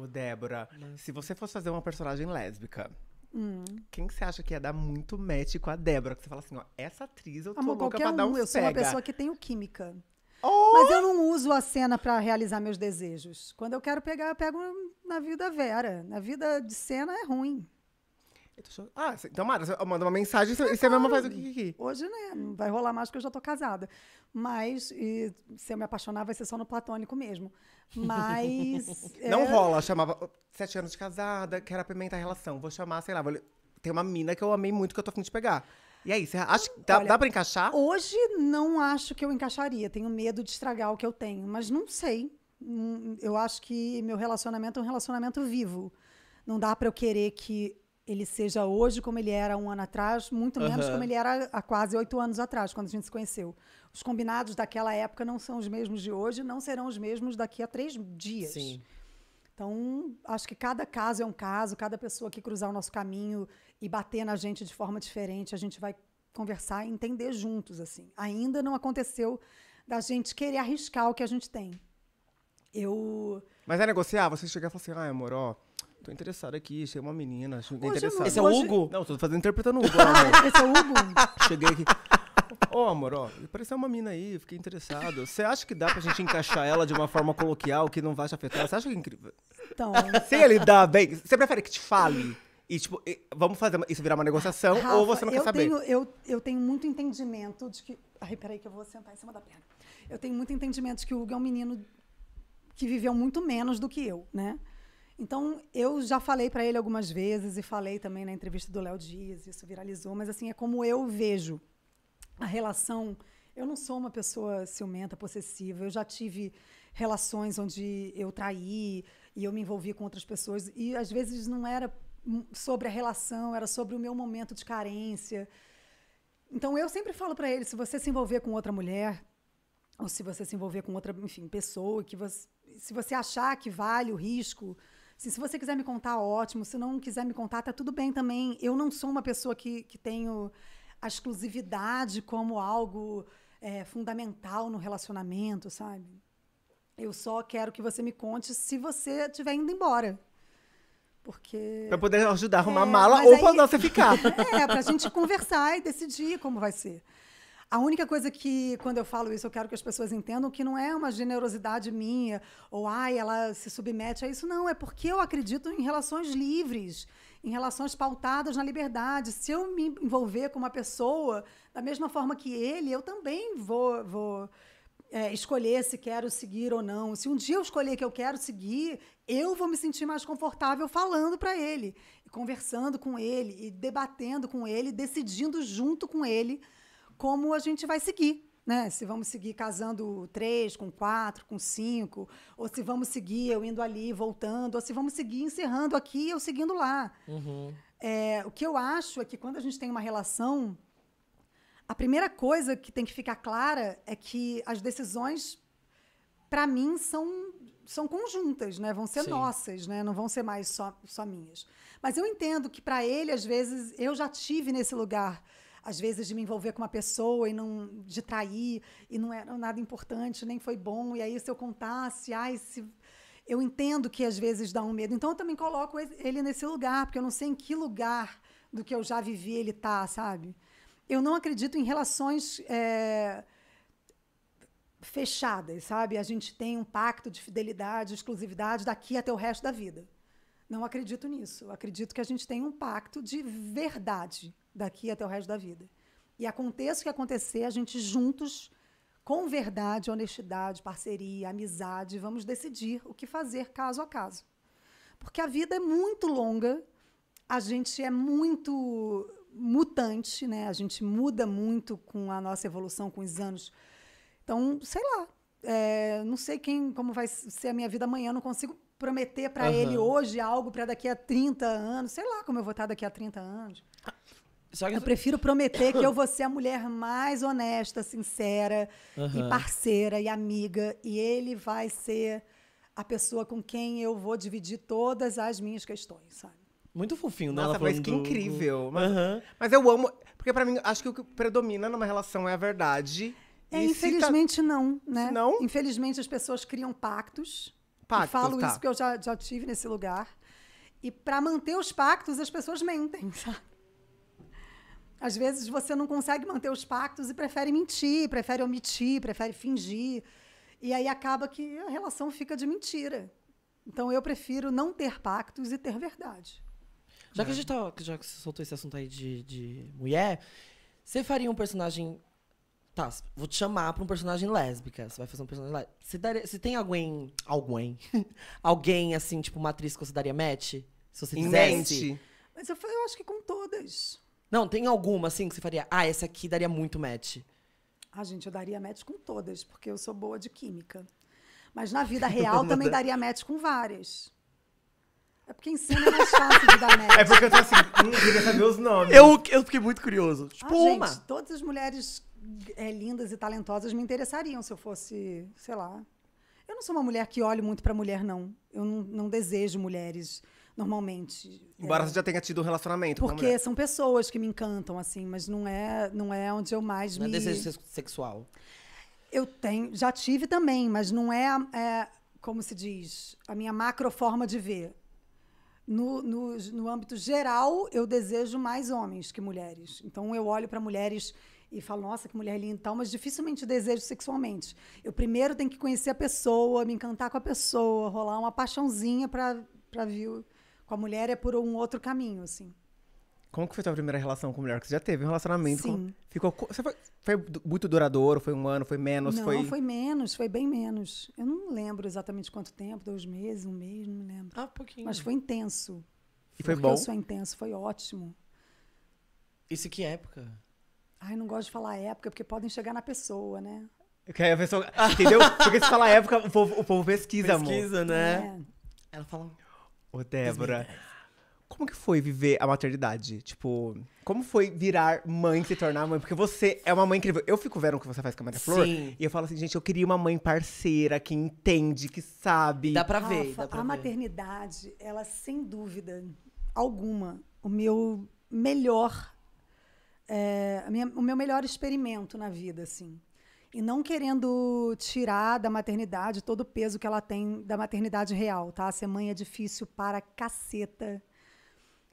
o Débora, se você fosse fazer uma personagem lésbica, hum. quem que você acha que ia dar muito match com a Débora? Que você fala assim, ó, essa atriz eu tô Amor, louca pra dar um Eu pega. sou uma pessoa que tenho química. Oh! Mas eu não uso a cena para realizar meus desejos. Quando eu quero pegar, eu pego na vida vera. Na vida de cena é ruim. Tô... Ah, então manda, manda uma mensagem e você mesmo faz o que aqui? Hoje, né? Não vai rolar mais porque eu já tô casada. Mas e, se eu me apaixonar, vai ser só no platônico mesmo. Mas. não é... rola, chamava. Sete anos de casada, quero apimentar a relação. Vou chamar, sei lá, vou... tem uma mina que eu amei muito que eu tô afim de pegar. E aí, você acha que dá, dá pra encaixar? Hoje não acho que eu encaixaria. Tenho medo de estragar o que eu tenho. Mas não sei. Hum, eu acho que meu relacionamento é um relacionamento vivo. Não dá para eu querer que ele seja hoje como ele era um ano atrás, muito menos uhum. como ele era há quase oito anos atrás, quando a gente se conheceu. Os combinados daquela época não são os mesmos de hoje, não serão os mesmos daqui a três dias. Sim. Então, acho que cada caso é um caso, cada pessoa que cruzar o nosso caminho e bater na gente de forma diferente, a gente vai conversar e entender juntos, assim. Ainda não aconteceu da gente querer arriscar o que a gente tem. Eu... Mas é negociar? Você chegar e falar assim, ah, amor, ó... Tô interessado aqui, achei uma menina, cheguei Hoje, é interessado. Esse é o Hugo? Não, tô fazendo interpretando o Hugo, né, amor. Esse é o Hugo? Cheguei aqui. Ô, oh, amor, ó, apareceu uma mina aí, fiquei interessado. Você acha que dá pra gente encaixar ela de uma forma coloquial que não vai te afetar? Você acha que é incrível? Então. Se ele dá bem, você prefere que te fale? E, tipo, vamos fazer isso virar uma negociação Rafa, ou você não quer saber? Tenho, eu, eu tenho muito entendimento de que. Ai, peraí, que eu vou sentar em cima da perna. Eu tenho muito entendimento de que o Hugo é um menino que viveu muito menos do que eu, né? Então, eu já falei para ele algumas vezes e falei também na entrevista do Léo Dias, isso viralizou, mas assim, é como eu vejo a relação. Eu não sou uma pessoa ciumenta, possessiva. Eu já tive relações onde eu traí e eu me envolvi com outras pessoas e às vezes não era sobre a relação, era sobre o meu momento de carência. Então eu sempre falo para ele, se você se envolver com outra mulher, ou se você se envolver com outra, enfim, pessoa que você, se você achar que vale o risco, Assim, se você quiser me contar, ótimo. Se não quiser me contar, tá tudo bem também. Eu não sou uma pessoa que, que tenho a exclusividade como algo é, fundamental no relacionamento, sabe? Eu só quero que você me conte se você estiver indo embora. Porque. Pra poder ajudar a arrumar é, mala ou aí... pra você ficar. É, pra gente conversar e decidir como vai ser. A única coisa que, quando eu falo isso, eu quero que as pessoas entendam que não é uma generosidade minha, ou ai, ela se submete a isso. Não, é porque eu acredito em relações livres, em relações pautadas na liberdade. Se eu me envolver com uma pessoa da mesma forma que ele, eu também vou. vou é, escolher se quero seguir ou não. Se um dia eu escolher que eu quero seguir, eu vou me sentir mais confortável falando para ele, conversando com ele, e debatendo com ele, decidindo junto com ele como a gente vai seguir. Né? Se vamos seguir casando três, com quatro, com cinco, ou se vamos seguir eu indo ali, voltando, ou se vamos seguir encerrando aqui, eu seguindo lá. Uhum. É, o que eu acho é que quando a gente tem uma relação, a primeira coisa que tem que ficar clara é que as decisões, para mim, são são conjuntas, né? Vão ser Sim. nossas, né? Não vão ser mais só, só minhas. Mas eu entendo que para ele, às vezes, eu já tive nesse lugar às vezes, de me envolver com uma pessoa e não de trair, e não era nada importante, nem foi bom. E aí, se eu contasse, ai, se. Eu entendo que às vezes dá um medo. Então, eu também coloco ele nesse lugar, porque eu não sei em que lugar do que eu já vivi ele tá, sabe? Eu não acredito em relações. É fechadas, sabe? A gente tem um pacto de fidelidade, exclusividade daqui até o resto da vida. Não acredito nisso. Eu acredito que a gente tem um pacto de verdade daqui até o resto da vida. E aconteça o que acontecer, a gente juntos, com verdade, honestidade, parceria, amizade, vamos decidir o que fazer caso a caso. Porque a vida é muito longa, a gente é muito mutante, né? A gente muda muito com a nossa evolução, com os anos. Então, sei lá, é, não sei quem, como vai ser a minha vida amanhã, não consigo prometer para uhum. ele hoje algo para daqui a 30 anos, sei lá como eu vou estar daqui a 30 anos eu prefiro prometer que eu vou ser a mulher mais honesta, sincera uhum. e parceira e amiga. E ele vai ser a pessoa com quem eu vou dividir todas as minhas questões, sabe? Muito fofinho, né? Nossa, Ela mas que do... incrível. Mas, uhum. mas eu amo. Porque para mim, acho que o que predomina numa relação é a verdade. É, tá infelizmente não, né? Não? Infelizmente as pessoas criam pactos. Pactos, falo tá. isso que eu já, já tive nesse lugar. E para manter os pactos, as pessoas mentem, sabe? Às vezes você não consegue manter os pactos e prefere mentir, prefere omitir, prefere fingir. E aí acaba que a relação fica de mentira. Então eu prefiro não ter pactos e ter verdade. Já que a é. gente tá, já que você soltou esse assunto aí de, de mulher, você faria um personagem. Tá, vou te chamar pra um personagem lésbica. Você vai fazer um personagem lésbica. Você, daria, você tem alguém. Alguém. alguém, assim, tipo, uma atriz que você daria match? Se você quisesse. Mas eu, eu acho que com todas. Não, tem alguma, assim, que você faria? Ah, essa aqui daria muito match. Ah, gente, eu daria match com todas, porque eu sou boa de química. Mas na vida real também daria match com várias. É porque em cima é mais fácil de dar match. É porque eu tô assim, hum, queria saber os nomes. Eu, eu fiquei muito curioso. Ah, tipo, ah, uma. Gente, todas as mulheres é, lindas e talentosas me interessariam se eu fosse, sei lá. Eu não sou uma mulher que olho muito para mulher, não. Eu não, não desejo mulheres normalmente. Embora é, você já tenha tido um relacionamento. Porque é? são pessoas que me encantam, assim, mas não é, não é onde eu mais não é me. é desejo sexual. Eu tenho, já tive também, mas não é, é como se diz, a minha macro forma de ver. No, no, no âmbito geral, eu desejo mais homens que mulheres. Então, eu olho para mulheres e falo, nossa, que mulher linda e tal, mas dificilmente desejo sexualmente. Eu primeiro tenho que conhecer a pessoa, me encantar com a pessoa, rolar uma paixãozinha para vir com a mulher é por um outro caminho, assim. Como que foi a sua primeira relação com mulher? Que você já teve um relacionamento? Sim. Com... Ficou... Você foi... foi muito duradouro? Foi um ano? Foi menos? Não, foi... foi menos. Foi bem menos. Eu não lembro exatamente quanto tempo. Dois meses, um mês, não me lembro. Ah, pouquinho. Mas foi intenso. E foi bom? foi intenso. Foi ótimo. Isso que época? Ai, não gosto de falar época, porque podem chegar na pessoa, né? Que a pessoa... Entendeu? Porque se falar época, o povo, o povo pesquisa, pesquisa, amor. Pesquisa, né? É. Ela fala... Ô, Débora. Como que foi viver a maternidade? Tipo, como foi virar mãe, se tornar mãe? Porque você é uma mãe incrível. Eu fico vendo o que você faz com a Maria Flor. Sim. E eu falo assim, gente, eu queria uma mãe parceira, que entende, que sabe. Dá pra ver, Rafa, dá pra a ver. maternidade, ela, sem dúvida alguma, o meu melhor... É, minha, o meu melhor experimento na vida, assim. E não querendo tirar da maternidade todo o peso que ela tem da maternidade real, tá? Ser mãe é difícil para caceta.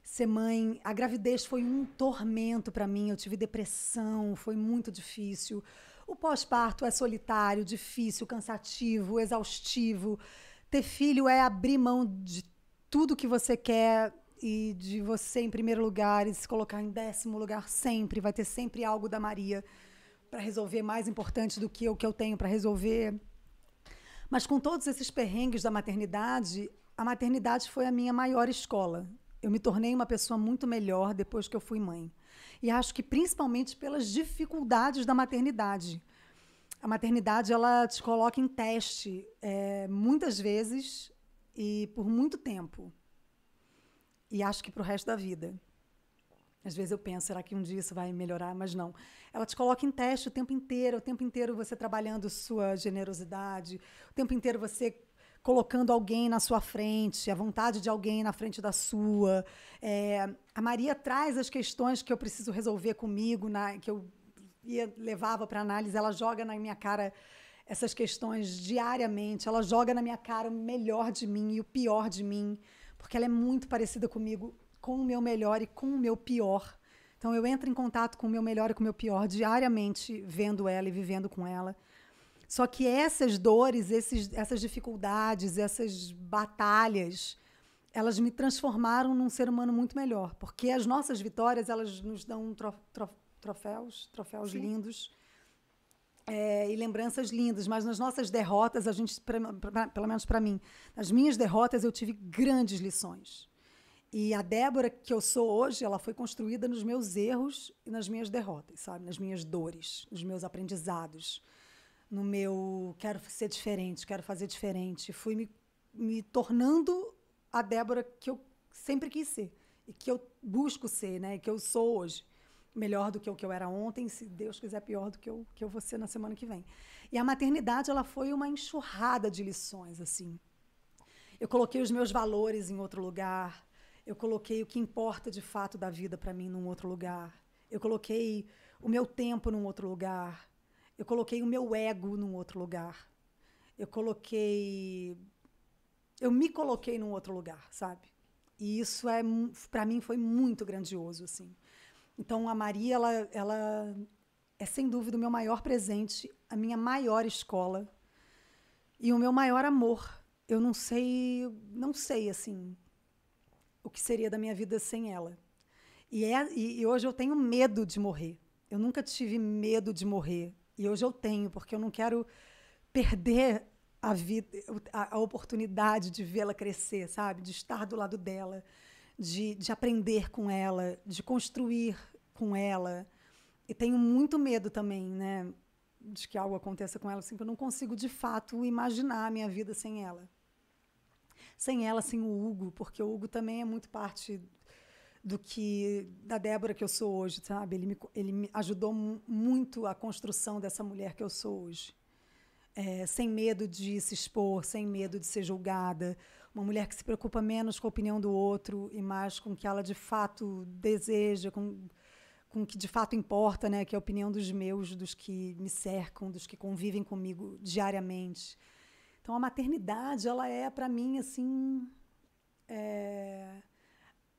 Ser mãe, a gravidez foi um tormento para mim. Eu tive depressão, foi muito difícil. O pós-parto é solitário, difícil, cansativo, exaustivo. Ter filho é abrir mão de tudo que você quer e de você em primeiro lugar e se colocar em décimo lugar sempre. Vai ter sempre algo da Maria para resolver mais importante do que o que eu tenho para resolver. Mas com todos esses perrengues da maternidade, a maternidade foi a minha maior escola. Eu me tornei uma pessoa muito melhor depois que eu fui mãe. E acho que principalmente pelas dificuldades da maternidade. A maternidade ela te coloca em teste é, muitas vezes e por muito tempo. E acho que para o resto da vida. Às vezes eu penso, será que um dia isso vai melhorar? Mas não. Ela te coloca em teste o tempo inteiro, o tempo inteiro você trabalhando sua generosidade, o tempo inteiro você colocando alguém na sua frente, a vontade de alguém na frente da sua. É, a Maria traz as questões que eu preciso resolver comigo, na, que eu ia, levava para análise, ela joga na minha cara essas questões diariamente, ela joga na minha cara o melhor de mim e o pior de mim, porque ela é muito parecida comigo com o meu melhor e com o meu pior. Então eu entro em contato com o meu melhor e com o meu pior diariamente, vendo ela e vivendo com ela. Só que essas dores, esses, essas dificuldades, essas batalhas, elas me transformaram num ser humano muito melhor, porque as nossas vitórias elas nos dão troféus, troféus Sim. lindos. É, e lembranças lindas, mas nas nossas derrotas, a gente, pra, pra, pelo menos para mim, nas minhas derrotas eu tive grandes lições e a Débora que eu sou hoje, ela foi construída nos meus erros e nas minhas derrotas, sabe? Nas minhas dores, nos meus aprendizados, no meu quero ser diferente, quero fazer diferente. Fui me, me tornando a Débora que eu sempre quis ser e que eu busco ser, né? E que eu sou hoje. Melhor do que o que eu era ontem, se Deus quiser, pior do que eu, que eu vou ser na semana que vem. E a maternidade, ela foi uma enxurrada de lições, assim. Eu coloquei os meus valores em outro lugar eu coloquei o que importa de fato da vida para mim num outro lugar. Eu coloquei o meu tempo num outro lugar. Eu coloquei o meu ego num outro lugar. Eu coloquei eu me coloquei num outro lugar, sabe? E isso é para mim foi muito grandioso assim. Então a Maria ela, ela é sem dúvida o meu maior presente, a minha maior escola e o meu maior amor. Eu não sei, não sei assim o que seria da minha vida sem ela. E, é, e, e, hoje eu tenho medo de morrer. Eu nunca tive medo de morrer. E hoje eu tenho, porque eu não quero perder a vida, a, a oportunidade de vê-la crescer, sabe? De estar do lado dela, de, de aprender com ela, de construir com ela. E tenho muito medo também, né? De que algo aconteça com ela, assim, que eu não consigo de fato imaginar a minha vida sem ela sem ela, sem o Hugo, porque o Hugo também é muito parte do que da Débora que eu sou hoje, sabe? Ele me, ele me ajudou muito a construção dessa mulher que eu sou hoje. É, sem medo de se expor, sem medo de ser julgada, uma mulher que se preocupa menos com a opinião do outro e mais com o que ela de fato deseja, com, com o que de fato importa, né? Que é a opinião dos meus, dos que me cercam, dos que convivem comigo diariamente. Então a maternidade, ela é para mim assim. É...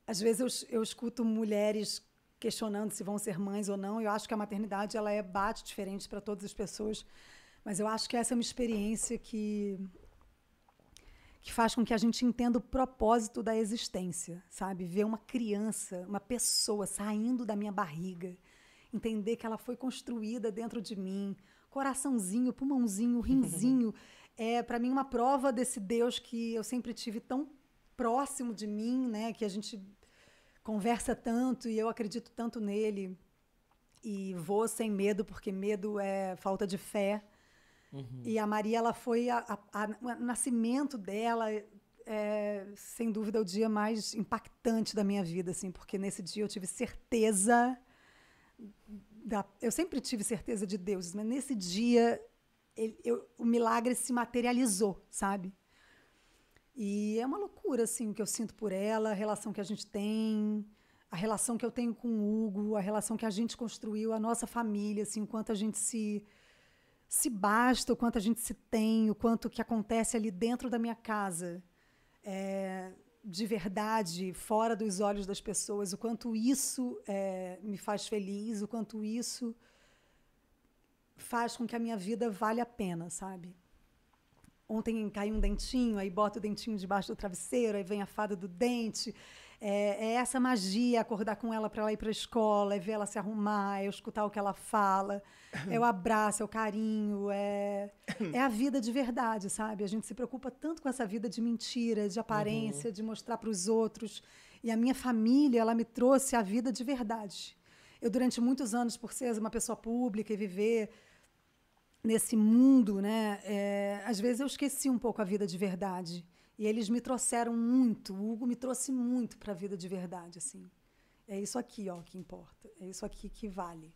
Às vezes eu, eu escuto mulheres questionando se vão ser mães ou não. Eu acho que a maternidade ela é bate diferente para todas as pessoas, mas eu acho que essa é uma experiência que que faz com que a gente entenda o propósito da existência, sabe? Ver uma criança, uma pessoa saindo da minha barriga, entender que ela foi construída dentro de mim, coraçãozinho, pulmãozinho, rinzinho, é para mim uma prova desse Deus que eu sempre tive tão próximo de mim, né, que a gente conversa tanto e eu acredito tanto nele e vou sem medo porque medo é falta de fé. Uhum. E a Maria, ela foi a, a, a, o nascimento dela é, sem dúvida o dia mais impactante da minha vida, assim, porque nesse dia eu tive certeza da, eu sempre tive certeza de Deus, mas nesse dia ele, eu, o milagre se materializou, sabe? E é uma loucura, assim, o que eu sinto por ela, a relação que a gente tem, a relação que eu tenho com o Hugo, a relação que a gente construiu, a nossa família, assim, o quanto a gente se, se basta, o quanto a gente se tem, o quanto que acontece ali dentro da minha casa, é, de verdade, fora dos olhos das pessoas, o quanto isso é, me faz feliz, o quanto isso faz com que a minha vida valha a pena, sabe? Ontem caiu um dentinho, aí bota o dentinho debaixo do travesseiro, aí vem a fada do dente. É, é essa magia, acordar com ela para ela ir para a escola, é ver ela se arrumar, é eu escutar o que ela fala, é o abraço, é o carinho, é, é a vida de verdade, sabe? A gente se preocupa tanto com essa vida de mentira, de aparência, uhum. de mostrar para os outros. E a minha família, ela me trouxe a vida de verdade. Eu, durante muitos anos, por ser uma pessoa pública e viver nesse mundo, né? É, às vezes eu esqueci um pouco a vida de verdade. E eles me trouxeram muito, o Hugo me trouxe muito para a vida de verdade, assim. É isso aqui, ó, que importa. É isso aqui que vale.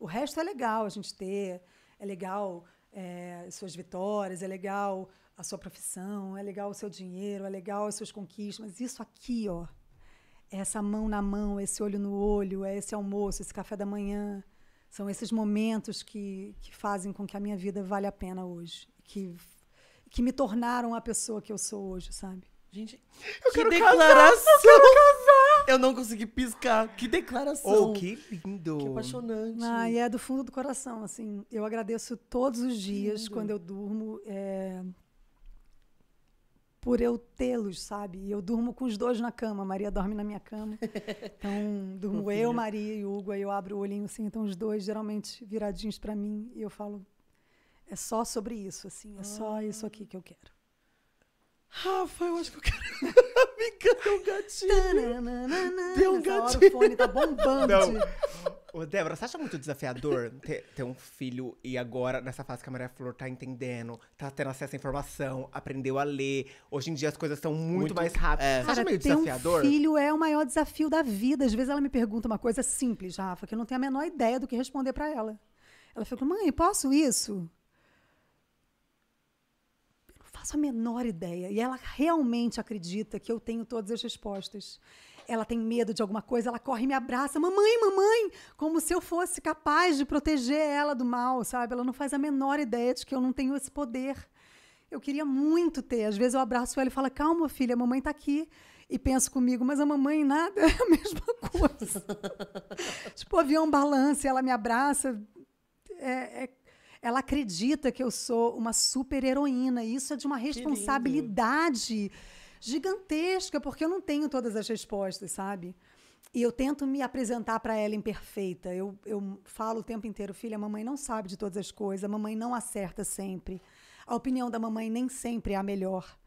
O resto é legal a gente ter, é legal é, suas vitórias, é legal a sua profissão, é legal o seu dinheiro, é legal as suas conquistas, mas isso aqui, ó, é essa mão na mão, esse olho no olho, é esse almoço, esse café da manhã, são esses momentos que, que fazem com que a minha vida vale a pena hoje, que, que me tornaram a pessoa que eu sou hoje, sabe? Gente, eu que declaração! Casar, eu quero casar! Eu não consegui piscar. Que declaração! Oh, que lindo! Que apaixonante! Ah, e é do fundo do coração, assim. Eu agradeço todos os dias quando eu durmo. É, por eu tê-los, sabe? E eu durmo com os dois na cama. Maria dorme na minha cama. Então, durmo eu, Maria e Hugo. Aí eu abro o olhinho assim. Então, os dois geralmente viradinhos para mim. E eu falo: é só sobre isso, assim. É só ah. isso aqui que eu quero. Rafa, eu acho que eu quero. Me deu um gatinho. Deu um gatinho. Hora, o fone tá bombando. Não. Ô, Débora, você acha muito desafiador ter, ter, um filho e agora, nessa fase que a Maria Flor tá entendendo, tá tendo acesso à informação, aprendeu a ler. Hoje em dia as coisas são muito, muito mais rápidas. É. Você acha Cara, meio desafiador? Ter um filho é o maior desafio da vida. Às vezes ela me pergunta uma coisa simples, Rafa, que eu não tenho a menor ideia do que responder para ela. Ela fica, mãe, posso isso? Eu não faço a menor ideia. E ela realmente acredita que eu tenho todas as respostas ela tem medo de alguma coisa, ela corre e me abraça, mamãe, mamãe, como se eu fosse capaz de proteger ela do mal, sabe? Ela não faz a menor ideia de que eu não tenho esse poder. Eu queria muito ter. Às vezes eu abraço ela e falo, calma, filha, a mamãe está aqui. E penso comigo, mas a mamãe nada é a mesma coisa. tipo, o avião balança, ela me abraça. É, é, ela acredita que eu sou uma super heroína. Isso é de uma responsabilidade. Querido gigantesca, porque eu não tenho todas as respostas, sabe? E eu tento me apresentar para ela imperfeita. Eu, eu falo o tempo inteiro, filha, a mamãe não sabe de todas as coisas, a mamãe não acerta sempre. A opinião da mamãe nem sempre é a melhor.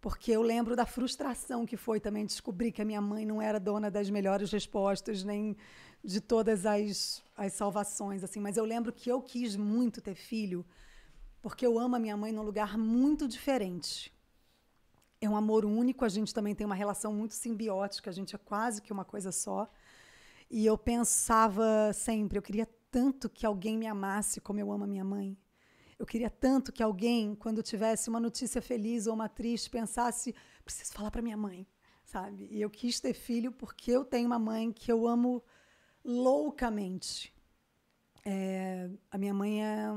Porque eu lembro da frustração que foi também descobrir que a minha mãe não era dona das melhores respostas, nem de todas as, as salvações, assim. Mas eu lembro que eu quis muito ter filho, porque eu amo a minha mãe num lugar muito diferente é um amor único, a gente também tem uma relação muito simbiótica, a gente é quase que uma coisa só. E eu pensava sempre, eu queria tanto que alguém me amasse como eu amo a minha mãe. Eu queria tanto que alguém, quando tivesse uma notícia feliz ou uma triste, pensasse: preciso falar para minha mãe, sabe? E eu quis ter filho porque eu tenho uma mãe que eu amo loucamente. É, a minha mãe é,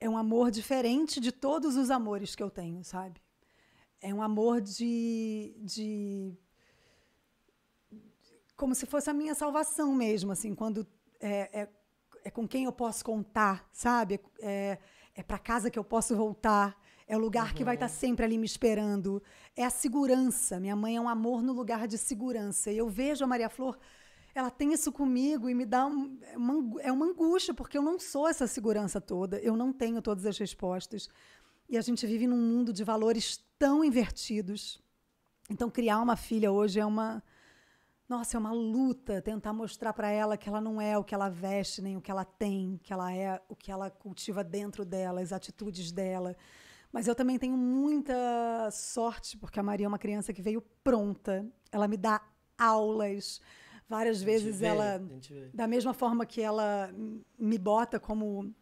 é um amor diferente de todos os amores que eu tenho, sabe? É um amor de, de. como se fosse a minha salvação mesmo, assim, quando é, é, é com quem eu posso contar, sabe? É, é para casa que eu posso voltar. É o lugar uhum. que vai estar uhum. tá sempre ali me esperando. É a segurança. Minha mãe é um amor no lugar de segurança. E eu vejo a Maria Flor, ela tem isso comigo e me dá um, é uma, é uma angústia, porque eu não sou essa segurança toda. Eu não tenho todas as respostas. E a gente vive num mundo de valores tão invertidos. Então, criar uma filha hoje é uma. Nossa, é uma luta tentar mostrar para ela que ela não é o que ela veste, nem o que ela tem, que ela é o que ela cultiva dentro dela, as atitudes dela. Mas eu também tenho muita sorte, porque a Maria é uma criança que veio pronta. Ela me dá aulas. Várias vezes vê, ela. Da mesma forma que ela me bota como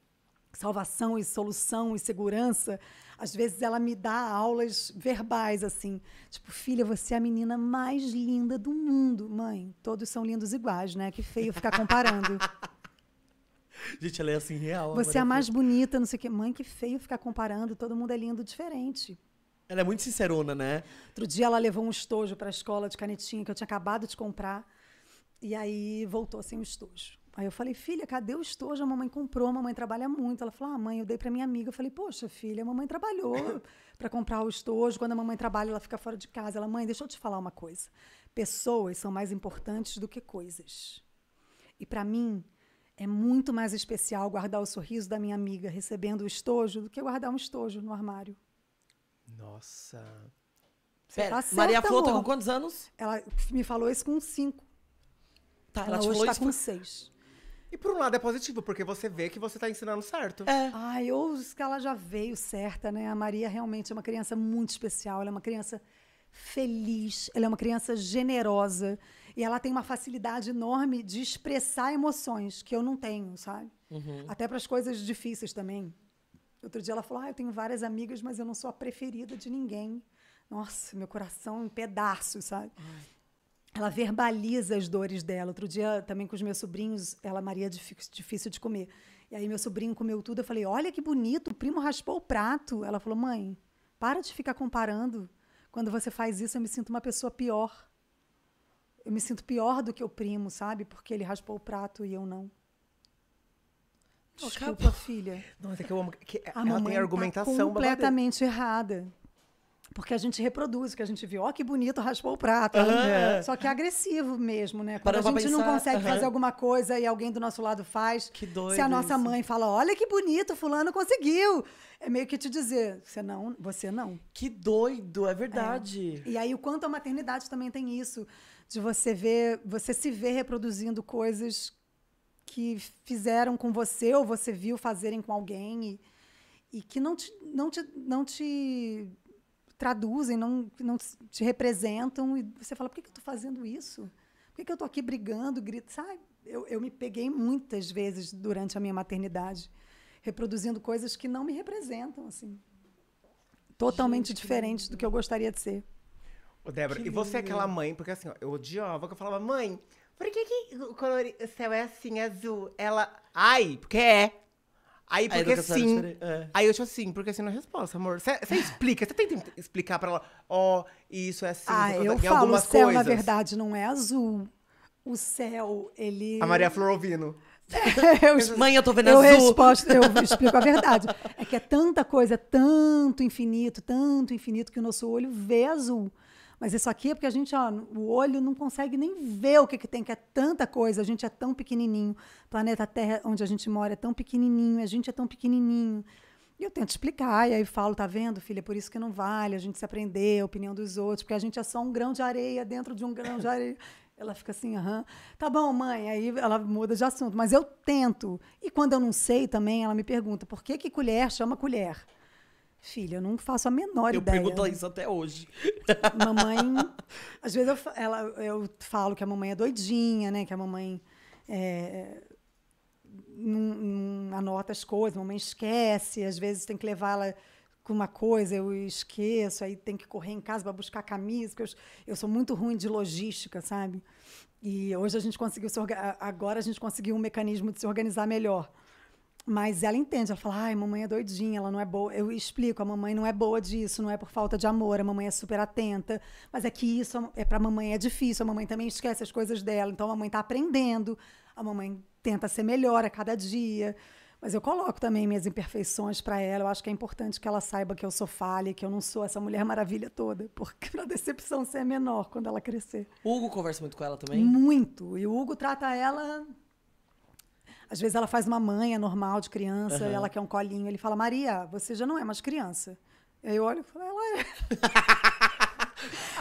salvação e solução e segurança, às vezes ela me dá aulas verbais assim, tipo, filha, você é a menina mais linda do mundo, mãe. Todos são lindos iguais, né? Que feio ficar comparando. Gente, ela é assim real. Você é né? a mais bonita, não sei o quê. Mãe, que feio ficar comparando, todo mundo é lindo diferente. Ela é muito sincerona, né? Outro dia ela levou um estojo para a escola de canetinha que eu tinha acabado de comprar. E aí voltou sem o estojo. Aí eu falei, filha, cadê o estojo? A mamãe comprou, a mamãe trabalha muito. Ela falou, ah, mãe, eu dei para minha amiga. Eu falei, poxa, filha, a mamãe trabalhou para comprar o estojo. Quando a mamãe trabalha, ela fica fora de casa. Ela, mãe, deixa eu te falar uma coisa. Pessoas são mais importantes do que coisas. E para mim, é muito mais especial guardar o sorriso da minha amiga recebendo o estojo do que guardar um estojo no armário. Nossa. Pera, tá certa, Maria Flor tá com quantos anos? Ela me falou isso com cinco. Tá, ela, ela hoje está com seis. E por um lado é positivo, porque você vê que você tá ensinando certo. É. Ai, ou que ela já veio certa, né? A Maria realmente é uma criança muito especial. Ela é uma criança feliz, ela é uma criança generosa. E ela tem uma facilidade enorme de expressar emoções que eu não tenho, sabe? Uhum. Até para as coisas difíceis também. Outro dia ela falou: Ah, eu tenho várias amigas, mas eu não sou a preferida de ninguém. Nossa, meu coração em pedaços, sabe? ela verbaliza as dores dela. Outro dia, também com os meus sobrinhos, ela, Maria, difícil de comer. E aí, meu sobrinho comeu tudo. Eu falei: Olha que bonito, o primo raspou o prato. Ela falou: Mãe, para de ficar comparando. Quando você faz isso, eu me sinto uma pessoa pior. Eu me sinto pior do que o primo, sabe? Porque ele raspou o prato e eu não. Desculpa, Acabou. filha. Nossa, é que eu amo. Que a ela mamãe tem tá argumentação tá completamente errada. Porque a gente reproduz o que a gente viu. Ó, oh, que bonito, raspou o prato. Uhum. Só que é agressivo mesmo, né? Quando a gente não consegue uhum. fazer alguma coisa e alguém do nosso lado faz. Que doido. Se a nossa isso. mãe fala, olha que bonito, fulano conseguiu. É meio que te dizer, você não, você não. Que doido, é verdade. É. E aí, o quanto a maternidade também tem isso. De você ver, você se ver reproduzindo coisas que fizeram com você ou você viu fazerem com alguém e, e que não te, não te, não te traduzem, não, não te representam, e você fala, por que, que eu estou fazendo isso? Por que, que eu estou aqui brigando, gritando Sabe, eu, eu me peguei muitas vezes durante a minha maternidade reproduzindo coisas que não me representam, assim. Totalmente Gente, diferentes do que eu gostaria de ser. Ô, Débora, que e você é aquela mãe, porque assim, ó, eu odiava que eu falava, mãe, por que, que o, o céu é assim, é azul? Ela. Ai, porque é. Aí, porque sim. É. Aí eu, tipo assim, porque assim não é resposta, amor. Você explica, você tenta explicar pra ela, ó, oh, isso é assim. Ah, eu falo, o céu, coisas. na verdade, não é azul. O céu, ele. A Maria Florovino. É, eu, Mãe, eu tô vendo eu azul. Resposto, eu explico a verdade. É que é tanta coisa, é tanto infinito, tanto infinito, que o nosso olho vê azul. Mas isso aqui é porque a gente, ó, o olho não consegue nem ver o que, que tem, que é tanta coisa. A gente é tão pequenininho. O planeta Terra, onde a gente mora, é tão pequenininho. A gente é tão pequenininho. E eu tento explicar, e aí falo, tá vendo, filha, é por isso que não vale a gente se aprender, a opinião dos outros, porque a gente é só um grão de areia dentro de um grão de areia. Ela fica assim, aham, tá bom, mãe. Aí ela muda de assunto, mas eu tento. E quando eu não sei também, ela me pergunta, por que, que colher chama colher? Filha, eu não faço a menor eu ideia. Eu pergunto isso até hoje. Mamãe, às vezes eu, ela, eu falo que a mamãe é doidinha, né? Que a mamãe é, não, não anota as coisas, a mamãe esquece, às vezes tem que levá-la com uma coisa, eu esqueço, aí tem que correr em casa para buscar camisa, que eu, eu sou muito ruim de logística, sabe? E hoje a gente conseguiu se agora a gente conseguiu um mecanismo de se organizar melhor. Mas ela entende, ela fala: ai, mamãe é doidinha, ela não é boa. Eu explico: a mamãe não é boa disso, não é por falta de amor, a mamãe é super atenta. Mas é que isso é para mamãe é difícil, a mamãe também esquece as coisas dela, então a mamãe tá aprendendo, a mamãe tenta ser melhor a cada dia. Mas eu coloco também minhas imperfeições para ela. Eu acho que é importante que ela saiba que eu sou falha, que eu não sou essa mulher maravilha toda, porque para a decepção ser menor quando ela crescer. O Hugo conversa muito com ela também? Muito. E o Hugo trata ela às vezes ela faz uma manha normal de criança, uhum. ela quer um colinho. Ele fala, Maria, você já não é mais criança. Aí eu olho e falo, ela é.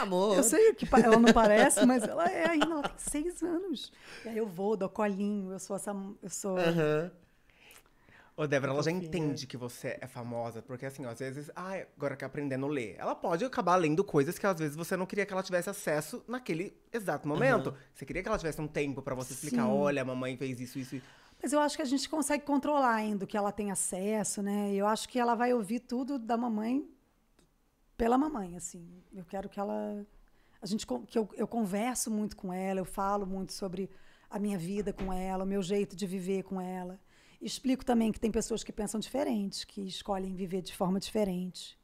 Amor. Eu sei que ela não parece, mas ela é ainda, ela tem seis anos. E aí eu vou, dou colinho, eu sou essa. Eu sou. Uhum. Ô, Débora, ela já entende que você é famosa, porque assim, ó, às vezes, ah, agora que aprendendo a ler. Ela pode acabar lendo coisas que às vezes você não queria que ela tivesse acesso naquele exato momento. Uhum. Você queria que ela tivesse um tempo para você explicar, Sim. olha, a mamãe fez isso, isso, isso. Mas eu acho que a gente consegue controlar ainda o que ela tem acesso, né? Eu acho que ela vai ouvir tudo da mamãe pela mamãe, assim. Eu quero que ela a gente que eu, eu converso muito com ela, eu falo muito sobre a minha vida com ela, o meu jeito de viver com ela. Explico também que tem pessoas que pensam diferente, que escolhem viver de forma diferente.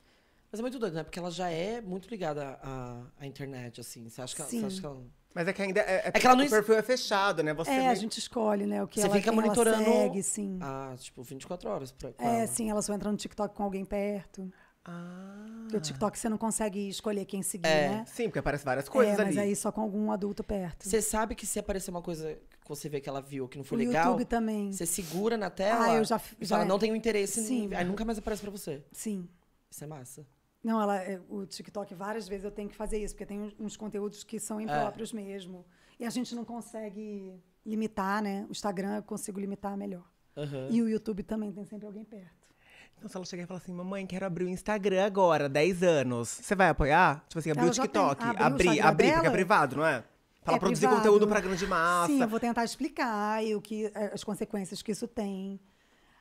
Mas é muito doido, né? Porque ela já é muito ligada à, à internet, assim. Você acha que ela, Sim. Você acha que ela mas é que ainda é, é, é que ela não... o perfil é fechado, né? Você é, meio... a gente escolhe, né? O que Você ela, fica monitorando. Ela segue, sim. Ah, tipo, 24 horas pra, É, ela. sim, ela só entra no TikTok com alguém perto. Ah. Porque o TikTok você não consegue escolher quem seguir, é. né? Sim, porque aparece várias coisas é, ali. mas aí só com algum adulto perto. Você sabe que se aparecer uma coisa que você vê que ela viu que não foi o legal... YouTube também. Você segura na ah, tela... Ah, eu já... já... Ela não tem o interesse... Sim. Em... Aí nunca mais aparece pra você. Sim. Isso é massa. Não, ela, é, o TikTok várias vezes eu tenho que fazer isso, porque tem uns conteúdos que são é. impróprios é. mesmo. E a gente não consegue limitar, né? O Instagram eu consigo limitar melhor. Uhum. E o YouTube também tem sempre alguém perto. Então, se ela chegar e falar assim, mamãe, quero abrir o Instagram agora, 10 anos, você vai apoiar? Tipo assim, abrir o TikTok. Tem, abrir, abrir, abrir porque é privado, não é? é Fala é produzir privado. conteúdo para grande massa. Sim, eu vou tentar explicar e o que, as consequências que isso tem.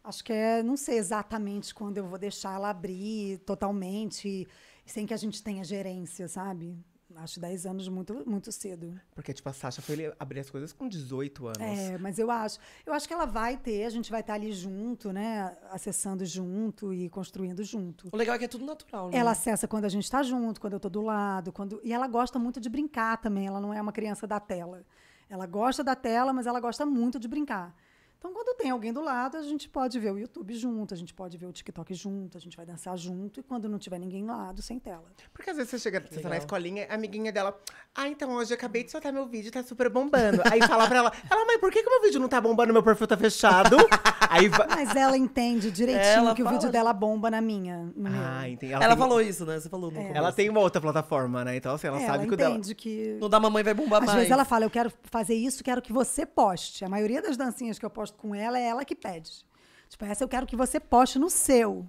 Acho que é, não sei exatamente quando eu vou deixar ela abrir totalmente, sem que a gente tenha gerência, sabe? Acho 10 anos muito, muito cedo. Porque, tipo, a Sasha foi abrir as coisas com 18 anos. É, mas eu acho. Eu acho que ela vai ter, a gente vai estar ali junto, né? Acessando junto e construindo junto. O legal é que é tudo natural, né? Ela acessa quando a gente está junto, quando eu estou do lado. quando E ela gosta muito de brincar também. Ela não é uma criança da tela. Ela gosta da tela, mas ela gosta muito de brincar. Então, quando tem alguém do lado, a gente pode ver o YouTube junto, a gente pode ver o TikTok junto, a gente vai dançar junto. E quando não tiver ninguém do lado, sem tela. Porque às vezes você chega, você tá na escolinha, a amiguinha dela, ah, então hoje eu acabei de soltar meu vídeo, tá super bombando. Aí fala pra ela, ela, mãe, por que, que meu vídeo não tá bombando, meu perfil tá fechado? Aí Mas ela entende direitinho ela que fala... o vídeo dela bomba na minha. Ah, entendi. Ela, ela tem... falou isso, né? Você falou no é. Ela tem uma outra plataforma, né? Então, assim, ela é, sabe ela que o dela. que. Não da mamãe vai bombar Às mais. Às vezes ela fala, eu quero fazer isso, quero que você poste. A maioria das dancinhas que eu posto posto com ela, é ela que pede. Tipo, essa eu quero que você poste no seu.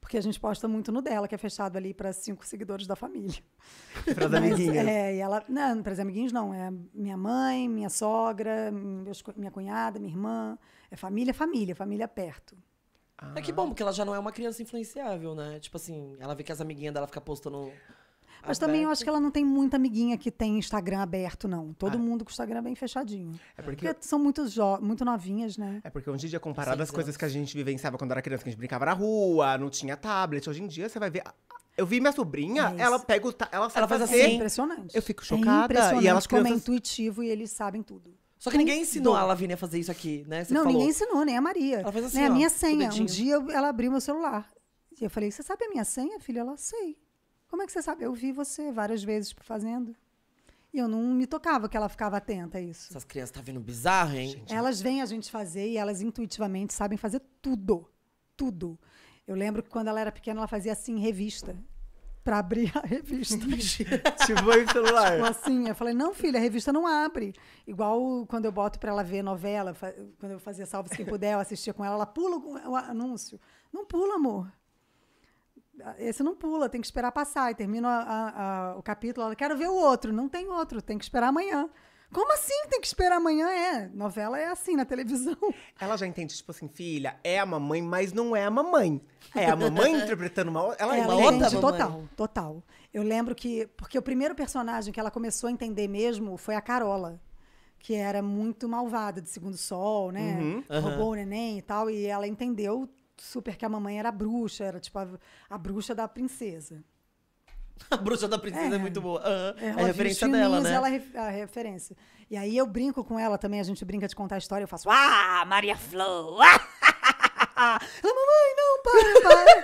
Porque a gente posta muito no dela, que é fechado ali para cinco seguidores da família. Para as amiguinhas. É, e ela. Não, para as amiguinhas não. É minha mãe, minha sogra, minha cunhada, minha irmã. É família, família, família perto. Ah. É que ah. bom, porque ela já não é uma criança influenciável, né? Tipo assim, ela vê que as amiguinhas dela ficam postando mas aberto. também eu acho que ela não tem muita amiguinha que tem Instagram aberto, não. Todo ah. mundo com o Instagram bem fechadinho. É porque, porque são muito, muito novinhas, né? É porque hoje em dia, comparado às coisas que a gente vivenciava quando era criança, que a gente brincava na rua, não tinha tablet. Hoje em dia, você vai ver. Eu vi minha sobrinha, é ela pega o. Ela, ela faz fazer. assim. É impressionante. Eu fico é chocada. É impressionante e elas como crianças... é intuitivo e eles sabem tudo. Só que ninguém ensinou a Lavínia a fazer isso aqui, né? Você não, falou. ninguém ensinou, nem a Maria. Ela fez assim, Nem ó, A minha senha. Um dia ela abriu meu celular. E eu falei, você sabe a minha senha, filha? Ela, sei. Como é que você sabe? Eu vi você várias vezes fazendo. E eu não me tocava que ela ficava atenta a isso. Essas crianças tá vendo bizarro, hein? Gente, elas vêm a gente fazer e elas intuitivamente sabem fazer tudo. Tudo. Eu lembro que quando ela era pequena, ela fazia assim, revista. Pra abrir a revista. tipo, o celular. Tipo assim, eu falei, não, filha, a revista não abre. Igual quando eu boto pra ela ver novela, quando eu fazia Salve Quem Puder, eu assistia com ela, ela pula o anúncio. Não pula, amor esse não pula, tem que esperar passar. E termina a, a, o capítulo, ela quero ver o outro. Não tem outro, tem que esperar amanhã. Como assim tem que esperar amanhã? É, novela é assim na televisão. Ela já entende, tipo assim, filha, é a mamãe, mas não é a mamãe. É a mamãe interpretando uma Ela, ela é uma entende outra total, mamãe. total. Eu lembro que, porque o primeiro personagem que ela começou a entender mesmo foi a Carola. Que era muito malvada de Segundo Sol, né? Uhum, uhum. Roubou o neném e tal. E ela entendeu super que a mamãe era bruxa, era tipo a, a bruxa da princesa. A bruxa da princesa é, é muito boa. Uhum. É a referência dela, né? Ela é a referência. E aí eu brinco com ela também, a gente brinca de contar a história, eu faço, ah, Maria Flor! Ah! Ela, mamãe, não, para, para.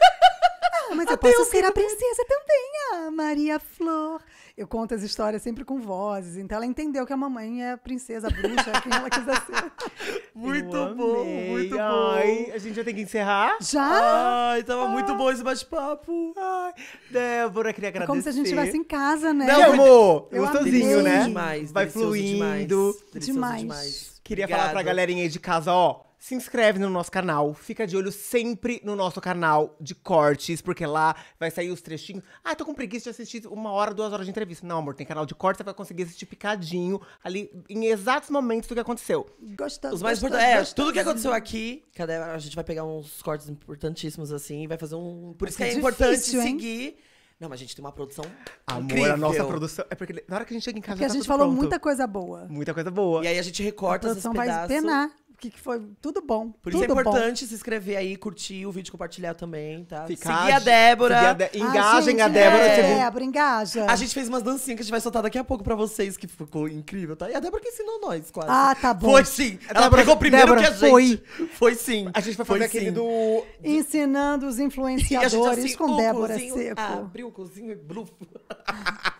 Ah, mas eu posso eu ser a princesa também, ah, Maria Flor. Eu conto as histórias sempre com vozes, então ela entendeu que a mamãe é a princesa, a bruxa, é quem ela quiser ser. muito eu bom, amei. muito Ai, bom. A gente já tem que encerrar? Já? Ai, tava Ai. muito ah. bom esse bate-papo. Ai, Débora, queria agradecer. É como se a gente estivesse em casa, né? Não, amor, eu gostosinho, né? Demais, Vai fluindo. Demais. demais. demais. Queria Obrigado. falar pra galerinha aí de casa, ó se inscreve no nosso canal, fica de olho sempre no nosso canal de cortes, porque lá vai sair os trechinhos. Ah, tô com preguiça de assistir uma hora, duas horas de entrevista. Não, amor, tem canal de cortes, você vai conseguir assistir picadinho ali em exatos momentos do que aconteceu. Gostoso. Os mais importantes. É, gostoso. tudo que aconteceu aqui, cadê? A gente vai pegar uns cortes importantíssimos assim e vai fazer um. Por isso que é, é importante difícil, seguir. Hein? Não, mas a gente tem uma produção Amor, incrível. a nossa produção... É porque na hora que a gente chega em é casa, Porque tá a gente falou pronto. muita coisa boa. Muita coisa boa. E aí a gente recorta a esses vai penar que, foi tudo bom. Por isso é importante se inscrever aí, curtir o vídeo, compartilhar também, tá? Ficar, seguir a Débora. Ah, engajem a, Débora. É, Débora, engaja. A gente fez umas dancinhas que a gente vai soltar daqui a pouco pra vocês, que ficou incrível, tá? E a Débora que ensinou nós, quase. Ah, tá bom. Foi sim. Ela Débora, pegou primeiro Débora, que a gente. Foi. Foi sim. A gente vai fazer foi aquele do... Ensinando os assim, influenciadores assim, com Débora cozinho, Seco. Abriu o cozinho e blufo.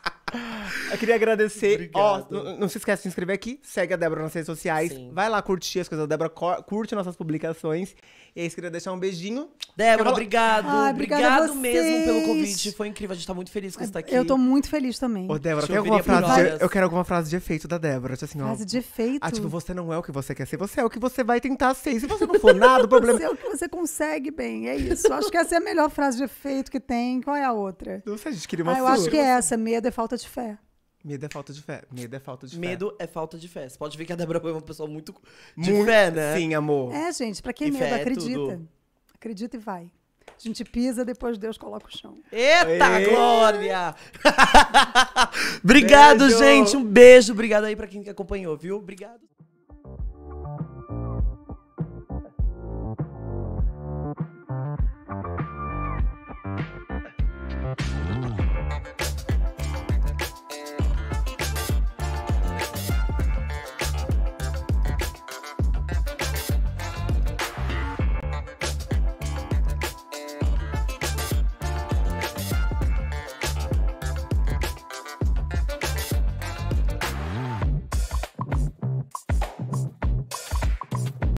Eu queria agradecer. Ó, não se esquece de se inscrever aqui, segue a Débora nas redes sociais, Sim. vai lá curtir as coisas da Débora, curte nossas publicações. E é isso, queria deixar um beijinho. Débora, obrigado. Ai, obrigado mesmo pelo convite. Foi incrível. A gente tá muito feliz que você tá aqui. Eu tô muito feliz também. Ô, Débora, tem alguma frase? De, eu quero alguma frase de efeito da Débora. Tipo assim, ó, frase de efeito? Ah, tipo, você não é o que você quer ser. Você é o que você vai tentar ser. Se você não for nada, o problema… você é o que você consegue bem. É isso. Acho que essa é a melhor frase de efeito que tem. Qual é a outra? Não sei, a gente queria uma ah, Eu sua. acho que é essa. Medo é falta de fé. Medo é falta de fé. Medo é falta de Medo fé. Medo é falta de fé. Você pode ver que a Débora foi uma pessoa muito de muito, fé, né? Sim, amor. É, gente, pra quem é medo, é acredita. Tudo. Acredita e vai. A gente pisa, depois Deus coloca o chão. Eita, Ei. Glória! obrigado, beijo. gente. Um beijo. Obrigado aí pra quem que acompanhou, viu? Obrigado.